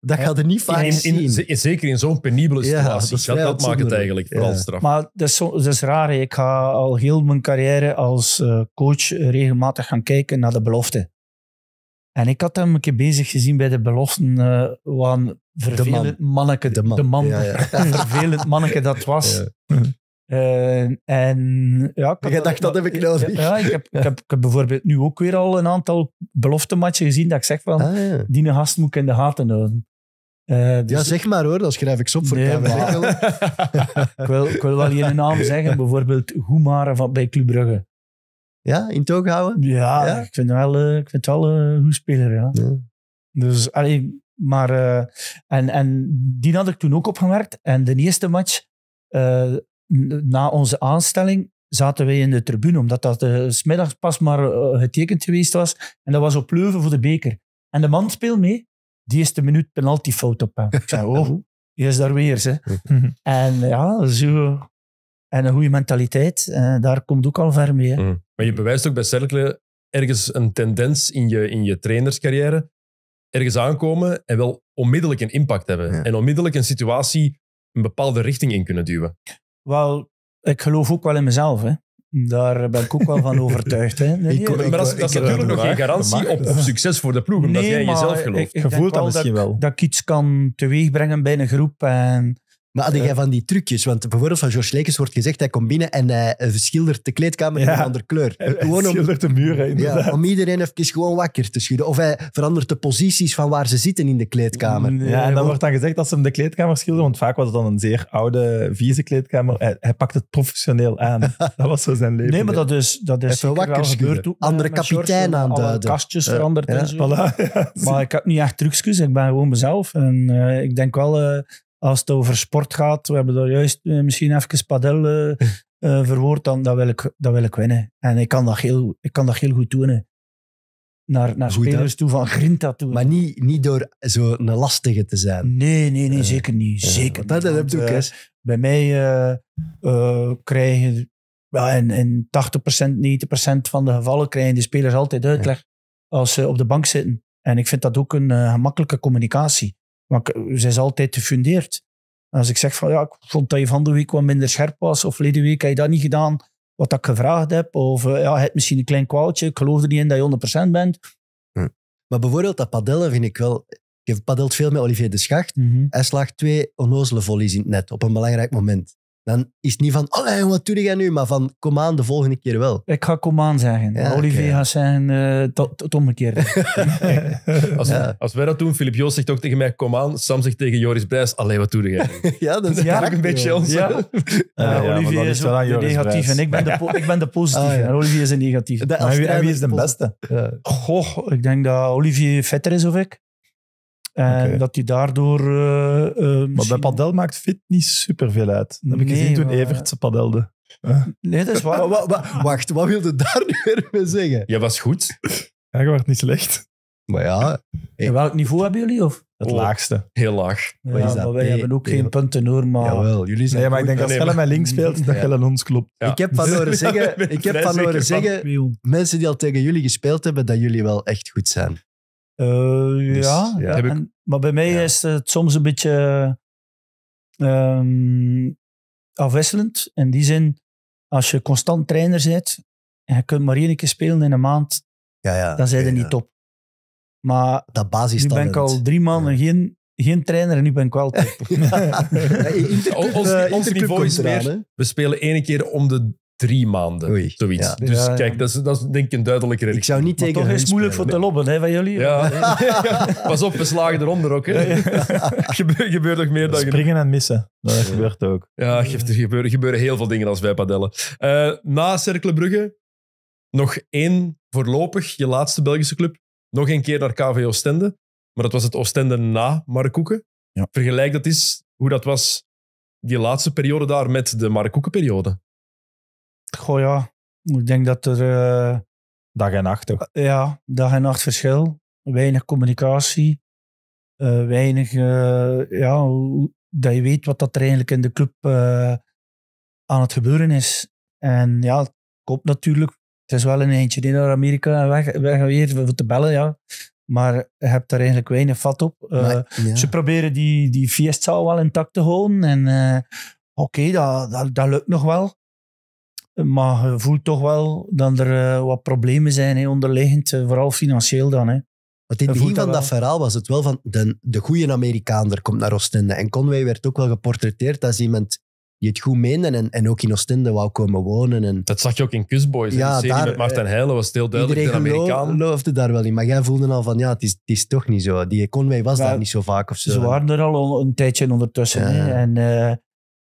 dat gaat er niet vaak in, in, Zeker in zo'n penibele situatie. dat, maakt het eigenlijk vooral straf.
Maar dat is, dat is raar. Ik ga al heel mijn carrière als eh, coach regelmatig gaan kijken naar de belofte. En ik had hem een keer bezig gezien bij de beloften uh, eh, een vervelend man. manneke. De man. De Ja, vervelend manneke dat was. Eh, en ja, ik dacht, dat heb ik nodig. Ja, ik heb, ik, heb, ik, heb, bijvoorbeeld nu ook weer al een aantal beloftematchen gezien dat ik zeg van, ah, die gast moet ik in de gaten houden. Eh, ja, dus zeg
maar hoor, dan schrijf ik op voor nee, ik,
wil, ik wil wel hier een naam zeggen, bijvoorbeeld Hoemare van, bij Club Brugge. Ja, in toog houden? Ja, ik vind wel, eh, ik vind wel een eh, goed speler, ja. Dus, allee, maar, en, en die had ik toen ook opgemerkt. En de eerste match, na onze aanstelling, zaten wij in de tribune, omdat dat de smiddags pas maar getekend geweest was. En dat was op Leuven voor de beker. En de man speelt mee die eerste minuut penaltyfout op hem. Ik zei, oh, die is daar weer. Ze. Mhm. en ja, zo. En een goede mentaliteit, eh, daar komt ook al ver mee. Mhm.
Maar je bewijst ook bij Cercle ergens een tendens in je, in je trainerscarrière. Ergens aankomen en wel onmiddellijk een impact hebben. En onmiddellijk een situatie een bepaalde richting in kunnen duwen.
Wel, ik geloof ook wel in mezelf. Hè. Daar ben ik ook wel van overtuigd. Hè. ik, maar dat, dat is natuurlijk nog geen garantie op, succes voor de ploeg, omdat nee, jij jezelf gelooft. Ik, ik
dat misschien wel.
Dat ik iets kan teweegbrengen bij een groep en maar had jij van die trucjes? Want bijvoorbeeld van George Lekes wordt gezegd, hij komt binnen en hij eh, schildert de kleedkamer in een andere kleur. schildert om, de muren, inderdaad. Ja, om iedereen even gewoon wakker te schudden. Of hij verandert de posities van waar ze zitten in de kleedkamer. ja, en dan
wordt dan gezegd dat ze hem de kleedkamer schilderen, want vaak was het dan een zeer oude, vieze kleedkamer. Hij, pakt het professioneel aan. dat was zo zijn leven. Nee, maar dat is... Dat is zo wakker eh, Andere kapitein aanduiden.
kastjes ja. veranderd en zo.
maar
ik heb niet echt trucjes,
ik ben gewoon mezelf. En eh, ik denk wel... Als het over sport gaat, we hebben daar juist eh, misschien even padel eh, eh, verwoord, dan dat wil, ik, dat wil ik winnen. En ik kan dat heel, ik kan dat heel goed doen naar,
naar spelers toe, van dat toe. Maar niet, niet door zo'n lastige te zijn. Nee, nee, nee, zeker niet. zeker Dat, heb je ook, Bij mij
krijgen, ja, in, in 80%, 90% van de gevallen krijgen de spelers altijd uitleg als ze op de bank zitten. En ik vind dat ook een gemakkelijke communicatie. Maar zij is altijd gefundeerd. als ik zeg van ja, ik vond dat je van de week wat minder scherp was, of verleden week heb je dat niet gedaan wat ik gevraagd heb, of eh, ja, je hebt misschien een
klein kwaaltje, ik geloof er niet in dat je 100% bent. Hm. Maar bijvoorbeeld dat padellen vind ik wel... Je padelt veel met Olivier de Schacht. Mhm. Hij slaagt twee onnozele volleys in het net op een belangrijk moment dan is het niet van, allee, wat doe jij nu? Maar van, kom aan de volgende keer wel. Ik ga kom aan zeggen. Olivier
gaat zeggen, uh, tot het omgekeerde.
als, als, wij dat doen, Filip Joos zegt ook tegen mij, kom aan. Sam zegt tegen Joris Brijs, allee, wat doe jij
ja, dat is ja, een beetje ons. Olivier is, de negatief en ik ben de, ik ben de positieve. Ah, Olivier is de negatieve. De, maar wie, is de beste? Goh, ik denk dat Olivier vetter is of ik.
En dat hij daardoor... Misschien... Eh, eh, maar bij padel maakt fit niet superveel uit. Dat heb ik gezien toen maar... Evert padelde. Eh.
Nee, dat is waar. wacht,
wat wilde daar nu weer
mee zeggen? Je was goed.
Ja, je niet slecht. Maar ja... welk niveau hebben
jullie? Of? Het oh, laagste.
Heel laag. Wat is dat? Maar wij
hebben ook geen punten normaal. maar... Jawel, jullie zijn maar ik
denk dat als Gelle met links speelt, dat Gelle
ja. ons klopt. Ik heb van horen zeggen, ik heb van horen zeggen mensen die al tegen jullie gespeeld hebben, dat jullie wel echt goed zijn. Eh, dus, ja,
maar bij mij is het soms een beetje ehm, afwisselend. In die zin, als je constant trainer bent en je kunt maar één keer spelen in een maand,
ja, ja, dan zijn ze niet top.
Maar dat basis nu ben ik al drie maanden geen, geen trainer en nu ben ik wel top.
Eh, ons,
niveau is we spelen één keer om de drie maanden. zoiets. Dus kijk, dat is, dat is denk ik een duidelijke reden. Ik zou niet tegen is moeilijk voor te lobben hè, van jullie. Ja. Pas op, we slagen eronder ook. Hè. gebeurt nog meer
dan Springen en missen.
Nou, dat gebeurt ook. Ja, er gebeuren, gebeuren heel veel dingen als wij padellen. Eh, na Cercle nog één voorlopig, je laatste Belgische club. Nog een keer naar KV Oostende. Maar dat was het Oostende na Markoeken. Vergelijk dat eens hoe dat was, die laatste periode daar, met de Markoeken periode.
Goh ja, ik denk dat er... Eh,
dag en nacht toch?
Ja, dag en nacht verschil. Weinig communicatie. Eh, weinig, eh, ja, dat je weet wat dat er eigenlijk in de club aan het gebeuren is. En ja, het komt natuurlijk. Het is wel een eentje die naar Amerika en weg, weg weer te bellen, ja. Maar je hebt er eigenlijk weinig vat op. Ze proberen die, die Fiesta wel intact te houden. En oké, dat, dat, dat lukt nog wel. Maar je voelt toch wel dat er eh, wat
problemen zijn onderliggend, eh, vooral financieel dan. Hè. Want in het begin van dat, verhaal was het wel van de, de goede er komt naar Oostende. En Conway werd ook wel geportretteerd als iemand die het goed meende en, en ook in Oostende wou komen wonen. En...
Dat zag je ook in Kusboys. Ja, daar, met Martin eh, Heijlen was heel duidelijk. de Amerikaan...
loofde daar wel in. Maar jij voelde al van, ja, het is, het is toch niet zo. Die Conway was daar niet zo vaak of zo. Ze waren er al een, tijdje ondertussen. En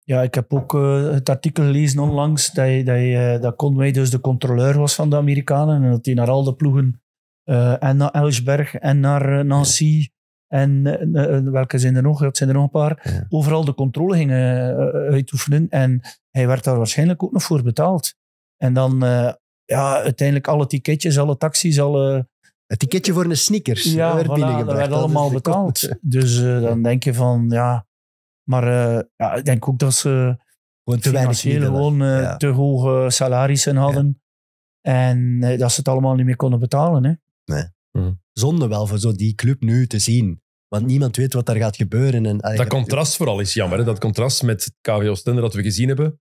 ja, ik heb
ook eh, het artikel gelezen onlangs dat, je, dat, je, eh, dat Conway dus de controleur was van de Amerikanen. En dat hij naar al de ploegen eh, en naar Elsberg en naar Nancy en welke zijn er nog? Dat zijn er nog een paar. Overal de controle gingen uitoefenen. En hij werd daar waarschijnlijk ook nog voor betaald. En dan ja, uiteindelijk alle ticketjes, alle taxis, alle... Het ticketje voor een
sneakers. Ja, dat werd, dat werd allemaal
betaald. Dus dan denk je van, ja, maar eh, ja, ik denk ook dat ze
gewoon eh, te weinig gewoon te
hoge salarissen hadden. En eh,
dat ze het allemaal niet meer konden betalen. Hè. Nee. Mhm. Zonde wel voor zo die club nu te zien. Want niemand weet wat daar gaat gebeuren. En, dat contrast
vooral is jammer. Hè? Dat contrast met KVO Stender dat we gezien hebben.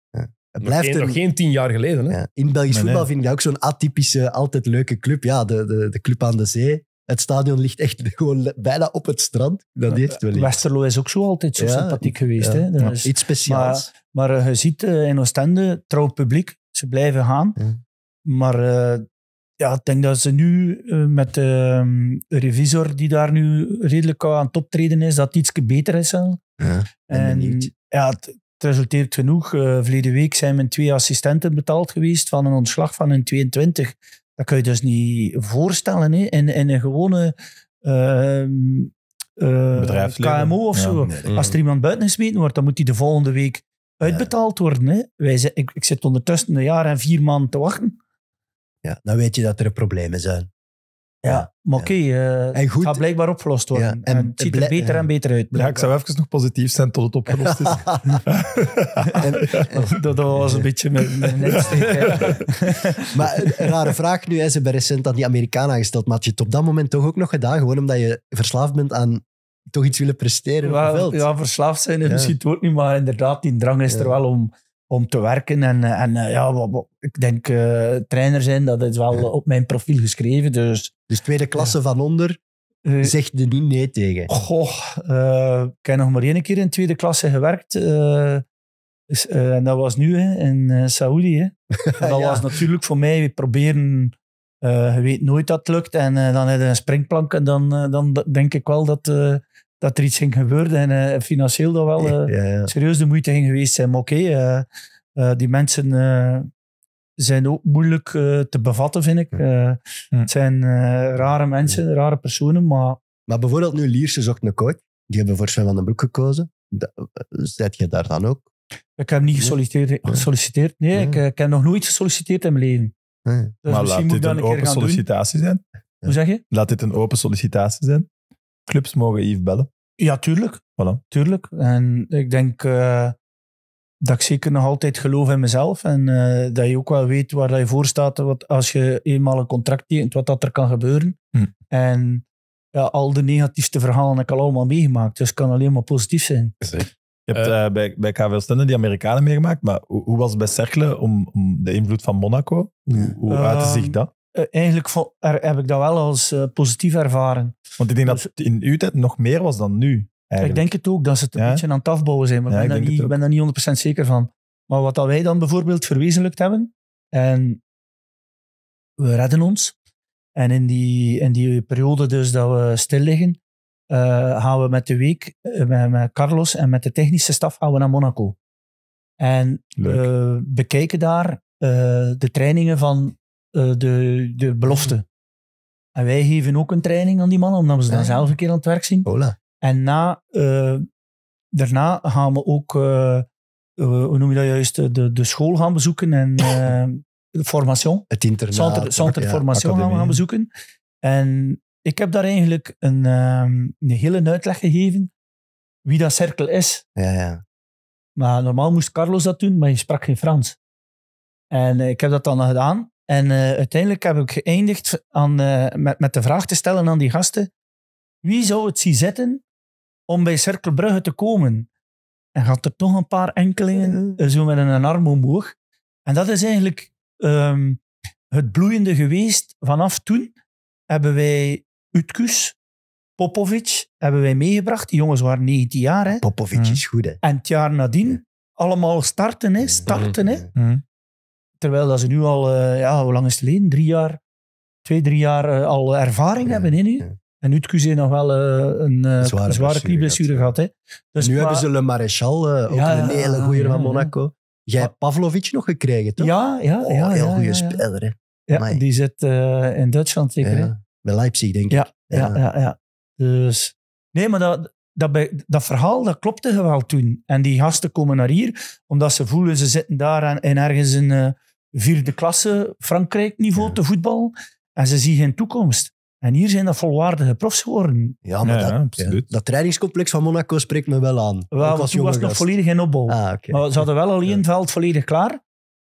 Het blijft nog, nog geen tien jaar geleden. Hè?
In Belgisch voetbal vind ik ook zo'n atypische, altijd leuke club. Ja, de, de, de club aan de zee. Het stadion ligt echt gewoon bijna op het strand. Dat heeft wel Westerlo
is ook zo altijd zo sympathiek geweest. Hè? iets speciaals. Maar, maar, eh, je ziet eh, in Oostende, trouw publiek, ze blijven gaan. Maar eh, ja, ik denk dat ze nu met ehm, de revisor die daar nu redelijk aan het optreden is, dat iets beter is. Al. en ja, het, resulteert genoeg. Uh, verleden week zijn mijn twee assistenten betaald geweest van een ontslag van een 22. Dat kan je dus niet voorstellen hè? In, in een gewone ehm, eh, KMO of zo. Als er iemand buiten gesmeten wordt, dan moet die de volgende week uitbetaald worden. Hè? Wij, ik, ik zit ondertussen een jaar en vier maanden te wachten.
Ja, dan weet je dat er problemen zijn
ja, maar eh, oké, het gaat blijkbaar opgelost worden. en, het ziet er beter en beter uit. ik zou even nog positief zijn tot het opgelost is. en, dat, was een beetje mijn,
netste. Maar een rare vraag
nu. Ze hebben recent aan die Amerikanen gesteld, maar had je het op dat moment toch ook nog gedaan, gewoon omdat je verslaafd bent aan toch iets willen presteren
wel, Ja, verslaafd zijn is misschien het
woord niet, maar inderdaad, die drang is er wel
om om te werken. En, eh, en eh, ja, wat, ik denk eh, trainer zijn, dat is wel op mijn profiel geschreven. Dus, dus tweede klasse van onder, uh, zegt er niet nee tegen. Goh, ik heb nog maar één keer in tweede klasse gewerkt. en dat was nu in Saoedi. dat was natuurlijk voor mij proberen... je weet nooit dat het lukt. En dan heb je een springplank. En dan, dan denk ik wel dat dat er iets ging gebeuren en eh, financieel dat wel eh, serieus de moeite ging geweest zijn. Maar oké, eh, die mensen zijn ook moeilijk te bevatten, vind ik.
Hm. Hm. Het zijn rare mensen, hm. rare personen, maar... Maar bijvoorbeeld nu Lierse zocht een coach. Die hebben voor Sven van den Broek gekozen. Zet je daar dan ook? Ik heb
niet gesolliciteerd. Nee, gesolliciteerd. nee, Ik, ik, heb nog nooit gesolliciteerd in mijn leven. Nee. Dus maar laat dit een, een open sollicitatie
zijn? Hoe zeg je? Laat dit een open sollicitatie zijn? clubs mogen Yves bellen. Ja, tuurlijk. Voilà. Tuurlijk. En ik denk eh, dat ik
zeker nog altijd geloof in mezelf. En eh, dat je ook wel weet waar je voor staat. Wat, als je eenmaal een contract tekent, wat dat er kan gebeuren. Hm. En ja, al de negatiefste verhalen heb ik al allemaal meegemaakt. Dus het kan alleen maar positief zijn.
Je hebt eh. bij, bij KVL Stenden die Amerikanen meegemaakt. Maar hoe, was het bij Cercle om, om, de invloed van Monaco?
Hoe, hoe ehm, uitte zich
dat? Eh, eigenlijk er, heb ik dat wel als eh, positief ervaren. Want ik denk dat dus- het in uw tijd nog
meer was dan nu. Ik denk het ook, dat ze het een beetje aan het afbouwen zijn. Maar ik ben, daar niet, 100% zeker van. Maar wat dat wij dan bijvoorbeeld verwezenlijkt hebben, en we redden ons. En in die, in die periode dus dat we stil liggen, uh, gaan we met de week, met, Carlos en met de technische staf, gaan we naar Monaco. En we bekijken daar de trainingen van eh, de, de belofte. En wij geven ook een training aan die mannen, omdat we ze dan ah, zelf een keer aan het werk zien. En na, eh, daarna gaan we ook, uh, hoe noem je dat juist, de, de school gaan bezoeken en de formation. Het internaat. Center, center ja, formatie gaan we gaan bezoeken. En ik heb daar eigenlijk een, ehm, een hele uitleg gegeven wie dat cirkel is. Ja, ja. Maar normaal moest Carlos dat doen, maar hij sprak geen Frans. En ik heb dat dan gedaan. En eh, uiteindelijk heb ik geëindigd aan, eh, met, met de vraag te stellen aan die gasten: wie zou het zien zitten om bij Cirkel Brugge te komen? En gaat er toch een paar enkelingen eh, zo met een arm omhoog. En dat is eigenlijk ehm, het bloeiende geweest. Vanaf toen hebben wij Utkus, Popovic, hebben wij meegebracht. Die jongens waren 19 jaar.
Popovic mm. is goed,
En het jaar nadien, allemaal starten, hè? Starten, hè? Mm. Terwijl dat ze nu al, eh, ja, hoe lang is het leen Drie jaar, twee, drie jaar eh, al ervaring hebben in nu. Ja. En Utku nog wel eh, een
zware, zware knieblessure gehad. hè. Dus nu hebben ze Le Maréchal, ook een hele goeie van Monaco. Jij hebt Pavlovic nog gekregen, toch? Ja, ja. Oh, ja heel goede speler, hè. Ja, die zit
in Duitsland zeker,
Bij Leipzig, denk ik. Ja,
ja, ja. Dus... Nee, maar dat, dat, dat, verhaal dat klopte wel toen. En die gasten komen naar hier, omdat ze voelen, ze zitten daar en, en ergens een, vierde klasse Frankrijk niveau te voetbal. En ze zien geen toekomst. En hier zijn dat volwaardige profs geworden. Ja, maar dat,
dat trainingscomplex van Monaco spreekt me wel aan. Wel, toen was het nog volledig
in opbouw. Ah, maar ze hadden wel al één veld volledig klaar.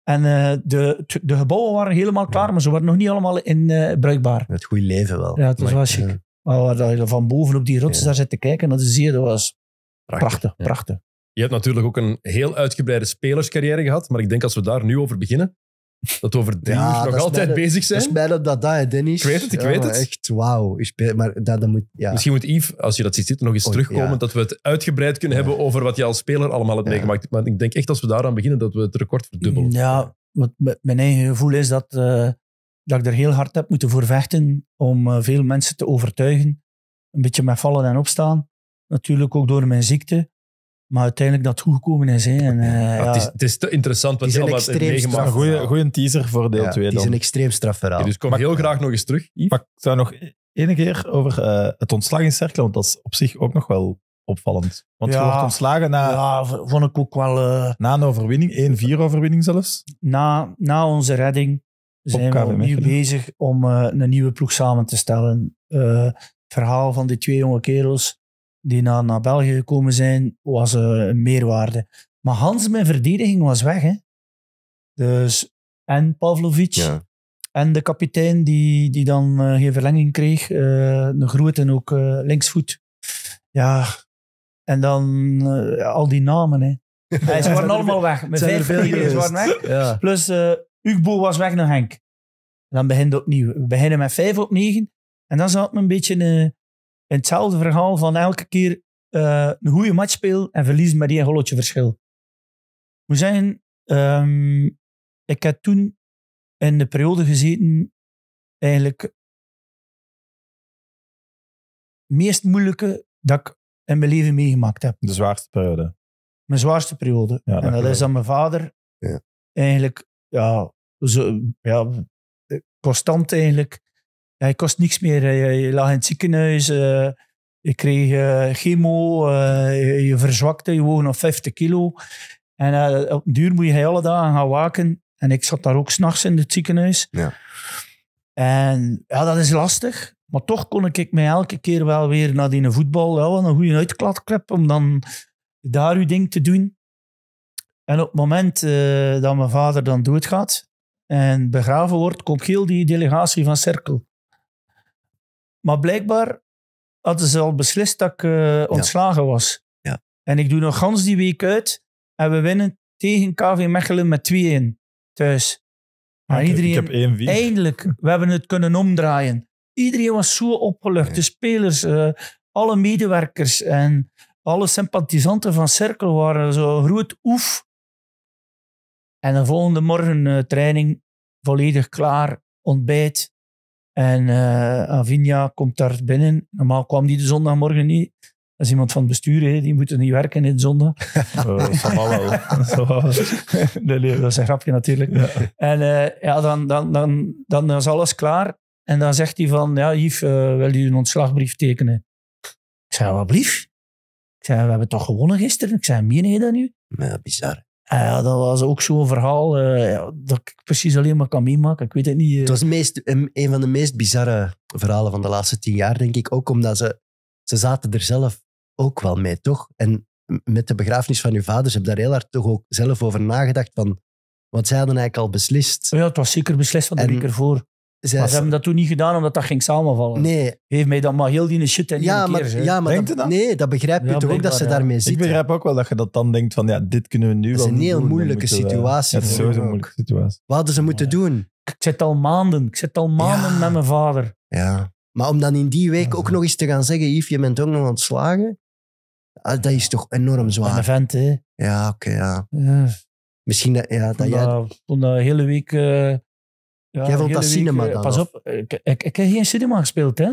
En eh, de, de gebouwen waren helemaal klaar, maar ze waren nog niet allemaal in, eh, bruikbaar.
Het goede leven wel. Ja, het was
je. chic. Maar dat je van boven op die rotsen daar zit te kijken, dat is hier, dat was prachtig, prachtig. prachtig.
Je hebt natuurlijk ook een heel uitgebreide spelerscarrière gehad, maar ik denk als we daar nu over beginnen, dat over drie nog altijd bezig zijn. Dat is
bijna dat dat, Dennis. Ik weet het, ik weet het. Echt, wauw. dat, dat
ja. Misschien moet Yves, als je dat ziet nog eens oh, terugkomen, dat we het uitgebreid kunnen hebben over wat je als speler allemaal hebt meegemaakt. Maar ik denk echt, als we daaraan beginnen, dat we het record verdubbelen.
Ja, mijn eigen gevoel is dat, eh, dat ik er heel hard heb moeten voor vechten om eh, veel mensen te overtuigen. Een beetje met vallen en opstaan. Natuurlijk ook door mijn ziekte. Maar uiteindelijk dat goed gekomen is. Hè. En, eh, ah, ja, het, is, het
is te interessant wat je allemaal hebt meegemaakt. Een goede teaser voor deel 2 Het is een extreem strafverhaal. verhaal. dus kom heel graag nog eens terug,
Yves. Maar ik zou nog e- één keer over eh, het ontslag in cirkel, want dat is op zich ook nog wel opvallend. Want ja, je wordt ontslagen na... Ja, vond ik ook wel... Eh, na een
overwinning, 1-4 overwinning zelfs. Na, na onze redding zijn we nu bezig om een nieuwe ploeg samen te stellen. het verhaal van die twee jonge kerels die naar, naar België gekomen zijn, was eh, een meerwaarde. Maar Hans, mijn verdediging, was weg. Hè? Dus, en Pavlovic. Ja. En de kapitein die, die dan eh, geen verlenging kreeg. Eh, een grote en ook uh, linksvoet. Ja. En dan al die namen. Hè. Hij is waren allemaal weg. Met vijf ze waren weg. Ja. Plus Ugbo was weg naar Henk. En dan begint het opnieuw. We beginnen met vijf op negen. En dan zat me een beetje en hetzelfde verhaal van elke keer eh, een goede match spelen en verliezen met één golletje verschil. Ik moet zeggen,
ehm, ik heb toen in de periode gezeten eigenlijk meest moeilijke dat
ik in mijn leven meegemaakt heb.
De zwaarste periode.
Mijn zwaarste periode. Ja, dat en dat is dat mijn vader ja. eigenlijk ja, zo, ja, constant eigenlijk ja, kost niks meer. Eh, je, lag in het ziekenhuis, eh, je kreeg eh, chemo, je, je, verzwakte, je woog nog 50 kilo. En op duur moet je alle dagen gaan waken. En ik zat daar ook s'nachts in het ziekenhuis. Ja. En ja, dat is lastig. Maar toch kon ik mij elke keer wel weer naar die voetbal. wel een goede uitklaatklep om dan daar uw ding te doen. En op het moment dat mijn vader dan doodgaat en begraven wordt, komt heel die delegatie van Cirkel. Maar blijkbaar hadden ze al beslist dat ik eh, ontslagen was. Ja. En ik doe nog gans die week uit en we winnen tegen KV Mechelen met 2-1 thuis.
Maar iedereen,
eindelijk, we hebben het kunnen omdraaien. Iedereen was zo opgelucht. De spelers, eh, alle medewerkers en alle sympathisanten van Cirkel waren zo groot oef. En de volgende morgen uh, training, volledig klaar, ontbijt. En uh, Avinia komt daar binnen. Normaal kwam die de zondagmorgen niet. Dat is iemand van het bestuur, hè. die moeten niet werken in zondag. Oh, nee, nee, dat is een grapje natuurlijk. Ja. En eh, ja, dan, dan, dan, dan is alles klaar. En dan zegt hij van, ja, Yves, eh, wil je een ontslagbrief tekenen? Ik zei, wat blief? Ik zei, we hebben toch gewonnen gisteren? Ik zei, meer nee dan nu? Ja, bizar ja, eh, dat
was ook zo'n verhaal eh, dat ik precies alleen maar kan meemaken. Ik weet het niet. Het eh. was meest, een, van de meest bizarre verhalen van de laatste tien jaar, denk ik. Ook omdat ze, ze zaten er zelf ook wel mee, toch? En met de begrafenis van uw vader, ze hebben daar heel hard toch ook zelf over nagedacht van... Want zij hadden eigenlijk al beslist. Oh ja, het was zeker beslist, van de ervoor maar ze hebben
dat toen niet gedaan omdat dat ging samenvallen. Nee. heeft mij dan maar heel die shit en ja, keer, Ja, maar dat,
Nee, dat begrijp je toch ook dat ze daarmee zitten. Ik begrijp ook wel dat je dat dan denkt van, ja, dit kunnen we nu wel Dat is een heel moeilijke situatie. Dat is sowieso een moeilijke situatie. Wat
hadden ze moeten doen? Ik zit al maanden, ik zit
al maanden
met mijn vader. Ja. Maar om dan in die week ook nog eens te gaan zeggen, Yves, je bent ook nog ontslagen, ah, dat is toch enorm zwaar. Een vent, hè? Ja, oké, okay, ja. Misschien dat, ja, dat jij...
Toen de hele week... Eh, ja, Jij wilt dat cinema eh, dan? Pas op, eh, ik, ik, ik, heb geen cinema gespeeld. Hè?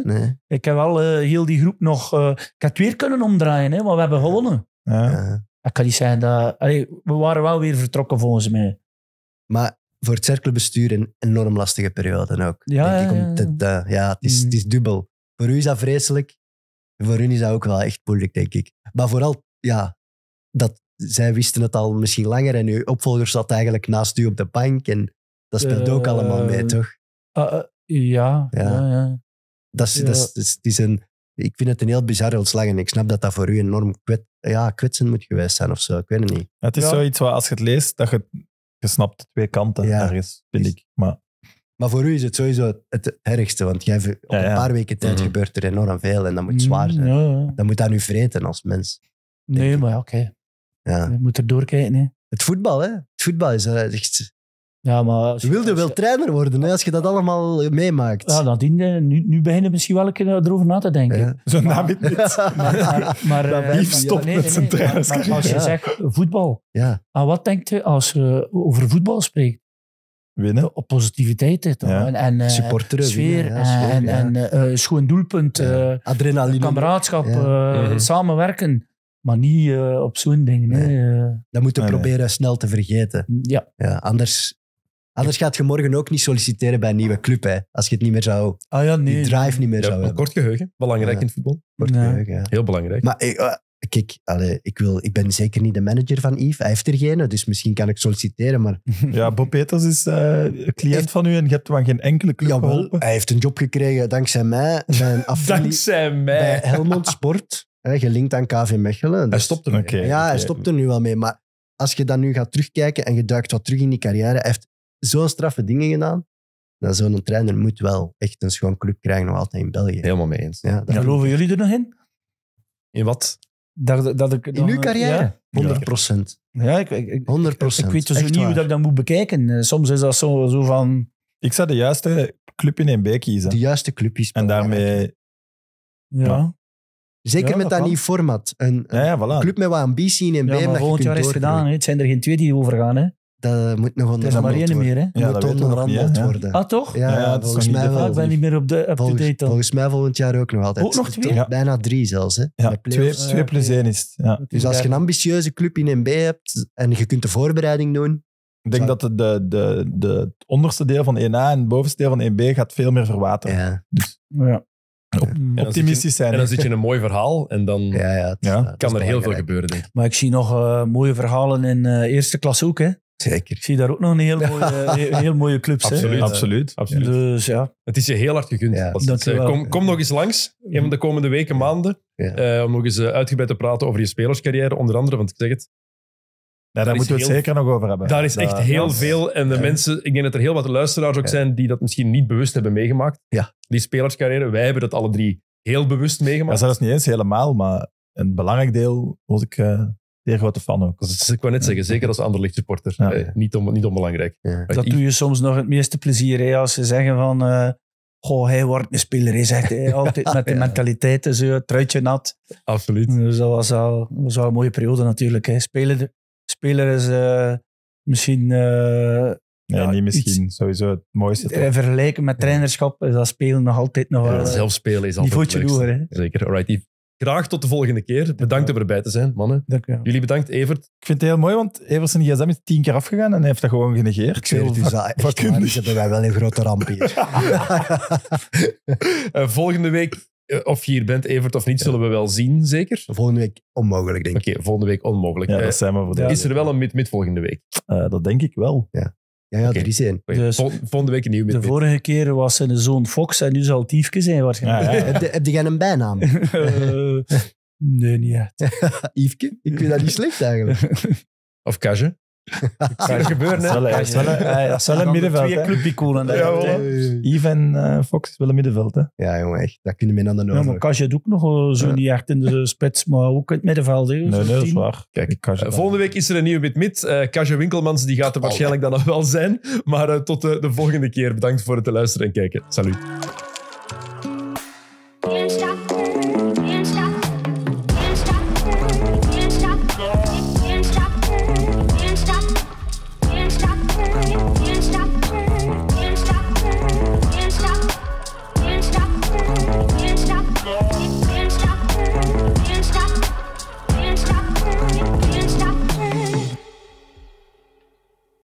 Ik heb wel eh, heel die groep nog... Uh, had weer kunnen omdraaien, hè, want we hebben gewonnen. Ja. Ja. Ik kan niet zeggen dat... we waren wel weer vertrokken
volgens mij. Maar voor het cirkelbestuur een enorm lastige periode ook.
Ja, denk ik,
om ja het, is, mm. het is dubbel. Voor u is dat vreselijk. Voor hun is dat ook wel echt moeilijk, denk ik. Maar vooral, ja, dat, zij wisten het al misschien langer en uw opvolger zat eigenlijk naast u op de bank en dat speelt ook eh, allemaal mee, toch? Ah,
eh, ja,
ja. Dat is, dat ik vind het een heel bizarre ontslag en ik snap dat dat voor u enorm ja, kwetsend moet geweest zijn of zo. Ik weet het niet. Het is zoiets
waar als je het leest, dat je, je snapt twee kanten ja. ergens, vind ik. Maar. maar voor u is het sowieso het
ergste, want jij, op een paar weken tijd mhm. gebeurt er enorm veel en dat moet mm, zwaar zijn. Dat moet aan u vreten als mens. Nee, maar oké. Ja. Je moet er doorkijken. Hè. Het voetbal, hè? Het voetbal is eh, echt ja, maar je, wilde wel trainer worden, hè, als je dat allemaal meemaakt. Ja, eh, nu, nu begin misschien wel een keer eh, erover na te denken. Ja. Zo
naam het niet. Maar, maar, eh, nee, met zijn nee, als je zegt
voetbal, ja. aan ah, wat denkt je als je over voetbal spreekt? Winnen. Op positiviteit. En, en sfeer. ja, en, en schoon doelpunt. Adrenaline. Kameraadschap. Mhm.
Samenwerken. Maar niet op zo'n ding. Nee. Dat moeten we proberen snel te vergeten. Ja. anders Anders gaat je morgen ook niet solliciteren bij een nieuwe club, hè, als je het niet meer zou... Ah ja, nee. Die drive niet meer zou hebben. Kort geheugen, belangrijk in voetbal. Kort geheugen, ja. Heel belangrijk. Maar eh, eh, kijk, ik, wil, ik ben zeker niet de manager van Yves. Hij heeft er geen, dus misschien kan ik
solliciteren. Maar... Ja, Bob Peters is uh, cliënt van u en je hebt van geen enkele club Jawel, Hij heeft een job gekregen dankzij mij. Bij
dankzij
mij. Bij Helmond
Sport, hè,
gelinkt aan KV Mechelen. Hij stopt dus- er okay, Ja, hij stopt er nu wel mee. Maar als je dan nu gaat terugkijken en je duikt wat terug in die carrière, heeft zo'n straffe dingen gedaan. Dan zo'n trainer moet wel echt een schoon club krijgen, nog altijd in België. Helemaal mee eens. Ja, Geloven
jullie er nog in? In wat? Dat, dat ik in uw carrière? 100 procent. Ja, ik, ik, ik, 100 procent. Ik weet dus niet hoe dat
ik dat moet bekijken. Eh, soms is dat zo, zo van... Ik zou de juiste club in B kiezen. De juiste club is. En daarmee...
Ja. Zeker met dat, nieuwe nieuw format. Een, een ja, voilà. club met wat ambitie in een Ja, maar jaar is het gedaan. Het zijn er geen twee die overgaan. Hè. Dat moet nog onderhandeld worden. Er is maar één meer, hè? Ja, moet onderhandeld ja. worden. Ah, toch? Ja, ja volgens mij wel. Ik ben niet meer op de up to Volgens mij volgend jaar ook nog altijd. Ook nog twee? bijna drie zelfs, hè? twee, ah, plus
één is het. Dus als je een ambitieuze club in NB hebt en je kunt de voorbereiding doen... Ik denk dat de, de, de, het onderste deel van 1A e en het bovenste deel van 1B e gaat veel meer
verwateren. Ja. Dus, ja. optimistisch zijn. En dan zit je in een mooi verhaal en dan ja, kan er heel veel gebeuren. Denk
Maar ik zie nog eh, mooie verhalen in uh, eerste klas ook. Hè? Zeker. Ik zie daar ook nog een heel mooie, een heel mooie clubs. absoluut, absoluut, absoluut. Dus
ja. Het is je heel hard gegund. Ja, dat, eh, kom, kom nog eens langs, een de komende weken, maanden, eh, om nog eens eh, uitgebreid te praten over je spelerscarrière, onder andere, want ik zeg het. daar, moeten we het zeker
nog over hebben. Daar is
echt heel veel. En de mensen, ik denk dat er heel wat luisteraars ook zijn die dat misschien niet bewust hebben meegemaakt. Ja. Die spelerscarrière. Wij hebben dat alle drie heel bewust meegemaakt. dat zelfs niet eens helemaal, maar
een belangrijk deel was ik zeer grote fan ook. Dus ik wou net zeggen, zeker als
ander supporter. Ja. Eh, niet, niet onbelangrijk. Dat
doe je soms nog het meeste plezier, hè, als ze zeggen van... Eh,
goh, hij wordt een speler, hij zegt eh, altijd met de
mentaliteit, zo, truitje nat. Absoluut.
Dus dat was, al, was wel een mooie periode natuurlijk. Hè. Speler, speler is
misschien... ja, niet misschien. sowieso het mooiste.
Toch? met trainerschap is
dat spelen nog altijd nog... Ja, zelf spelen is altijd Niveautje hè?
Zeker. Alright, Graag tot de volgende keer. Bedankt om erbij te zijn, mannen. Jullie bedankt, Evert.
Ik vind het heel mooi, want Evert zijn gsm is tien keer afgegaan en hij heeft dat gewoon genegeerd. Ik het,
dus hebben wij wel een grote ramp hier. Eh, volgende week, eh, of je hier bent, Evert, of niet, zullen we wel zien, zeker? Volgende week onmogelijk, denk ik. Oké, volgende week onmogelijk. Ja, dat eh, zijn we voor de Is er wel een mid-mid volgende week? dat denk ik wel. Ja. Ja, ja okay. er is één. Dus
volgende week een nieuw. Met de vorige keer was zijn zoon
Fox en nu zal het zijn waarschijnlijk. Ja, ja. heb, heb jij een bijnaam? Eh,
nee, niet echt. Ik vind dat niet slecht eigenlijk. Of Kaje? Dat gaat gebeuren, hè? Dat is wel een, middenveld. Twee clubiconen. Yves eh,
Fox is wel een middenveld. Hè?
Ja, jongen, echt. Dat kunnen we aan de nood. Ja, maar doet ook nog eh, zo'n niet in de spits,
maar ook in het middenveld. Hè, nee, nee, dat is waar.
Kijk, Kaja eh, volgende week is er een nieuwe Bit Uh, Kaja Winkelmans die gaat er oh. waarschijnlijk dan nog wel zijn. Maar uh, tot de, de volgende keer. Bedankt voor het luisteren en kijken. Salut.